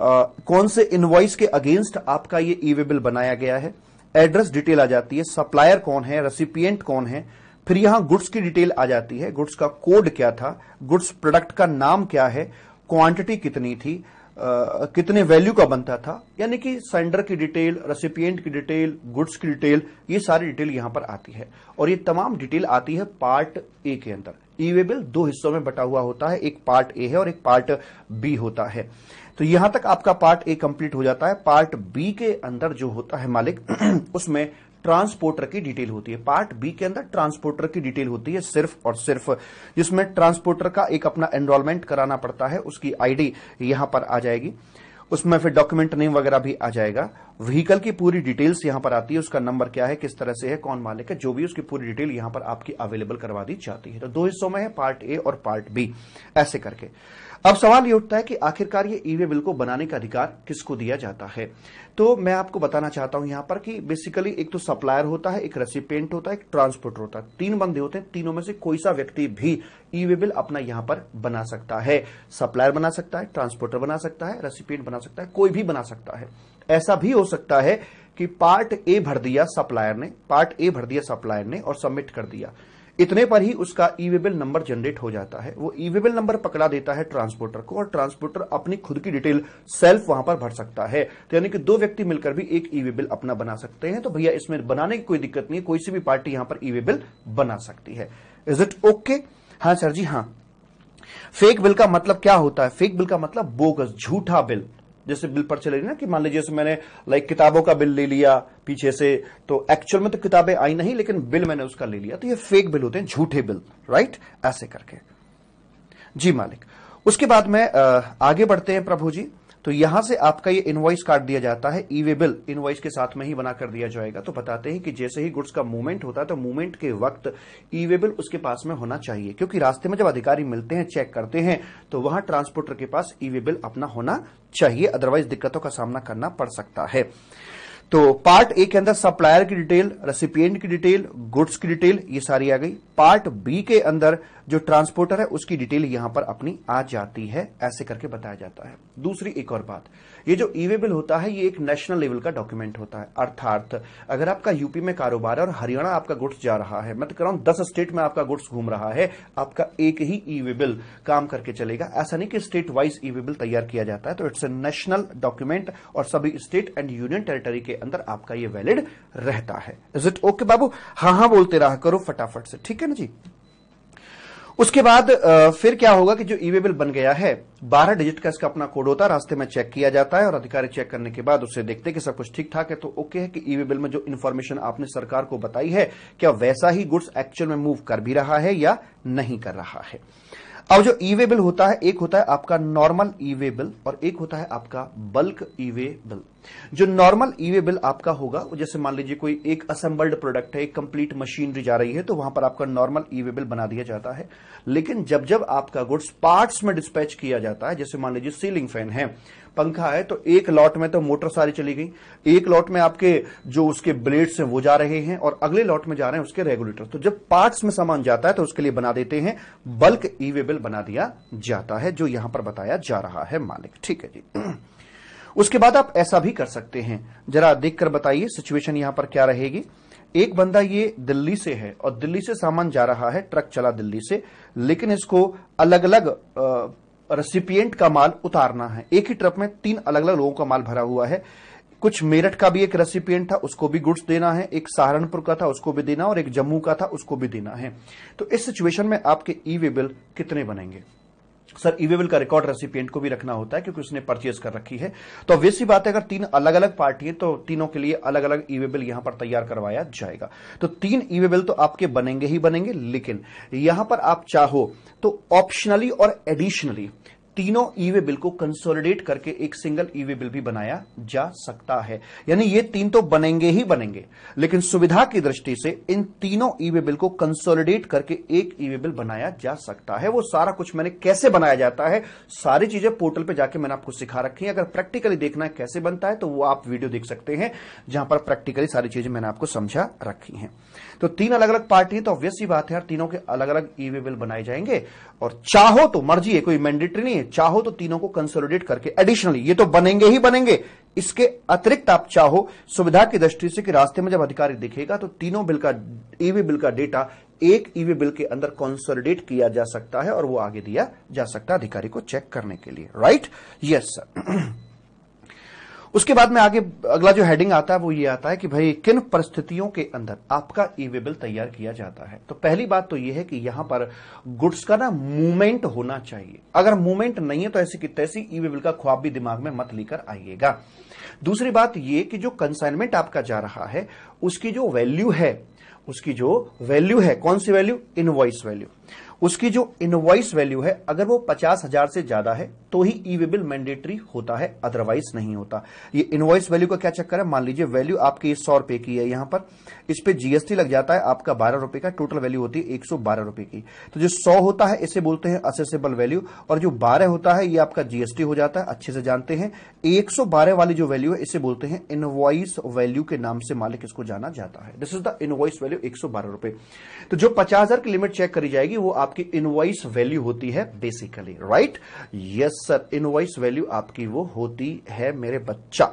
आ, कौन से इनवॉइस के अगेंस्ट आपका ये ई बिल बनाया गया है एड्रेस डिटेल आ जाती है सप्लायर कौन है रेसिपियंट कौन है फिर यहां गुड्स की डिटेल आ जाती है गुड्स का कोड क्या था गुड्स प्रोडक्ट का नाम क्या है क्वांटिटी कितनी थी आ, कितने वैल्यू का बनता था यानी कि सेंडर की डिटेल रेसिपियंट की डिटेल गुड्स की डिटेल ये सारी डिटेल यहां पर आती है और ये तमाम डिटेल आती है पार्ट ए के अंदर ई वे बिल दो हिस्सों में बटा हुआ होता है एक पार्ट ए है और एक पार्ट बी होता है तो यहां तक आपका पार्ट ए कंप्लीट हो जाता है पार्ट बी के अंदर जो होता है मालिक उसमें ट्रांसपोर्टर की डिटेल होती है पार्ट बी के अंदर ट्रांसपोर्टर की डिटेल होती है सिर्फ और सिर्फ जिसमें ट्रांसपोर्टर का एक अपना एनरोलमेंट कराना पड़ता है उसकी आईडी यहां पर आ जाएगी उसमें फिर डॉक्यूमेंट नेम वगैरह भी आ जाएगा व्हीकल की पूरी डिटेल्स यहां पर आती है उसका नंबर क्या है किस तरह से है कौन मालिक है जो भी उसकी पूरी डिटेल यहां पर आपकी अवेलेबल करवा दी जाती है तो दो हिस्सों में है पार्ट ए और पार्ट बी ऐसे करके अब सवाल ये उठता है कि आखिरकार ये ई वे बिल को बनाने का अधिकार किसको दिया जाता है तो मैं आपको बताना चाहता हूं यहां पर कि बेसिकली एक तो सप्लायर होता है एक रेसिपेंट होता है एक ट्रांसपोर्टर होता है तीन बंदे होते हैं तीनों में से कोई सा व्यक्ति भी ई वे बिल अपना यहां पर बना सकता है सप्लायर बना सकता है ट्रांसपोर्टर बना सकता है रेसिपेंट बना सकता है कोई भी बना सकता है ऐसा भी हो सकता है कि पार्ट ए भर दिया सप्लायर ने पार्ट ए भर दिया सप्लायर ने और सबमिट कर दिया इतने पर ही उसका ईवेबल नंबर जनरेट हो जाता है वो ईवेबल नंबर पकड़ा देता है ट्रांसपोर्टर को और ट्रांसपोर्टर अपनी खुद की डिटेल सेल्फ वहां पर भर सकता है तो यानी कि दो व्यक्ति मिलकर भी एक ईवेबल अपना बना सकते हैं तो भैया इसमें बनाने की कोई दिक्कत नहीं है कोई सी भी पार्टी यहां पर ईवेबल बना सकती है इज इट ओके हाँ सर जी हाँ फेक बिल का मतलब क्या होता है फेक बिल का मतलब बोगस झूठा बिल जैसे बिल पर चले ना कि मान लीजिए मैंने लाइक किताबों का बिल ले लिया पीछे से तो एक्चुअल में तो किताबें आई नहीं लेकिन बिल मैंने उसका ले लिया तो ये फेक बिल होते हैं झूठे बिल राइट ऐसे करके जी मालिक उसके बाद में आगे बढ़ते हैं प्रभु जी तो यहां से आपका ये इनवॉइस काट दिया जाता है ई वे बिल इनवॉइस के साथ में ही बना कर दिया जाएगा तो बताते हैं कि जैसे ही गुड्स का मूवमेंट होता है तो मूवमेंट के वक्त ई वे बिल उसके पास में होना चाहिए क्योंकि रास्ते में जब अधिकारी मिलते हैं चेक करते हैं तो वहां ट्रांसपोर्टर के पास ई वे बिल अपना होना चाहिए अदरवाइज दिक्कतों का सामना करना पड़ सकता है तो पार्ट ए के अंदर सप्लायर की डिटेल रेसिपिएंट की डिटेल गुड्स की डिटेल ये सारी आ गई पार्ट बी के अंदर जो ट्रांसपोर्टर है उसकी डिटेल यहां पर अपनी आ जाती है ऐसे करके बताया जाता है दूसरी एक और बात ये जो ई वे बिल होता है ये एक नेशनल लेवल का डॉक्यूमेंट होता है अर्थात अगर आपका यूपी में कारोबार है और हरियाणा आपका गुड्स जा रहा है मैं तो कह रहा हूं दस स्टेट में आपका गुड्स घूम रहा है आपका एक ही ई वे बिल काम करके चलेगा ऐसा नहीं कि state wise e way bill तैयार किया जाता है तो इट्स ए नेशनल डॉक्यूमेंट और सभी स्टेट एंड यूनियन टेरिटरी के अंदर आपका ये वैलिड रहता है इज इट ओके बाबू हाँ हाँ बोलते रहा करो फटाफट से ठीक है ना जी उसके बाद फिर क्या होगा कि जो वे बिल बन गया है बारह डिजिट का इसका अपना कोड होता है रास्ते में चेक किया जाता है और अधिकारी चेक करने के बाद उसे देखते हैं कि सब कुछ ठीक ठाक है तो ओके है कि वे बिल में जो इन्फॉर्मेशन आपने सरकार को बताई है क्या वैसा ही गुड्स एक्चुअल में मूव कर भी रहा है या नहीं कर रहा है अब जो वे बिल होता है एक होता है आपका नॉर्मल वे बिल और एक होता है आपका बल्क वे बिल जो नॉर्मल ईवे बिल आपका होगा जैसे मान लीजिए कोई एक असेंबल्ड प्रोडक्ट है एक कंप्लीट मशीनरी जा रही है तो वहां पर आपका नॉर्मल ईवे बिल बना दिया जाता है लेकिन जब जब आपका गुड्स पार्ट्स में डिस्पैच किया जाता है जैसे मान लीजिए सीलिंग फैन है पंखा है तो एक लॉट में तो मोटर सारी चली गई एक लॉट में आपके जो उसके ब्लेड्स हैं वो जा रहे हैं और अगले लॉट में जा रहे हैं उसके रेगुलेटर तो जब पार्ट्स में सामान जाता है तो उसके लिए बना देते हैं बल्क ईवे बिल बना दिया जाता है जो यहां पर बताया जा रहा है मालिक ठीक है जी उसके बाद आप ऐसा भी कर सकते हैं जरा देखकर बताइए सिचुएशन यहां पर क्या रहेगी एक बंदा ये दिल्ली से है और दिल्ली से सामान जा रहा है ट्रक चला दिल्ली से लेकिन इसको अलग अलग रेसिपियंट का माल उतारना है एक ही ट्रक में तीन अलग अलग लोगों का माल भरा हुआ है कुछ मेरठ का भी एक रेसिपियंट था उसको भी गुड्स देना है एक सहारनपुर का था उसको भी देना और एक जम्मू का था उसको भी देना है तो इस सिचुएशन में आपके ई वे बिल कितने बनेंगे सर ईवेबल का रिकॉर्ड रेसिपियंट को भी रखना होता है क्योंकि उसने परचेज कर रखी है तो ऑब्वियसली बात है अगर तीन अलग अलग पार्टी है तो तीनों के लिए अलग अलग ईवेबल यहां पर तैयार करवाया जाएगा तो तीन ईवेबल तो आपके बनेंगे ही बनेंगे लेकिन यहां पर आप चाहो तो ऑप्शनली और एडिशनली तीनों ईवे बिल को कंसोलिडेट करके एक सिंगल ईवे बिल भी बनाया जा सकता है यानी ये तीन तो बनेंगे ही बनेंगे लेकिन सुविधा की दृष्टि से इन तीनों ईवे बिल को कंसोलिडेट करके एक ईवे बिल बनाया जा सकता है वो सारा कुछ मैंने कैसे बनाया जाता है सारी चीजें पोर्टल पर जाकर मैंने आपको सिखा रखी है अगर प्रैक्टिकली देखना है कैसे बनता है तो वो आप वीडियो देख सकते हैं जहां पर प्रैक्टिकली सारी चीजें मैंने आपको समझा रखी है तो तीन अलग अलग पार्टी है तो ही बात है यार तीनों के अलग अलग ईवी बिल बनाए जाएंगे और चाहो तो मर्जी है कोई मैंडेटरी नहीं है चाहो तो तीनों को कंसोलिडेट करके एडिशनली ये तो बनेंगे ही बनेंगे इसके अतिरिक्त आप चाहो सुविधा की दृष्टि से कि रास्ते में जब अधिकारी दिखेगा तो तीनों बिल का ईवी e बिल का डेटा एक ईवी e बिल के अंदर कंसोलिडेट किया जा सकता है और वो आगे दिया जा सकता है अधिकारी को चेक करने के लिए राइट यस सर उसके बाद में आगे अगला जो हेडिंग आता है वो ये आता है कि भाई किन परिस्थितियों के अंदर आपका ई वे बिल तैयार किया जाता है तो पहली बात तो ये है कि यहां पर गुड्स का ना मूवमेंट होना चाहिए अगर मूवमेंट नहीं है तो ऐसी की तैसी ई वे बिल का ख्वाब भी दिमाग में मत लेकर आइएगा दूसरी बात ये कि जो कंसाइनमेंट आपका जा रहा है उसकी जो वैल्यू है उसकी जो वैल्यू है कौन सी वैल्यू इनवॉइस वैल्यू उसकी जो इनवॉइस वैल्यू है अगर वो पचास हजार से ज्यादा है तो ही ई वे मैंडेटरी होता है अदरवाइज नहीं होता ये इनवॉइस वैल्यू का क्या चक्कर है मान लीजिए वैल्यू आपकी सौ रुपए की है यहां पर इस पे जीएसटी लग जाता है आपका बारह रुपए का टोटल वैल्यू होती है एक सौ बारह रुपए की तो जो सौ होता है इसे बोलते हैं असेसेबल वैल्यू और जो बारह होता है ये आपका जीएसटी हो जाता है अच्छे से जानते हैं एक सौ बारह वाली जो वैल्यू है इसे बोलते हैं इनवॉइस वैल्यू के नाम से मालिक इसको जाना जाता है this is the invoice value एक सौ बारह रुपए तो जो पचास हजार की लिमिट चेक करी जाएगी वो आप आपकी इनवाइस वैल्यू होती है basically right yes sir invoice value आपकी वो होती है मेरे बच्चा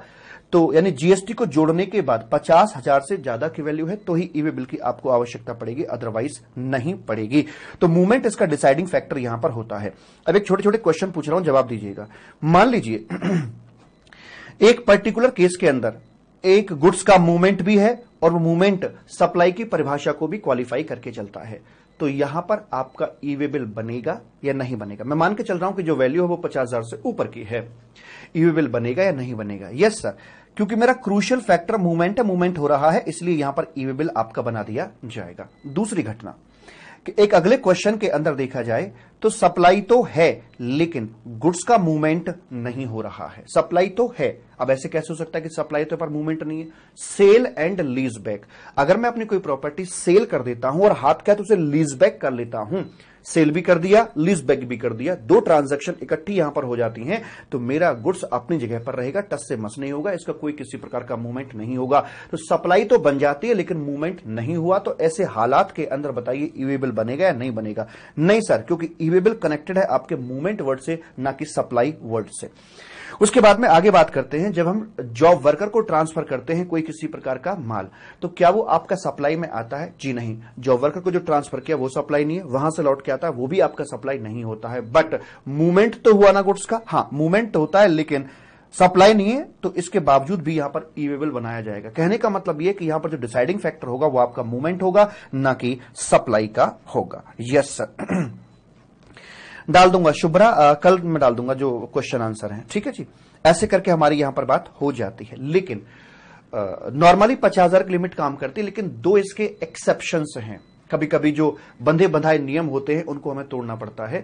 तो यानी जीएसटी को जोड़ने के बाद पचास हजार से ज्यादा की वैल्यू है तो ही ईवे बिल की आपको आवश्यकता पड़ेगी अदरवाइज नहीं पड़ेगी तो मूवमेंट इसका डिसाइडिंग फैक्टर यहां पर होता है अब एक छोटे छोटे क्वेश्चन पूछ रहा हूं जवाब दीजिएगा मान लीजिए एक पर्टिकुलर केस के अंदर एक गुड्स का मूवमेंट भी है और वो मूवमेंट सप्लाई की परिभाषा को भी क्वालिफाई करके चलता है तो यहां पर आपका ईवे बिल बनेगा या नहीं बनेगा मैं मान के चल रहा हूं कि जो वैल्यू है वो पचास हजार से ऊपर की है ईवे बिल बनेगा या नहीं बनेगा यस सर क्योंकि मेरा क्रूशियल फैक्टर मूवमेंट है मूवमेंट हो रहा है इसलिए यहां पर ईवे बिल आपका बना दिया जाएगा दूसरी घटना एक अगले क्वेश्चन के अंदर देखा जाए तो सप्लाई तो है लेकिन गुड्स का मूवमेंट नहीं हो रहा है सप्लाई तो है अब ऐसे कैसे हो सकता है कि सप्लाई तो पर मूवमेंट नहीं है सेल एंड लीज बैक अगर मैं अपनी कोई प्रॉपर्टी सेल कर देता हूं और हाथ कहते तो उसे लीज बैक कर लेता हूं सेल भी कर दिया लीज बैक भी कर दिया दो ट्रांजेक्शन इकट्ठी यहां पर हो जाती हैं तो मेरा गुड्स अपनी जगह पर रहेगा टस से मस नहीं होगा इसका कोई किसी प्रकार का मूवमेंट नहीं होगा तो सप्लाई तो बन जाती है लेकिन मूवमेंट नहीं हुआ तो ऐसे हालात के अंदर बताइए इवेबल बनेगा या नहीं बनेगा नहीं सर क्योंकि इवेबल कनेक्टेड है आपके मूवमेंट वर्ड से ना कि सप्लाई वर्ड से उसके बाद में आगे बात करते हैं जब हम जॉब वर्कर को ट्रांसफर करते हैं कोई किसी प्रकार का माल तो क्या वो आपका सप्लाई में आता है जी नहीं जॉब वर्कर को जो ट्रांसफर किया वो सप्लाई नहीं है वहां से लौट के आता है वो भी आपका सप्लाई नहीं होता है बट मूवमेंट तो हुआ ना गुड्स का हाँ मूवमेंट तो होता है लेकिन सप्लाई नहीं है तो इसके बावजूद भी यहां पर ईवेबल बनाया जाएगा कहने का मतलब यह कि यहां पर जो डिसाइडिंग फैक्टर होगा वो आपका मूवमेंट होगा ना कि सप्लाई का होगा यस सर डाल दूंगा शुभ्रा कल मैं डाल दूंगा जो क्वेश्चन आंसर है ठीक है जी ऐसे करके हमारी यहां पर बात हो जाती है लेकिन नॉर्मली पचास हजार की लिमिट काम करती है लेकिन दो इसके एक्सेप्शन हैं कभी कभी जो बंधे बंधाए नियम होते हैं उनको हमें तोड़ना पड़ता है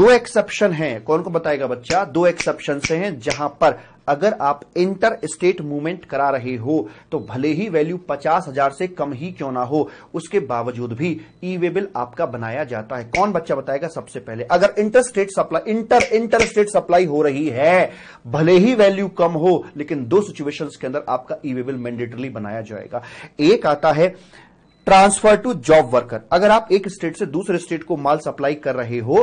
दो एक्सेप्शन हैं कौन को बताएगा बच्चा दो एक्सेप्शन हैं जहां पर अगर आप इंटर स्टेट मूवमेंट करा रहे हो तो भले ही वैल्यू पचास हजार से कम ही क्यों ना हो उसके बावजूद भी ई वे बिल आपका बनाया जाता है कौन बच्चा बताएगा सबसे पहले अगर inter state supply inter inter state supply हो रही है भले ही वैल्यू कम हो लेकिन दो सिचुएशन के अंदर आपका ई वे बिल मैंडेटरली बनाया जाएगा एक आता है ट्रांसफर टू जॉब वर्कर अगर आप एक स्टेट से दूसरे स्टेट को माल सप्लाई कर रहे हो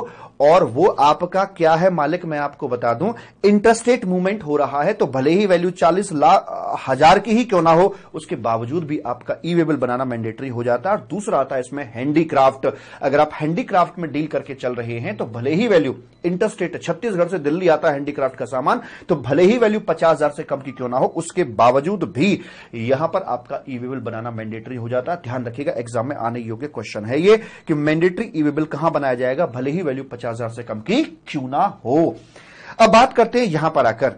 और वो आपका क्या है मालिक मैं आपको बता दूं इंटरस्टेट मूवमेंट हो रहा है तो भले ही वैल्यू चालीस लाख हजार की ही क्यों ना हो उसके बावजूद भी आपका ई वेबल बनाना मैंडेटरी हो जाता है और दूसरा आता है इसमें हैंडीक्राफ्ट अगर आप हैंडीक्राफ्ट में डील करके चल रहे हैं तो भले ही वैल्यू इंटरस्टेट छत्तीसगढ़ से दिल्ली आता है हैंडीक्राफ्ट का सामान तो भले ही वैल्यू पचास हजार से कम की क्यों ना हो उसके बावजूद भी यहां पर आपका ई वेबल बनाना मैंडेटरी हो जाता है ध्यान रखिएगा एग्जाम में आने योग्य क्वेश्चन है ये कि मैंडेटरी ई वेबिल कहां बनाया जाएगा भले ही वैल्यू पचास से कम की क्यों ना हो अब बात करते हैं यहां पर आकर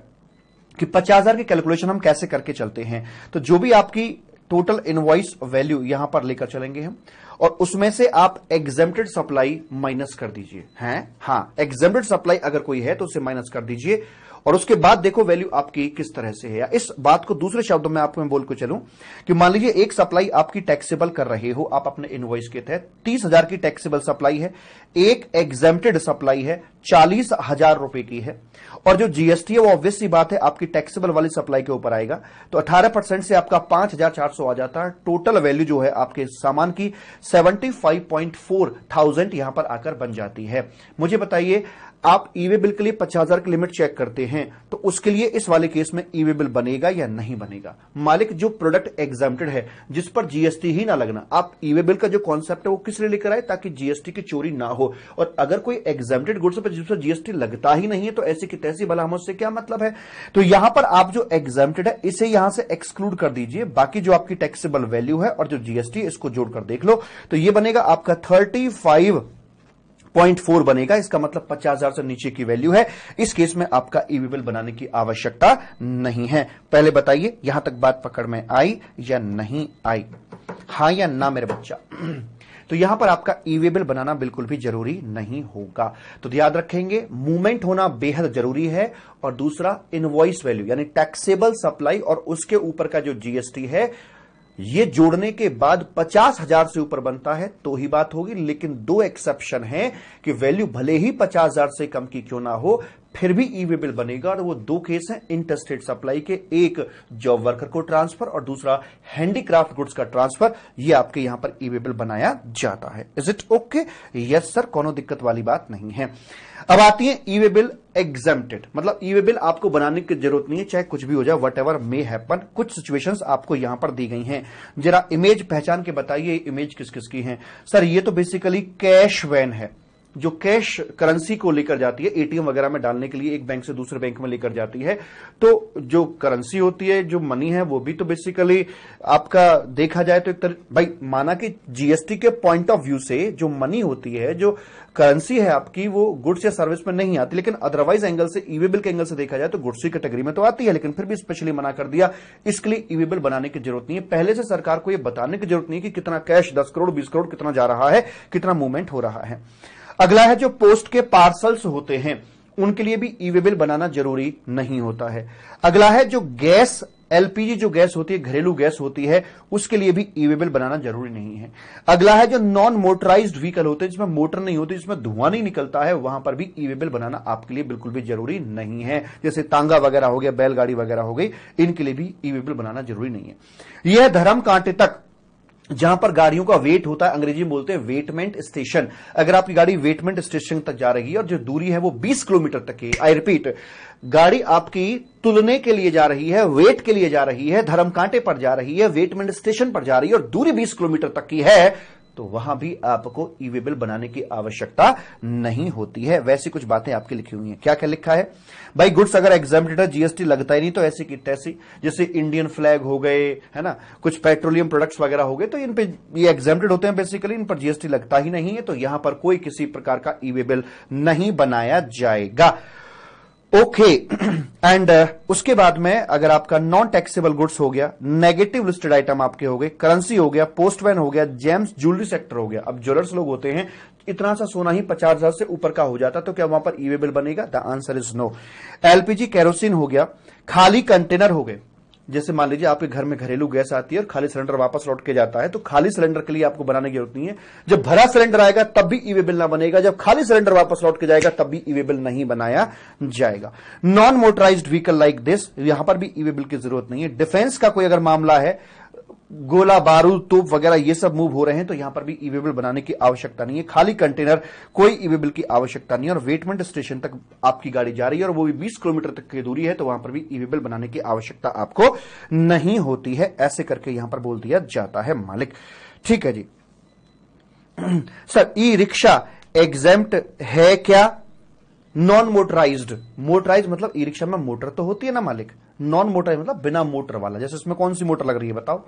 कि पचास हजार की कैलकुलेशन हम कैसे करके चलते हैं तो जो भी आपकी टोटल इनवॉइस वैल्यू यहां पर लेकर चलेंगे हम और उसमें से आप एग्जेम्प्टेड सप्लाई माइनस कर दीजिए हैं हाँ एग्जेम्प्टेड सप्लाई अगर कोई है तो उसे माइनस कर दीजिए और उसके बाद देखो वैल्यू आपकी किस तरह से है इस बात को दूसरे शब्दों में आपको मैं बोल के चलूं कि मान लीजिए एक सप्लाई आपकी टैक्सेबल कर रहे हो आप अपने इनवॉइस के तहत तीस हजार की टैक्सेबल सप्लाई है एक एग्जेम्प्टेड सप्लाई है चालीस हजार रुपए की है और जो जीएसटी है वो सी बात है आपकी टैक्सेबल वाली सप्लाई के ऊपर आएगा तो अठारह परसेंट से आपका पांच हजार चार सौ आ जाता है टोटल वैल्यू जो है आपके सामान की सेवेंटी फाइव फोर थाउजेंड यहां पर आकर बन जाती है मुझे बताइए आप ईवे बिल के लिए पचास हजार की लिमिट चेक करते हैं तो उसके लिए इस वाले केस में ईवे बिल बनेगा या नहीं बनेगा मालिक जो प्रोडक्ट एग्जाम्प्टेड है जिस पर जीएसटी ही ना लगना आप ईवे बिल का जो कॉन्सेप्ट है वो किस लिए लेकर आए ताकि जीएसटी की चोरी ना हो और अगर कोई एग्जाम्प्टेड गुड्स पर जिस पर जीएसटी लगता ही नहीं है तो ऐसी की तैसी भला हम उससे क्या मतलब है तो यहां पर आप जो एग्जामेड है इसे यहां से एक्सक्लूड कर दीजिए बाकी जो आपकी टैक्सेबल वैल्यू है और जो जीएसटी इसको जोड़कर देख लो तो ये बनेगा आपका थर्टी फाइव पॉइंट फोर बनेगा इसका मतलब पचास हजार से नीचे की वैल्यू है इस केस में आपका ईवीबल बनाने की आवश्यकता नहीं है पहले बताइए यहां तक बात पकड़ में आई या नहीं आई हा या ना मेरे बच्चा तो यहां पर आपका ईवेबल बनाना बिल्कुल भी जरूरी नहीं होगा तो याद रखेंगे मूवमेंट होना बेहद जरूरी है और दूसरा इनवॉइस वैल्यू यानी टैक्सेबल सप्लाई और उसके ऊपर का जो जीएसटी है ये जोड़ने के बाद पचास हजार से ऊपर बनता है तो ही बात होगी लेकिन दो एक्सेप्शन है कि वैल्यू भले ही पचास हजार से कम की क्यों ना हो फिर भी ई वे बिल बनेगा और वो दो केस हैं इंटरस्टेट सप्लाई के एक जॉब वर्कर को ट्रांसफर और दूसरा हैंडीक्राफ्ट गुड्स का ट्रांसफर ये आपके यहां पर ई वे बिल बनाया जाता है is it okay yes sir कोनो दिक्कत वाली बात नहीं है अब आती है ई वे बिल एग्जेम्प्टेड मतलब ई वे बिल आपको बनाने की जरूरत नहीं है चाहे कुछ भी हो जाए वट एवर मे हैपन कुछ सिचुएशंस आपको यहां पर दी गई हैं जरा इमेज पहचान के बताइए इमेज किस किस की है सर ये तो बेसिकली कैश वैन है जो कैश करेंसी को लेकर जाती है एटीएम वगैरह में डालने के लिए एक बैंक से दूसरे बैंक में लेकर जाती है तो जो करेंसी होती है जो मनी है वो भी तो बेसिकली आपका देखा जाए तो एक तरह भाई माना कि जीएसटी के पॉइंट ऑफ व्यू से जो मनी होती है जो करेंसी है आपकी वो गुड्स या सर्विस में नहीं आती लेकिन अदरवाइज एंगल से ईवे e बिल के एंगल से देखा जाए तो गुड्स की कैटेगरी में तो आती है लेकिन फिर भी स्पेशली मना कर दिया इसके लिए ईवे e बिल बनाने की जरूरत नहीं है पहले से सरकार को यह बताने की जरूरत नहीं है कि कितना कैश दस करोड़ बीस करोड़ कितना जा रहा है कितना मूवमेंट हो रहा है अगला है जो पोस्ट के पार्सल्स होते हैं उनके लिए भी ई बिल बनाना जरूरी नहीं होता है अगला है जो गैस एलपीजी जो गैस होती है घरेलू गैस होती है उसके लिए भी ई बिल बनाना जरूरी नहीं है अगला है जो नॉन मोटराइज्ड व्हीकल होते हैं जिसमें मोटर नहीं होती जिसमें धुआं नहीं निकलता है वहां पर भी ई बिल बनाना आपके लिए बिल्कुल भी जरूरी नहीं है जैसे तांगा वगैरह हो गया बैलगाड़ी वगैरह हो गई इनके लिए भी ई बिल बनाना जरूरी नहीं है यह धर्म कांटे तक जहां पर गाड़ियों का वेट होता है अंग्रेजी में बोलते हैं वेटमेंट स्टेशन अगर आपकी गाड़ी वेटमेंट स्टेशन तक जा रही है और जो दूरी है वो 20 किलोमीटर तक की आई रिपीट गाड़ी आपकी तुलने के लिए जा रही है वेट के लिए जा रही है धर्म कांटे पर जा रही है वेटमेंट स्टेशन पर जा रही है और दूरी 20 किलोमीटर तक की है तो वहां भी आपको ई बिल बनाने की आवश्यकता नहीं होती है वैसी कुछ बातें आपकी लिखी हुई हैं क्या क्या लिखा है भाई गुड्स अगर एग्जाम जीएसटी लगता ही नहीं तो ऐसी की तैसी जैसे इंडियन फ्लैग हो गए है ना कुछ पेट्रोलियम प्रोडक्ट्स वगैरह हो गए तो इन पे ये एग्जामेटेड होते हैं बेसिकली इन पर जीएसटी लगता ही नहीं है तो यहां पर कोई किसी प्रकार का ई बिल नहीं बनाया जाएगा ओके एंड uh, उसके बाद में अगर आपका नॉन टैक्सेबल गुड्स हो गया नेगेटिव लिस्टेड आइटम आपके हो गए करेंसी हो गया पोस्टमैन हो गया जेम्स ज्वेलरी सेक्टर हो गया अब ज्वेलर्स लोग होते हैं इतना सा सोना ही पचास हजार से ऊपर का हो जाता तो क्या वहां पर ईवेबल बनेगा the answer is no LPG kerosene हो गया खाली कंटेनर हो गए जैसे मान लीजिए आपके घर में घरेलू गैस आती है और खाली सिलेंडर वापस लौट के जाता है तो खाली सिलेंडर के लिए आपको बनाने की जरूरत नहीं है जब भरा सिलेंडर आएगा तब भी ईवे बिल ना बनेगा जब खाली सिलेंडर वापस लौट के जाएगा तब भी ईवे बिल नहीं बनाया जाएगा non motorise vehicle like this यहां पर भी ईवे बिल की जरूरत नहीं है डिफेंस का कोई अगर मामला है गोला बारूद तोप वगैरह ये सब मूव हो रहे हैं तो यहां पर भी ईवेबल बनाने की आवश्यकता नहीं है खाली कंटेनर कोई ईवेबल की आवश्यकता नहीं है और वेटमेंट स्टेशन तक आपकी गाड़ी जा रही है और वो भी बीस किलोमीटर तक की दूरी है तो वहां पर भी ईवेबल बनाने की आवश्यकता आपको नहीं होती है ऐसे करके यहां पर बोल दिया जाता है मालिक ठीक है ji sir e rickshaw exempt है क्या नॉन मोटराइज्ड मोटराइज मतलब ई रिक्शा में मोटर तो होती है ना मालिक नॉन मोटराइज मतलब बिना मोटर वाला जैसे इसमें कौन सी मोटर लग रही है बताओ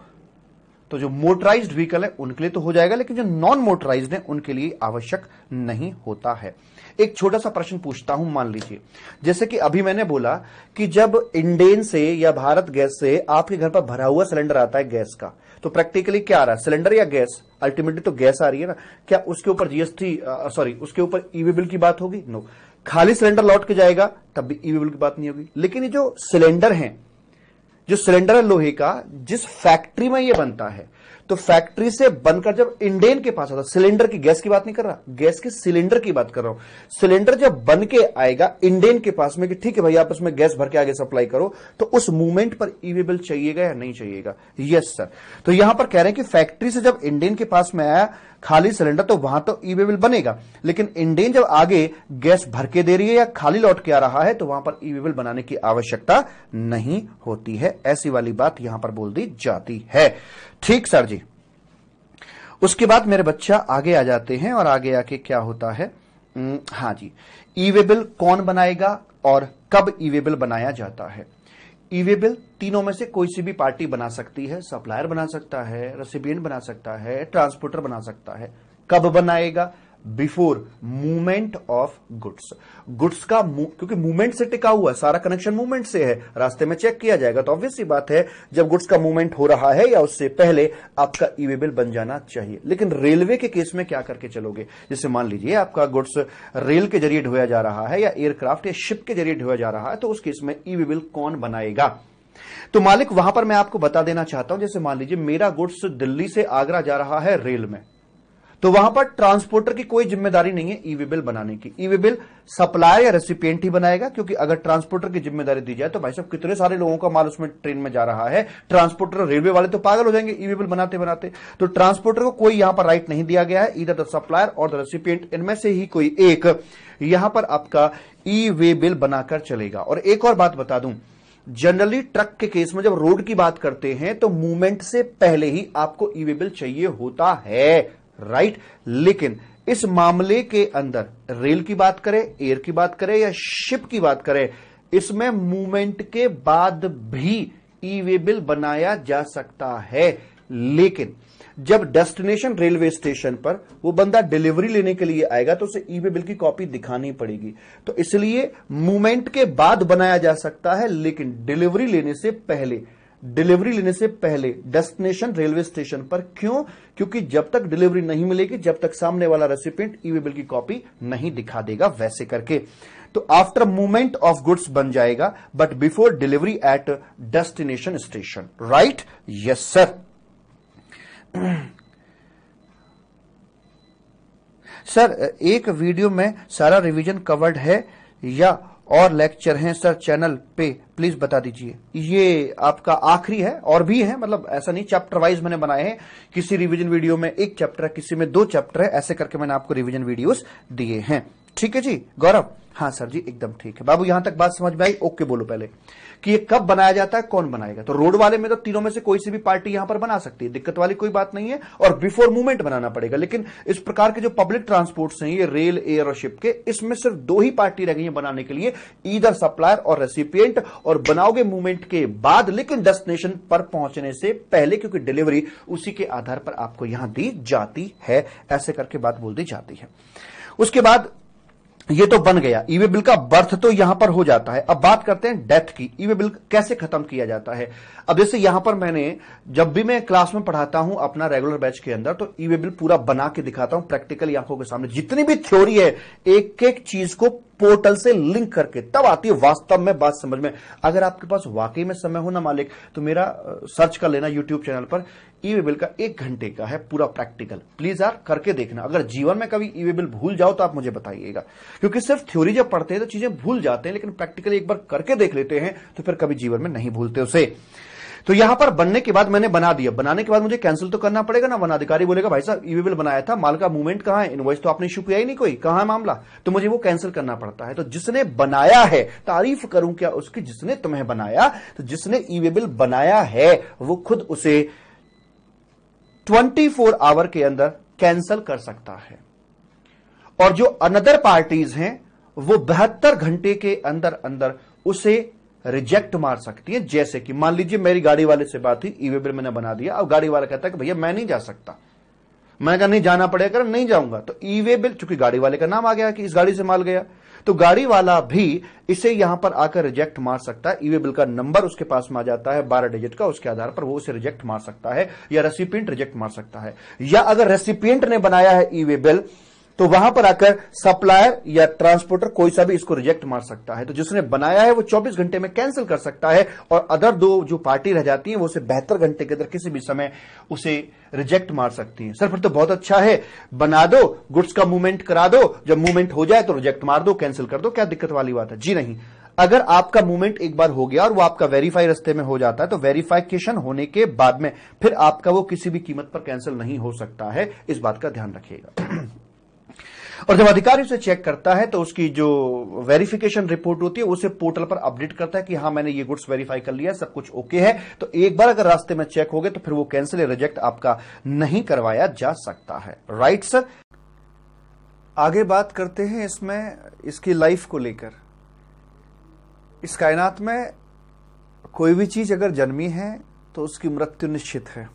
तो जो मोटराइज्ड व्हीकल है उनके लिए तो हो जाएगा लेकिन जो नॉन मोटराइज्ड है उनके लिए आवश्यक नहीं होता है एक छोटा सा प्रश्न पूछता हूं मान लीजिए जैसे कि अभी मैंने बोला कि जब इंडेन से या भारत गैस से आपके घर पर भरा हुआ सिलेंडर आता है गैस का तो प्रैक्टिकली क्या आ रहा है सिलेंडर या गैस अल्टीमेटली तो गैस आ रही है ना क्या उसके ऊपर जीएसटी सॉरी उसके ऊपर ईवी e बिल की बात होगी नो खाली सिलेंडर लौट के जाएगा तब भी ईवी e बिल की बात नहीं होगी लेकिन ये जो सिलेंडर है जो सिलेंडर है लोहे का जिस फैक्ट्री में ये बनता है तो फैक्ट्री से बनकर जब इंडेन के पास आता सिलेंडर की गैस की बात नहीं कर रहा गैस के सिलेंडर की बात कर रहा हूं सिलेंडर जब बन के आएगा इंडेन के पास में कि ठीक है भाई आप इसमें गैस भर के आगे सप्लाई करो तो उस मूवमेंट पर ईवेबल चाहिएगा या नहीं चाहिएगा यस सर तो यहां पर कह रहे हैं कि फैक्ट्री से जब इंडेन के पास में आया खाली सिलेंडर तो वहां तो ई वे बिल बनेगा लेकिन इंडेन जब आगे गैस भर के दे रही है या खाली लौट के आ रहा है तो वहां पर ई वे बिल बनाने की आवश्यकता नहीं होती है ऐसी वाली बात यहां पर बोल दी जाती है ठीक सर जी उसके बाद मेरे बच्चा आगे आ जाते हैं और आगे आके क्या होता है हाँ जी ई वे बिल कौन बनाएगा और कब ई वे बिल बनाया जाता है ईवे बिल तीनों में से कोई सी भी पार्टी बना सकती है सप्लायर बना सकता है रेसिपियंट बना सकता है ट्रांसपोर्टर बना सकता है कब बनाएगा before movement of goods goods का क्योंकि मूवमेंट से टिका हुआ है सारा कनेक्शन मूवमेंट से है रास्ते में चेक किया जाएगा तो ही बात है जब गुड्स का मूवमेंट हो रहा है या उससे पहले आपका ई बिल बन जाना चाहिए लेकिन रेलवे के केस में क्या करके चलोगे जैसे मान लीजिए आपका गुड्स रेल के जरिए ढोया जा रहा है या एयरक्राफ्ट या शिप के जरिए ढोया जा रहा है तो उस केस में ई बिल कौन बनाएगा तो मालिक वहां पर मैं आपको बता देना चाहता हूं जैसे मान लीजिए मेरा गुड्स दिल्ली से आगरा जा रहा है रेल में तो वहां पर ट्रांसपोर्टर की कोई जिम्मेदारी नहीं है ई वे बिल बनाने की ईवी बिल सप्लायर या रेसिपियंट ही बनाएगा क्योंकि अगर ट्रांसपोर्टर की जिम्मेदारी दी जाए तो भाई साहब कितने सारे लोगों का माल उसमें ट्रेन में जा रहा है ट्रांसपोर्टर रेलवे वाले तो पागल हो जाएंगे ईवी बिल बनाते बनाते तो ट्रांसपोर्टर को कोई यहां पर राइट नहीं दिया गया है इधर द सप्लायर और द रेसिपियंट इनमें से ही कोई एक यहां पर आपका ई वे बिल बनाकर चलेगा और एक और बात बता दूं जनरली ट्रक के केस में जब रोड की बात करते हैं तो मूवमेंट से पहले ही आपको ई वे बिल चाहिए होता है राइट लेकिन इस मामले के अंदर रेल की बात करें एयर की बात करें या शिप की बात करें इसमें मूवमेंट के बाद भी ई वे बिल बनाया जा सकता है लेकिन जब डेस्टिनेशन रेलवे स्टेशन पर वो बंदा डिलीवरी लेने के लिए आएगा तो उसे ई वे बिल की कॉपी दिखानी पड़ेगी तो इसलिए मूवमेंट के बाद बनाया जा सकता है लेकिन डिलीवरी लेने से पहले डिलीवरी लेने से पहले डेस्टिनेशन रेलवे स्टेशन पर क्यों क्योंकि जब तक डिलीवरी नहीं मिलेगी जब तक सामने वाला रेसिपेंट ईवी बिल की कॉपी नहीं दिखा देगा वैसे करके तो आफ्टर मूवमेंट ऑफ गुड्स बन जाएगा but before delivery at destination station right yes sir sir एक वीडियो में सारा रिवीजन कवर्ड है या और लेक्चर हैं सर चैनल पे प्लीज बता दीजिए ये आपका आखिरी है और भी है मतलब ऐसा नहीं चैप्टर वाइज मैंने बनाए हैं किसी रिवीजन वीडियो में एक चैप्टर है किसी में दो चैप्टर है ऐसे करके मैंने आपको रिवीजन वीडियोस दिए हैं ठीक है जी गौरव हाँ सर जी एकदम ठीक है बाबू यहां तक बात समझ में आई ओके बोलो पहले कि ये कब बनाया जाता है कौन बनाएगा तो रोड वाले में तो तीनों में से कोई सी भी पार्टी यहां पर बना सकती है दिक्कत वाली कोई बात नहीं है और बिफोर मूवमेंट बनाना पड़ेगा लेकिन इस प्रकार के जो पब्लिक ट्रांसपोर्ट हैं ये रेल एयर और शिप के इसमें सिर्फ दो ही पार्टी रह गई है बनाने के लिए ईदर सप्लायर और रेसिपियंट और बनाओगे मूवमेंट के बाद लेकिन डेस्टिनेशन पर पहुंचने से पहले क्योंकि डिलीवरी उसी के आधार पर आपको यहां दी जाती है ऐसे करके बात बोल दी जाती है उसके बाद ये तो बन गया ईवे बिल का बर्थ तो यहां पर हो जाता है अब बात करते हैं डेथ की ईवे बिल कैसे खत्म किया जाता है अब जैसे यहां पर मैंने जब भी मैं क्लास में पढ़ाता हूं अपना रेगुलर बैच के अंदर तो ईवे बिल पूरा बना के दिखाता हूं प्रैक्टिकल आंखों के सामने जितनी भी थ्योरी है एक एक चीज को पोर्टल से लिंक करके तब आती है वास्तव में बात समझ में अगर आपके पास वाकई में समय हो ना मालिक तो मेरा सर्च कर लेना यूट्यूब चैनल पर ई का एक घंटे का है पूरा प्रैक्टिकल प्लीज यार करके देखना अगर जीवन में कभी ई भूल जाओ तो आप मुझे बताइएगा क्योंकि सिर्फ थ्योरी जब पढ़ते हैं तो चीजें भूल जाते हैं लेकिन प्रैक्टिकली एक बार करके देख लेते हैं तो फिर कभी जीवन में नहीं भूलते उसे तो यहां पर बनने के बाद मैंने बना दिया बनाने के बाद मुझे कैंसिल तो करना पड़ेगा ना वनाधिकारी बोलेगा भाई साहब ईवी बिल बनाया था माल का मूवमेंट कहां है इनवॉइस तो आपने इशू किया ही नहीं कोई कहां है मामला तो मुझे वो कैंसिल करना पड़ता है तो जिसने बनाया है तारीफ करूं क्या उसकी जिसने तुम्हें बनाया तो जिसने ईवी बिल बनाया है वो खुद उसे ट्वेंटी फोर आवर के अंदर कैंसिल कर सकता है और जो अनदर पार्टीज हैं वो बहत्तर घंटे के अंदर अंदर उसे रिजेक्ट मार सकती है जैसे कि मान लीजिए मेरी गाड़ी वाले से बात हुई ईवे बिल मैंने बना दिया अब गाड़ी वाला कहता है कि भैया मैं नहीं जा सकता मैंने कहा नहीं जाना पड़ेगा नहीं जाऊंगा तो ईवे बिल चूंकि गाड़ी वाले का नाम आ गया कि इस गाड़ी से माल गया तो गाड़ी वाला भी इसे यहां पर आकर रिजेक्ट मार सकता है ईवे बिल का नंबर उसके पास में आ जाता है बारह डिजिट का उसके आधार पर वो उसे रिजेक्ट मार सकता है या रेसिपियंट रिजेक्ट मार सकता है या अगर रेसिपियंट ने बनाया है ईवे बिल तो वहां पर आकर सप्लायर या ट्रांसपोर्टर कोई सा भी इसको रिजेक्ट मार सकता है तो जिसने बनाया है वो 24 घंटे में कैंसिल कर सकता है और अदर दो जो पार्टी रह जाती है वो उसे बेहतर घंटे के अंदर किसी भी समय उसे रिजेक्ट मार सकती है सर फिर तो बहुत अच्छा है बना दो गुड्स का मूवमेंट करा दो जब मूवमेंट हो जाए तो रिजेक्ट मार दो कैंसिल कर दो क्या दिक्कत वाली बात है जी नहीं अगर आपका मूवमेंट एक बार हो गया और वो आपका वेरीफाई रस्ते में हो जाता है तो वेरीफाइकेशन होने के बाद में फिर आपका वो किसी भी कीमत पर कैंसिल नहीं हो सकता है इस बात का ध्यान रखिएगा और जब अधिकारी उसे चेक करता है तो उसकी जो वेरिफिकेशन रिपोर्ट होती है उसे पोर्टल पर अपडेट करता है कि हाँ मैंने ये गुड्स वेरीफाई कर लिया सब कुछ ओके है तो एक बार अगर रास्ते में चेक हो गए तो फिर वो कैंसिल रिजेक्ट आपका नहीं करवाया जा सकता है राइट सर आगे बात करते हैं इसमें इसकी लाइफ को लेकर इस कायनात में कोई भी चीज अगर जन्मी है तो उसकी मृत्यु निश्चित है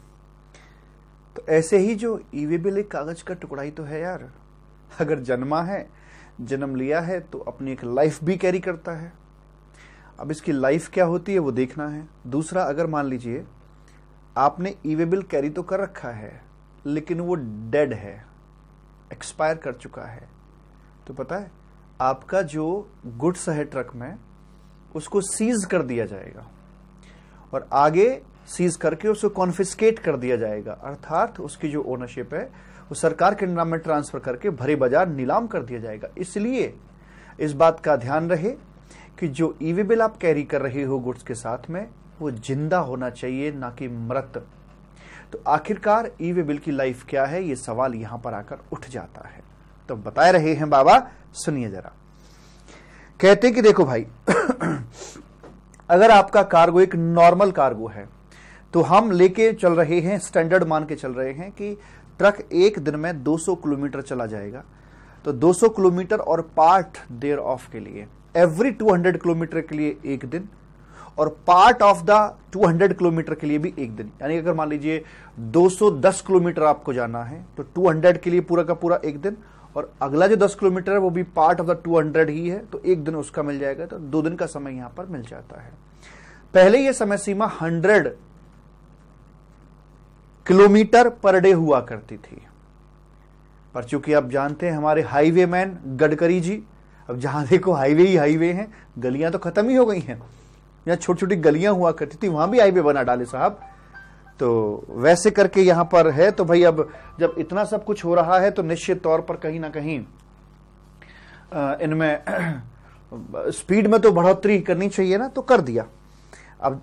तो ऐसे ही जो ईवेबिल e एक कागज का टुकड़ा ही तो है यार अगर जन्मा है जन्म लिया है तो अपनी एक लाइफ भी कैरी करता है अब इसकी लाइफ क्या होती है वो देखना है दूसरा अगर मान लीजिए आपने ईवेबल कैरी तो कर रखा है लेकिन वो डेड है एक्सपायर कर चुका है तो पता है आपका जो गुड्स है ट्रक में उसको सीज कर दिया जाएगा और आगे सीज करके उसको कॉन्फिस्केट कर दिया जाएगा अर्थात उसकी जो ओनरशिप है तो सरकार के नाम में ट्रांसफर करके भरे बाजार नीलाम कर दिया जाएगा इसलिए इस बात का ध्यान रहे कि जो ईवी e बिल आप कैरी कर रहे हो गुड्स के साथ में वो जिंदा होना चाहिए ना कि मृत तो आखिरकार ईवी e बिल की लाइफ क्या है ये सवाल यहां पर आकर उठ जाता है तो बता रहे हैं बाबा सुनिए जरा कहते कि देखो भाई अगर आपका कार्गो एक नॉर्मल कार्गो है तो हम लेके चल रहे हैं स्टैंडर्ड मान के चल रहे हैं कि ट्रक एक दिन में 200 किलोमीटर चला जाएगा तो 200 किलोमीटर और पार्ट देर ऑफ के लिए एवरी 200 किलोमीटर के लिए एक दिन और पार्ट ऑफ द 200 किलोमीटर के लिए भी एक दिन यानी अगर मान लीजिए 210 किलोमीटर आपको जाना है तो 200 के लिए पूरा का पूरा एक दिन और अगला जो 10 किलोमीटर है वो भी पार्ट ऑफ द 200 ही है तो एक दिन उसका मिल जाएगा तो दो दिन का समय यहां पर मिल जाता है पहले यह समय सीमा 100 किलोमीटर पर डे हुआ करती थी पर चूंकि आप जानते हैं हमारे हाईवे मैन गडकरी जी अब जहां देखो हाईवे ही हाईवे हैं गलियां तो खत्म ही हो गई हैं यहां छोटी छोटी गलियां हुआ करती थी वहां भी हाईवे बना डाले साहब तो वैसे करके यहां पर है तो भाई अब जब इतना सब कुछ हो रहा है तो निश्चित तौर पर कहीं ना कहीं इनमें स्पीड में तो बढ़ोतरी करनी चाहिए ना तो कर दिया अब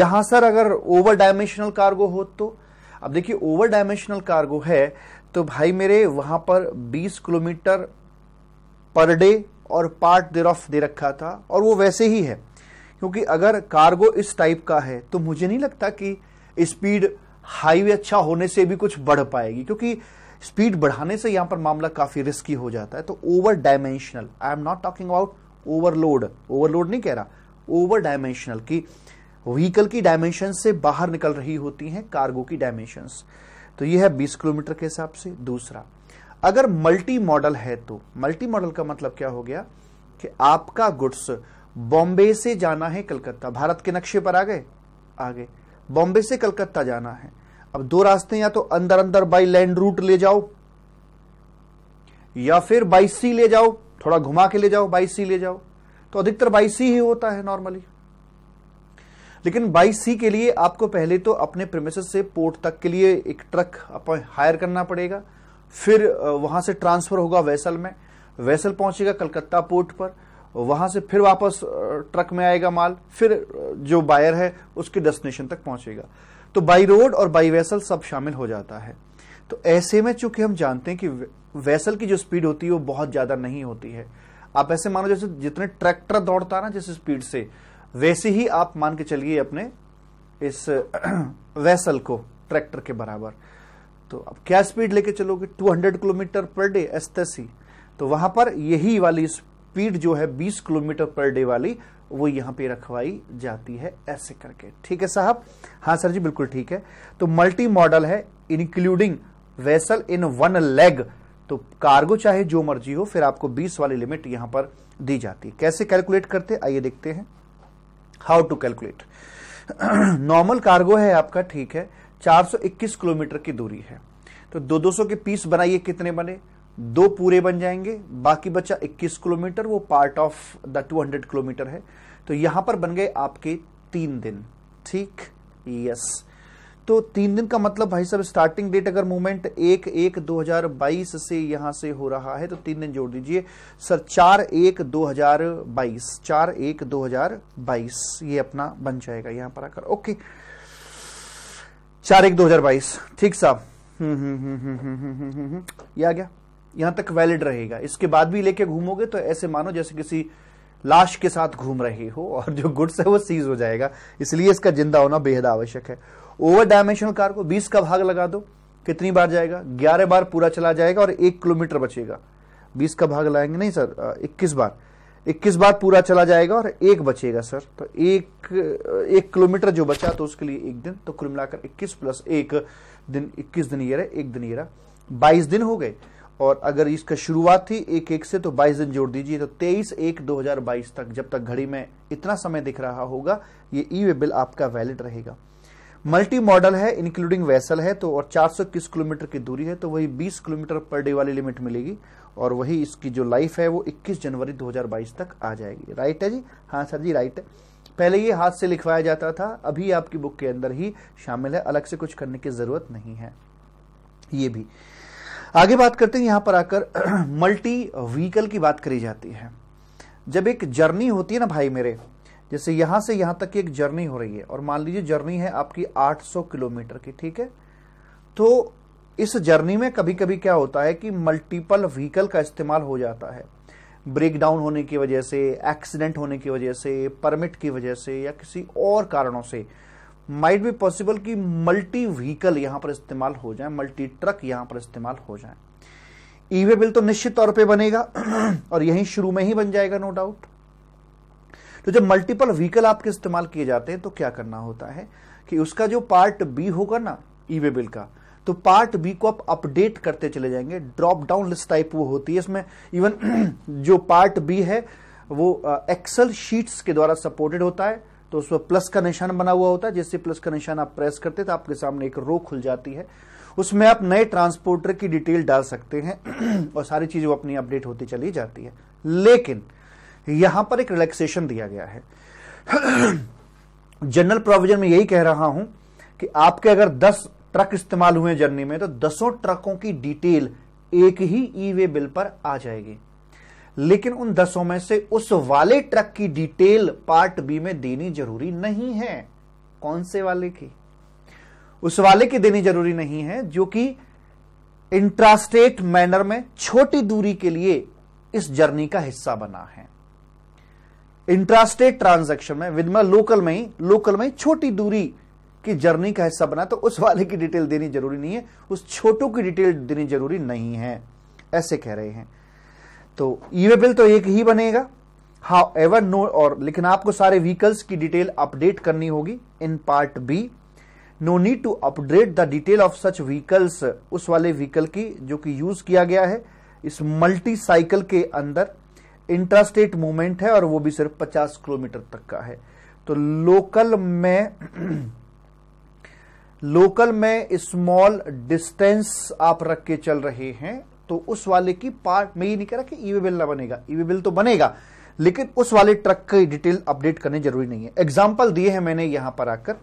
यहां सर अगर ओवर डायमेंशनल कार्गो हो तो अब देखिए ओवर डायमेंशनल कार्गो है तो भाई मेरे वहां पर 20 किलोमीटर पर डे और पार्ट देर ऑफ दे रखा था और वो वैसे ही है क्योंकि अगर कार्गो इस टाइप का है तो मुझे नहीं लगता कि स्पीड हाईवे अच्छा होने से भी कुछ बढ़ पाएगी क्योंकि स्पीड बढ़ाने से यहां पर मामला काफी रिस्की हो जाता है तो over dimensional I am not talking about overload overload नहीं कह रहा ओवर डायमेंशनल की व्हीकल की डायमेंशन से बाहर निकल रही होती हैं कार्गो की डायमेंशन तो यह है बीस किलोमीटर के हिसाब से दूसरा अगर मल्टी मॉडल है तो मल्टी मॉडल का मतलब क्या हो गया कि आपका गुड्स बॉम्बे से जाना है कलकत्ता भारत के नक्शे पर आ गए आ गए बॉम्बे से कलकत्ता जाना है अब दो रास्ते या तो अंदर अंदर बाई लैंड रूट ले जाओ या फिर बाई सी ले जाओ थोड़ा घुमा के ले जाओ बाई सी ले जाओ तो अधिकतर बाई सी ही होता है नॉर्मली लेकिन बाई सी के लिए आपको पहले तो अपने प्रेमिस से पोर्ट तक के लिए एक ट्रक हायर करना पड़ेगा फिर वहां से ट्रांसफर होगा वैसल में वैसल पहुंचेगा कलकत्ता पोर्ट पर वहां से फिर वापस ट्रक में आएगा माल फिर जो बायर है उसके डेस्टिनेशन तक पहुंचेगा तो बाई रोड और बाई वैसल सब शामिल हो जाता है तो ऐसे में चूंकि हम जानते हैं कि वैसल की जो स्पीड होती है वो बहुत ज्यादा नहीं होती है आप ऐसे मानो जैसे जितने ट्रैक्टर दौड़ता है ना जिस स्पीड से वैसे ही आप मान के चलिए अपने इस वैसल को ट्रैक्टर के बराबर तो अब क्या स्पीड लेके चलोगे 200 किलोमीटर पर डे एस्तसी तो वहां पर यही वाली स्पीड जो है 20 किलोमीटर पर डे वाली वो यहां पे रखवाई जाती है ऐसे करके ठीक है साहब हाँ सर जी बिल्कुल ठीक है तो मल्टी मॉडल है including vessel in one leg तो कार्गो चाहे जो मर्जी हो फिर आपको 20 वाली लिमिट यहां पर दी जाती है कैसे कैलकुलेट करते आइए देखते हैं how to calculate normal cargo है आपका ठीक है 421 किलोमीटर की दूरी है तो दो दो सौ के पीस बनाइए कितने बने दो पूरे बन जाएंगे बाकी बचा 21 किलोमीटर वो पार्ट ऑफ द 200 किलोमीटर है तो यहां पर बन गए आपके तीन दिन ठीक यस yes. तो तीन दिन का मतलब भाई साहब स्टार्टिंग डेट अगर मूवमेंट एक एक 2022 से यहां से हो रहा है तो तीन दिन जोड़ दीजिए सर चार एक 2022 चार एक 2022 ये अपना बन जाएगा यहां पर आकर ओके चार एक 2022 ठीक साहब ये आ गया यहां तक वैलिड रहेगा इसके बाद भी लेके घूमोगे तो ऐसे मानो जैसे किसी लाश के साथ घूम रहे हो और जो गुड्स है वो सीज हो जाएगा इसलिए इसका जिंदा होना बेहद आवश्यक है ओवर डायमेंशनल कार को बीस का भाग लगा दो कितनी बार जाएगा ग्यारह बार पूरा चला जाएगा और एक किलोमीटर बचेगा बीस का भाग लाएंगे नहीं सर इक्कीस बार इक्कीस बार पूरा चला जाएगा और एक बचेगा सर तो एक एक किलोमीटर जो बचा तो उसके लिए एक दिन तो कुल मिलाकर इक्कीस प्लस एक दिन इक्कीस दिन ये रहा एक दिन ये रहा बाईस दिन हो गए और अगर इसका शुरुआत थी एक एक से तो 22 दिन जोड़ दीजिए तो 23 एक 2022 तक जब तक घड़ी में इतना समय दिख रहा होगा ये ई वे बिल आपका वैलिड रहेगा मल्टी मॉडल है इंक्लूडिंग वैसल है तो और 400 किस किलोमीटर की दूरी है तो वही 20 किलोमीटर पर डे वाली लिमिट मिलेगी और वही इसकी जो लाइफ है वो 21 जनवरी 2022 तक आ जाएगी राइट है जी हाँ सर जी राइट है पहले ये हाथ से लिखवाया जाता था अभी आपकी बुक के अंदर ही शामिल है अलग से कुछ करने की जरूरत नहीं है ये भी आगे बात करते हैं यहां पर आकर मल्टी व्हीकल की बात करी जाती है जब एक जर्नी होती है ना भाई मेरे जैसे यहां से यहां तक की एक जर्नी हो रही है और मान लीजिए जर्नी है आपकी 800 किलोमीटर की ठीक है तो इस जर्नी में कभी कभी क्या होता है कि मल्टीपल व्हीकल का इस्तेमाल हो जाता है ब्रेक डाउन होने की वजह से एक्सीडेंट होने की वजह से परमिट की वजह से या किसी और कारणों से माइट भी पॉसिबल कि मल्टी व्हीकल यहां पर इस्तेमाल हो जाए मल्टी ट्रक यहां पर इस्तेमाल हो जाए ई वे बिल तो निश्चित तौर पे बनेगा और यहीं शुरू में ही बन जाएगा नो डाउट तो जब मल्टीपल व्हीकल आपके इस्तेमाल किए जाते हैं तो क्या करना होता है कि उसका जो पार्ट बी होगा ना ई वे बिल का तो पार्ट बी को आप अपडेट करते चले जाएंगे ड्रॉप डाउन लिस्ट टाइप वो होती है इसमें इवन जो पार्ट बी है वो एक्सेल शीट्स के द्वारा सपोर्टेड होता है तो उसमें प्लस का निशान बना हुआ होता है जिससे प्लस का निशान आप प्रेस करते तो आपके सामने एक रो खुल जाती है उसमें आप नए ट्रांसपोर्टर की डिटेल डाल सकते हैं और सारी चीजें वो अपनी अपडेट होती चली जाती है लेकिन यहां पर एक रिलैक्सेशन दिया गया है जनरल प्रोविजन में यही कह रहा हूं कि आपके अगर 10 ट्रक इस्तेमाल हुए जर्नी में तो दसों ट्रकों की डिटेल एक ही ई वे बिल पर आ जाएगी लेकिन उन दसों में से उस वाले ट्रक की डिटेल पार्ट बी में देनी जरूरी नहीं है कौन से वाले की उस वाले की देनी जरूरी नहीं है जो कि इंट्रास्टेट मैनर में छोटी दूरी के लिए इस जर्नी का हिस्सा बना है इंट्रास्टेट ट्रांजेक्शन में विद लोकल में ही लोकल में ही छोटी दूरी की जर्नी का हिस्सा बना तो उस वाले की डिटेल देनी जरूरी नहीं है उस छोटों की डिटेल देनी जरूरी नहीं है ऐसे कह रहे हैं तो ई वे बिल तो एक ही बनेगा हाउ एवर नो और लेकिन आपको सारे व्हीकल्स की डिटेल अपडेट करनी होगी in part B no need to update the detail of such vehicles उस वाले व्हीकल की जो कि यूज किया गया है इस मल्टी साइकिल के अंदर इंट्रास्टेट मूवमेंट है और वो भी सिर्फ 50 किलोमीटर तक का है तो लोकल में लोकल में स्मॉल डिस्टेंस आप रख के चल रहे हैं तो उस वाले की पार्ट में ये नहीं कह रहा कि ईवी बिल ना बनेगा ईवी बिल तो बनेगा लेकिन उस वाले ट्रक की डिटेल अपडेट करने जरूरी नहीं है एग्जाम्पल दिए हैं मैंने यहां पर आकर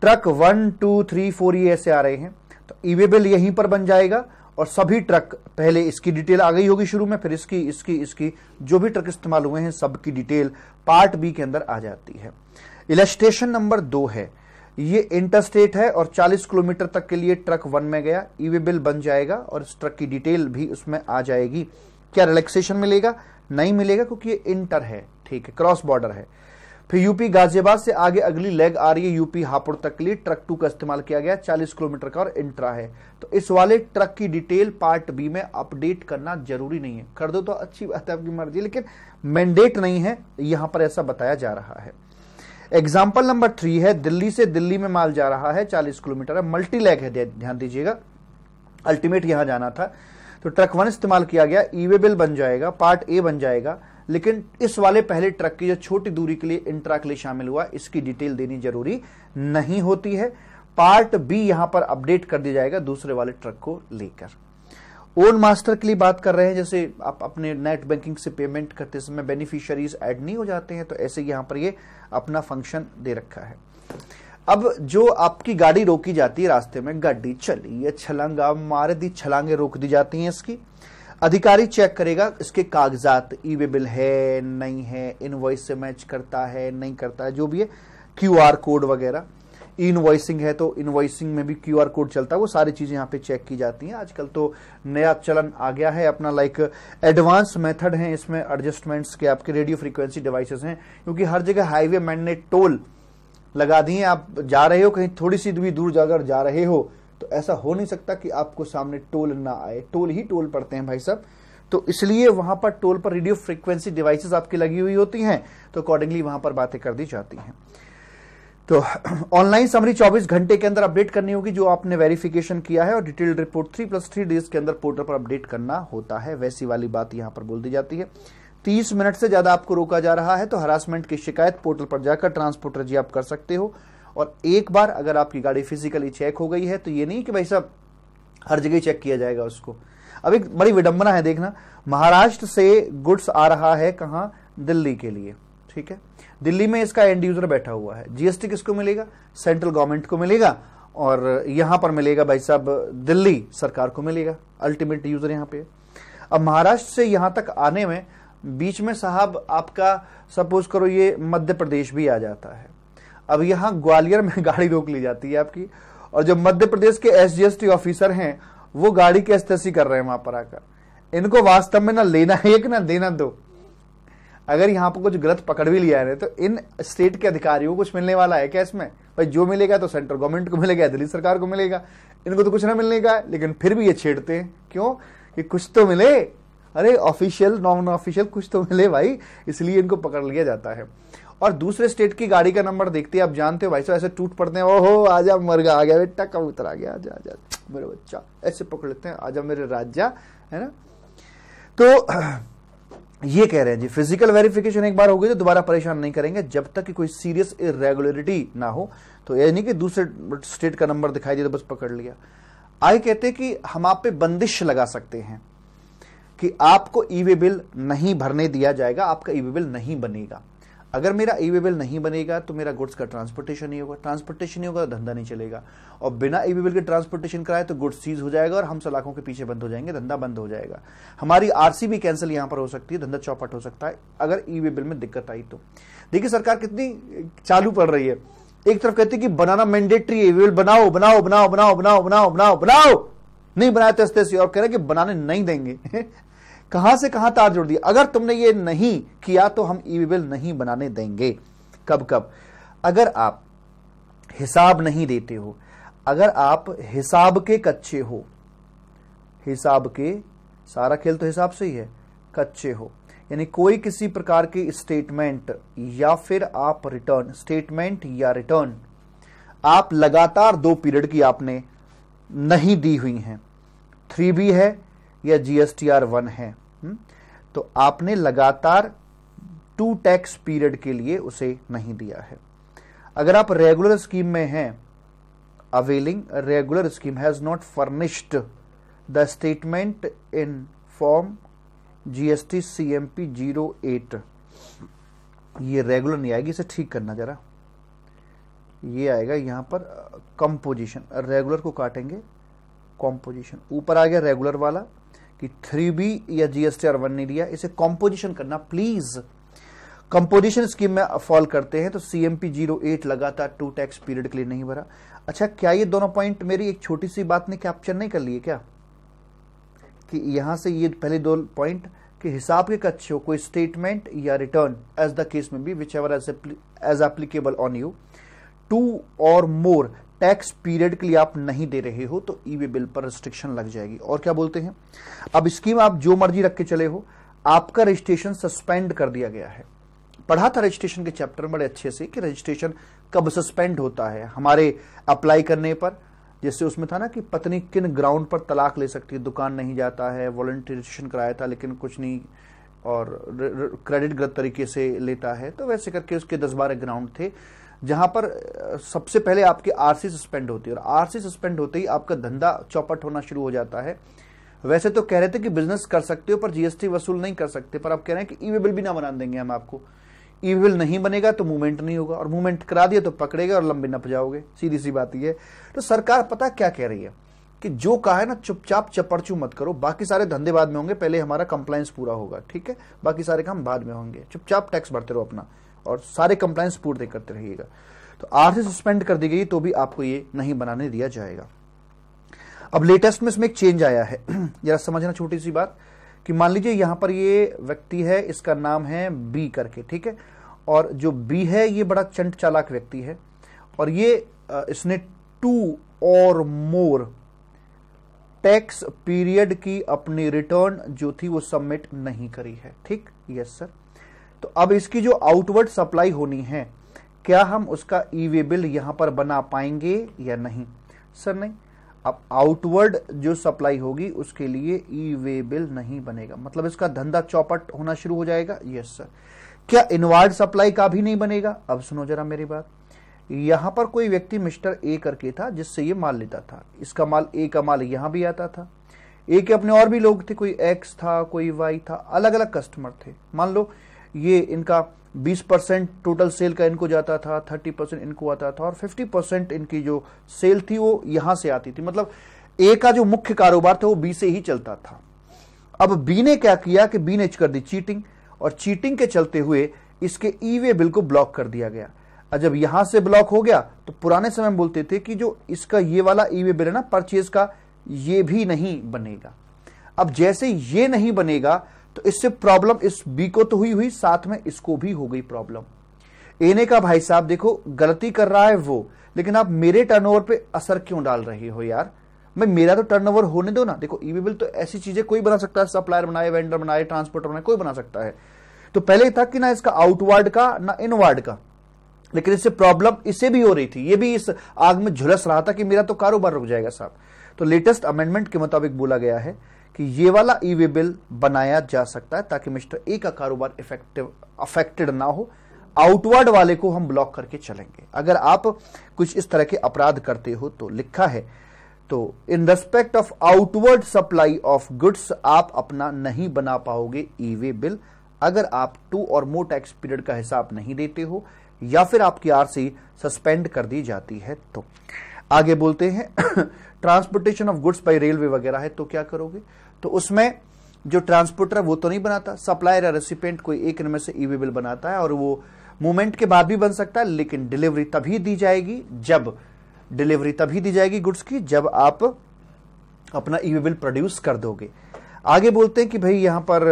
truck one two three four ये ऐसे आ रहे हैं तो ईवे बिल यहीं पर बन जाएगा और सभी ट्रक पहले इसकी डिटेल आ गई होगी शुरू में फिर इसकी इसकी इसकी जो भी ट्रक इस्तेमाल हुए हैं सबकी डिटेल पार्ट बी के अंदर आ जाती है इलेस्टेशन नंबर दो है ये इंटरस्टेट है और 40 किलोमीटर तक के लिए ट्रक वन में गया ईवे बिल बन जाएगा और इस ट्रक की डिटेल भी उसमें आ जाएगी क्या रिलैक्सेशन मिलेगा नहीं मिलेगा क्योंकि ये इंटर है ठीक है क्रॉस बॉर्डर है फिर यूपी गाजियाबाद से आगे अगली लेग आ रही है यूपी हापुड़ तक के लिए ट्रक टू का इस्तेमाल किया गया 40 किलोमीटर का और इंट्रा है तो इस वाले ट्रक की डिटेल पार्ट बी में अपडेट करना जरूरी नहीं है कर दो तो अच्छी बात है आपकी मर्जी लेकिन मैंडेट नहीं है यहां पर ऐसा बताया जा रहा है एग्जाम्पल नंबर थ्री है दिल्ली से दिल्ली में माल जा रहा है चालीस किलोमीटर है मल्टी लेग है ध्यान दीजिएगा अल्टीमेट यहां जाना था तो ट्रक वन इस्तेमाल किया गया ईवे बिल बन जाएगा पार्ट ए बन जाएगा लेकिन इस वाले पहले ट्रक की जो छोटी दूरी के लिए इंट्रा के लिए शामिल हुआ इसकी डिटेल देनी जरूरी नहीं होती है पार्ट बी यहां पर अपडेट कर दिया जाएगा दूसरे वाले ट्रक को लेकर ओन मास्टर के लिए बात कर रहे हैं जैसे आप अपने नेट बैंकिंग से पेमेंट करते समय बेनिफिशियरीज ऐड नहीं हो जाते हैं तो ऐसे यहां पर ये अपना फंक्शन दे रखा है अब जो आपकी गाड़ी रोकी जाती है रास्ते में गाड़ी चली ये छलांगा मार दी छलांगे रोक दी जाती हैं इसकी अधिकारी चेक करेगा इसके कागजात ई वे बिल है नहीं है इनवॉइस से मैच करता है नहीं करता है जो भी है क्यू आर कोड वगैरह इन इनवॉइसिंग है तो इनवॉइसिंग में भी क्यू आर कोड चलता है वो सारी चीज़ें यहाँ पे चेक की जाती हैं आजकल तो नया चलन आ गया है अपना लाइक एडवांस मेथड है इसमें एडजस्टमेंट्स के आपके रेडियो फ्रीक्वेंसी डिवाइसेस हैं क्योंकि हर जगह हाईवे मैन ने टोल लगा दिए आप जा रहे हो कहीं थोड़ी सी भी दूर जाकर जा रहे हो तो ऐसा हो नहीं सकता कि आपको सामने टोल ना आए टोल ही टोल पड़ते हैं भाई साहब तो इसलिए वहां पर टोल पर रेडियो फ्रिक्वेंसी डिवाइसेस आपकी लगी हुई होती हैं तो अकॉर्डिंगली वहां पर बातें कर दी जाती हैं तो ऑनलाइन समरी 24 घंटे के अंदर अपडेट करनी होगी जो आपने वेरिफिकेशन किया है और detailed report three plus three days के अंदर पोर्टल पर अपडेट करना होता है वैसी वाली बात यहां पर बोल दी जाती है तीस मिनट से ज्यादा आपको रोका जा रहा है तो हरासमेंट की शिकायत पोर्टल पर जाकर ट्रांसपोर्टर जी आप कर सकते हो और एक बार अगर आपकी गाड़ी फिजिकली चेक हो गई है तो ये नहीं कि भाई साहब हर जगह चेक किया जाएगा उसको अब एक बड़ी विडंबना है देखना महाराष्ट्र से गुड्स आ रहा है कहां दिल्ली के लिए ठीक है दिल्ली में इसका एंड यूजर बैठा हुआ है जीएसटी किसको मिलेगा सेंट्रल गवर्नमेंट को मिलेगा और यहां पर मिलेगा भाई साहब दिल्ली सरकार को मिलेगा अल्टीमेट यूजर यहां पे अब महाराष्ट्र से यहां तक आने में बीच में साहब आपका सपोज करो ये मध्य प्रदेश भी आ जाता है अब यहां ग्वालियर में गाड़ी रोक ली जाती है आपकी और जो मध्य प्रदेश के एसजीएसटी ऑफिसर हैं वो गाड़ी की एस कर रहे हैं वहां पर आकर इनको वास्तव में ना लेना एक ना देना दो अगर यहां पर कुछ गलत पकड़ भी लिया है तो इन स्टेट के अधिकारियों को कुछ मिलने वाला है क्या इसमें भाई जो मिलेगा तो सेंट्रल गवर्नमेंट को मिलेगा दिल्ली सरकार को मिलेगा इनको तो कुछ ना मिलने का है लेकिन फिर भी ये छेड़ते हैं क्यों कि कुछ तो मिले अरे ऑफिशियल नॉन ऑफिशियल कुछ तो मिले भाई इसलिए इनको पकड़ लिया जाता है और दूसरे स्टेट की गाड़ी का नंबर देखते हैं आप जानते हो भाई साहब ऐसे टूट पड़ते हैं ओहो आजा मर आ गया बेटा कबूतर आ गया आजा आजा मेरे बच्चा ऐसे पकड़ लेते हैं आजा मेरे राजा है ना तो ये कह रहे हैं जी फिजिकल वेरिफिकेशन एक बार हो गई तो दोबारा परेशान नहीं करेंगे जब तक कि कोई सीरियस इरेगुलरिटी ना हो तो यानी कि दूसरे स्टेट का नंबर दिखाई दे तो बस पकड़ लिया आए कहते हैं कि हम आप पे बंदिश लगा सकते हैं कि आपको ई वे बिल नहीं भरने दिया जाएगा आपका ई वे बिल नहीं बनेगा अगर मेरा एवेबल बिल नहीं बनेगा तो मेरा गुड्स का ट्रांसपोर्टेशन नहीं होगा ट्रांसपोर्टेशन नहीं होगा तो धंधा नहीं चलेगा और बिना एवेबल के ट्रांसपोर्टेशन कराए तो गुड्स सीज हो जाएगा और हम सलाखों के पीछे बंद हो जाएंगे धंधा बंद हो जाएगा हमारी आरसी भी कैंसिल यहाँ पर हो सकती है धंधा चौपट हो सकता है अगर ईवेबल में दिक्कत आई तो देखिए सरकार कितनी चालू पड़ रही है एक तरफ कहती है कि बनाना मैंडेटरी ई वे बिल बनाओ बनाओ बनाओ बनाओ बनाओ बनाओ बनाओ नहीं बनाए तो हंसते और कह रहे कि बनाने नहीं देंगे कहां से कहां तार जोड़ दिया अगर तुमने ये नहीं किया तो हम ई बिल नहीं बनाने देंगे कब कब अगर आप हिसाब नहीं देते हो अगर आप हिसाब के कच्चे हो हिसाब के सारा खेल तो हिसाब से ही है कच्चे हो यानी कोई किसी प्रकार के स्टेटमेंट या फिर आप रिटर्न स्टेटमेंट या रिटर्न आप लगातार दो पीरियड की आपने नहीं दी हुई हैं थ्री बी है या जीएसटीआर आर वन है हम्म, तो आपने लगातार टू टैक्स पीरियड के लिए उसे नहीं दिया है अगर आप रेगुलर स्कीम में हैं scheme has not scheme the statement in form GST C M P zero eight ये रेगुलर नहीं आएगी इसे ठीक करना जरा ये आएगा यहां पर कंपोजिशन रेगुलर को काटेंगे कंपोजिशन ऊपर आ गया रेगुलर वाला कि थ्री बी या जीएसटी आर वन नहीं लिया इसे कॉम्पोजिशन करना प्लीज कंपोजिशन स्कीम में फॉल करते हैं तो सीएमपी जीरो एट लगातार टू टैक्स पीरियड के लिए नहीं भरा अच्छा क्या ये दोनों पॉइंट मेरी एक छोटी सी बात ने कैप्चर नहीं कर लिए क्या कि यहां से ये पहले दो पॉइंट कि हिसाब के कच्छ हो कोई स्टेटमेंट या रिटर्न एज द केस में भी whichever as applicable on you two or more tax period के लिए आप नहीं दे रहे हो तो ई वे बिल पर रिस्ट्रिक्शन लग जाएगी और क्या बोलते हैं अब स्कीम आप जो मर्जी रख के चले हो आपका रजिस्ट्रेशन सस्पेंड कर दिया गया है पढ़ा था रजिस्ट्रेशन के चैप्टर बड़े अच्छे से कि रजिस्ट्रेशन कब सस्पेंड होता है हमारे अप्लाई करने पर जैसे उसमें था ना कि पत्नी किन ग्राउंड पर तलाक ले सकती है दुकान नहीं जाता है वॉल्ट्री रजिस्ट्रेशन कराया था लेकिन कुछ नहीं और क्रेडिट गलत तरीके से लेता है तो वैसे करके उसके दस बारह ग्राउंड थे जहां पर सबसे पहले आपकी आरसी सस्पेंड होती है और आरसी सस्पेंड होते ही आपका धंधा चौपट होना शुरू हो जाता है वैसे तो कह रहे थे कि बिजनेस कर सकते हो पर जीएसटी वसूल नहीं कर सकते पर आप कह रहे हैं कि ई बिल भी ना बना देंगे हम आपको ई बिल नहीं बनेगा तो मूवमेंट नहीं होगा और मूवमेंट करा दिया तो पकड़ेगा और लंबे नप जाओगे सीधी सी बात यह तो सरकार पता क्या कह रही है कि जो कहा है ना चुपचाप चपड़चू मत करो बाकी सारे धंधे बाद में होंगे पहले हमारा कंप्लायंस पूरा होगा ठीक है बाकी सारे काम बाद में होंगे चुपचाप टैक्स भरते रहो अपना और सारे कंप्लायंस पूरे करते रहिएगा तो आर से सस्पेंड कर दी गई तो भी आपको ये नहीं बनाने दिया जाएगा अब लेटेस्ट में इसमें एक चेंज आया है जरा समझना छोटी सी बात कि मान लीजिए यहां पर ये व्यक्ति है इसका नाम है बी करके ठीक है और जो बी है ये बड़ा चंट चालाक व्यक्ति है और ये इसने to or more tax period की अपनी रिटर्न जो थी वो सबमिट नहीं करी है ठीक यस सर तो अब इसकी जो आउटवर्ड सप्लाई होनी है क्या हम उसका ई वे बिल यहां पर बना पाएंगे या नहीं सर नहीं अब आउटवर्ड जो सप्लाई होगी उसके लिए ई वे बिल नहीं बनेगा मतलब इसका धंधा चौपट होना शुरू हो जाएगा यस सर क्या इनवर्ड सप्लाई का भी नहीं बनेगा अब सुनो जरा मेरी बात यहां पर कोई व्यक्ति मिस्टर ए करके था जिससे ये माल लेता था इसका माल ए का माल यहां भी आता था ए के अपने और भी लोग थे कोई एक्स था कोई वाई था अलग अलग कस्टमर थे मान लो ये इनका 20 परसेंट टोटल सेल का इनको जाता था 30 परसेंट इनको आता था और 50 परसेंट इनकी जो सेल थी वो यहां से आती थी मतलब ए का जो मुख्य कारोबार था वो बी से ही चलता था अब बी ने क्या किया कि बी ने कर दी चीटिंग और चीटिंग के चलते हुए इसके ई वे बिल को ब्लॉक कर दिया गया जब यहां से ब्लॉक हो गया तो पुराने समय में बोलते थे कि जो इसका ये वाला ई वे बिल है ना परचेज का ये भी नहीं बनेगा अब जैसे ये नहीं बनेगा तो इससे प्रॉब्लम इस बी को तो हुई हुई साथ में इसको भी हो गई प्रॉब्लम एने का भाई साहब देखो गलती कर रहा है वो लेकिन आप मेरे टर्नओवर पे असर क्यों डाल रहे हो यार मैं मेरा तो टर्नओवर होने दो ना देखो ई बिल तो ऐसी चीजें कोई बना सकता है सप्लायर बनाए वेंडर बनाए ट्रांसपोर्टर बनाए कोई बना सकता है तो पहले था कि ना इसका आउटवर्ड का ना इनवर्ड का लेकिन इससे प्रॉब्लम इसे भी हो रही थी ये भी इस आग में झुलस रहा था कि मेरा तो कारोबार रुक जाएगा साहब तो लेटेस्ट अमेंडमेंट के मुताबिक बोला गया है कि ये वाला ई वे बिल बनाया जा सकता है ताकि मिस्टर ए का कारोबार इफेक्टिव अफेक्टेड ना हो आउटवर्ड वाले को हम ब्लॉक करके चलेंगे अगर आप कुछ इस तरह के अपराध करते हो तो लिखा है तो in respect of outward supply of goods आप अपना नहीं बना पाओगे ई वे बिल अगर आप to or more tax period का हिसाब नहीं देते हो या फिर आपकी आरसी सस्पेंड कर दी जाती है तो आगे बोलते हैं transportation of goods by railway वगैरह है तो क्या करोगे तो उसमें जो ट्रांसपोर्टर वो तो नहीं बनाता सप्लायर या रेसिपेंट कोई एक इनमें से ई बिल बनाता है और वो मूवमेंट के बाद भी बन सकता है लेकिन डिलीवरी तभी दी जाएगी जब डिलीवरी तभी दी जाएगी गुड्स की जब आप अपना ई बिल प्रोड्यूस कर दोगे आगे बोलते हैं कि भाई यहां पर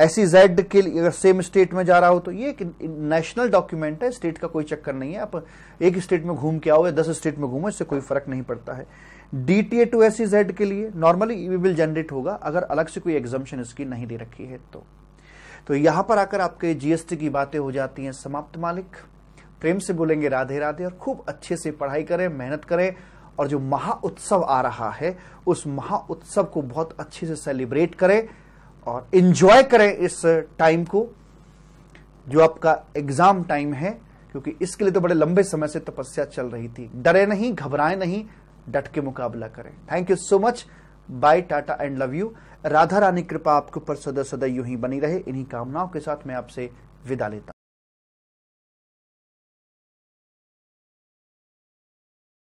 ऐसी जेड के लिए अगर सेम स्टेट में जा रहा हो तो ये एक नेशनल डॉक्यूमेंट है स्टेट का कोई चक्कर नहीं है आप एक स्टेट में घूम के आओ या दस स्टेट में घूमो इससे कोई फर्क नहीं पड़ता है D T A to S Z के लिए नॉर्मली ई विल जनरेट होगा अगर अलग से कोई एग्जामेशन इसकी नहीं दे रखी है तो तो यहां पर आकर आपके जीएसटी की बातें हो जाती हैं समाप्त मालिक प्रेम से बोलेंगे राधे राधे और खूब अच्छे से पढ़ाई करें मेहनत करें और जो महा उत्सव आ रहा है उस महा उत्सव को बहुत अच्छे से सेलिब्रेट करें और इंजॉय करें इस टाइम को जो आपका एग्जाम टाइम है क्योंकि इसके लिए तो बड़े लंबे समय से तपस्या चल रही थी डरे नहीं घबराए नहीं डट के मुकाबला करें thank you so much bye tata and love you Radha Rani कृपा आपके ऊपर सदा सदा यू ही बनी रहे इन्हीं कामनाओं के साथ मैं आपसे विदा लेता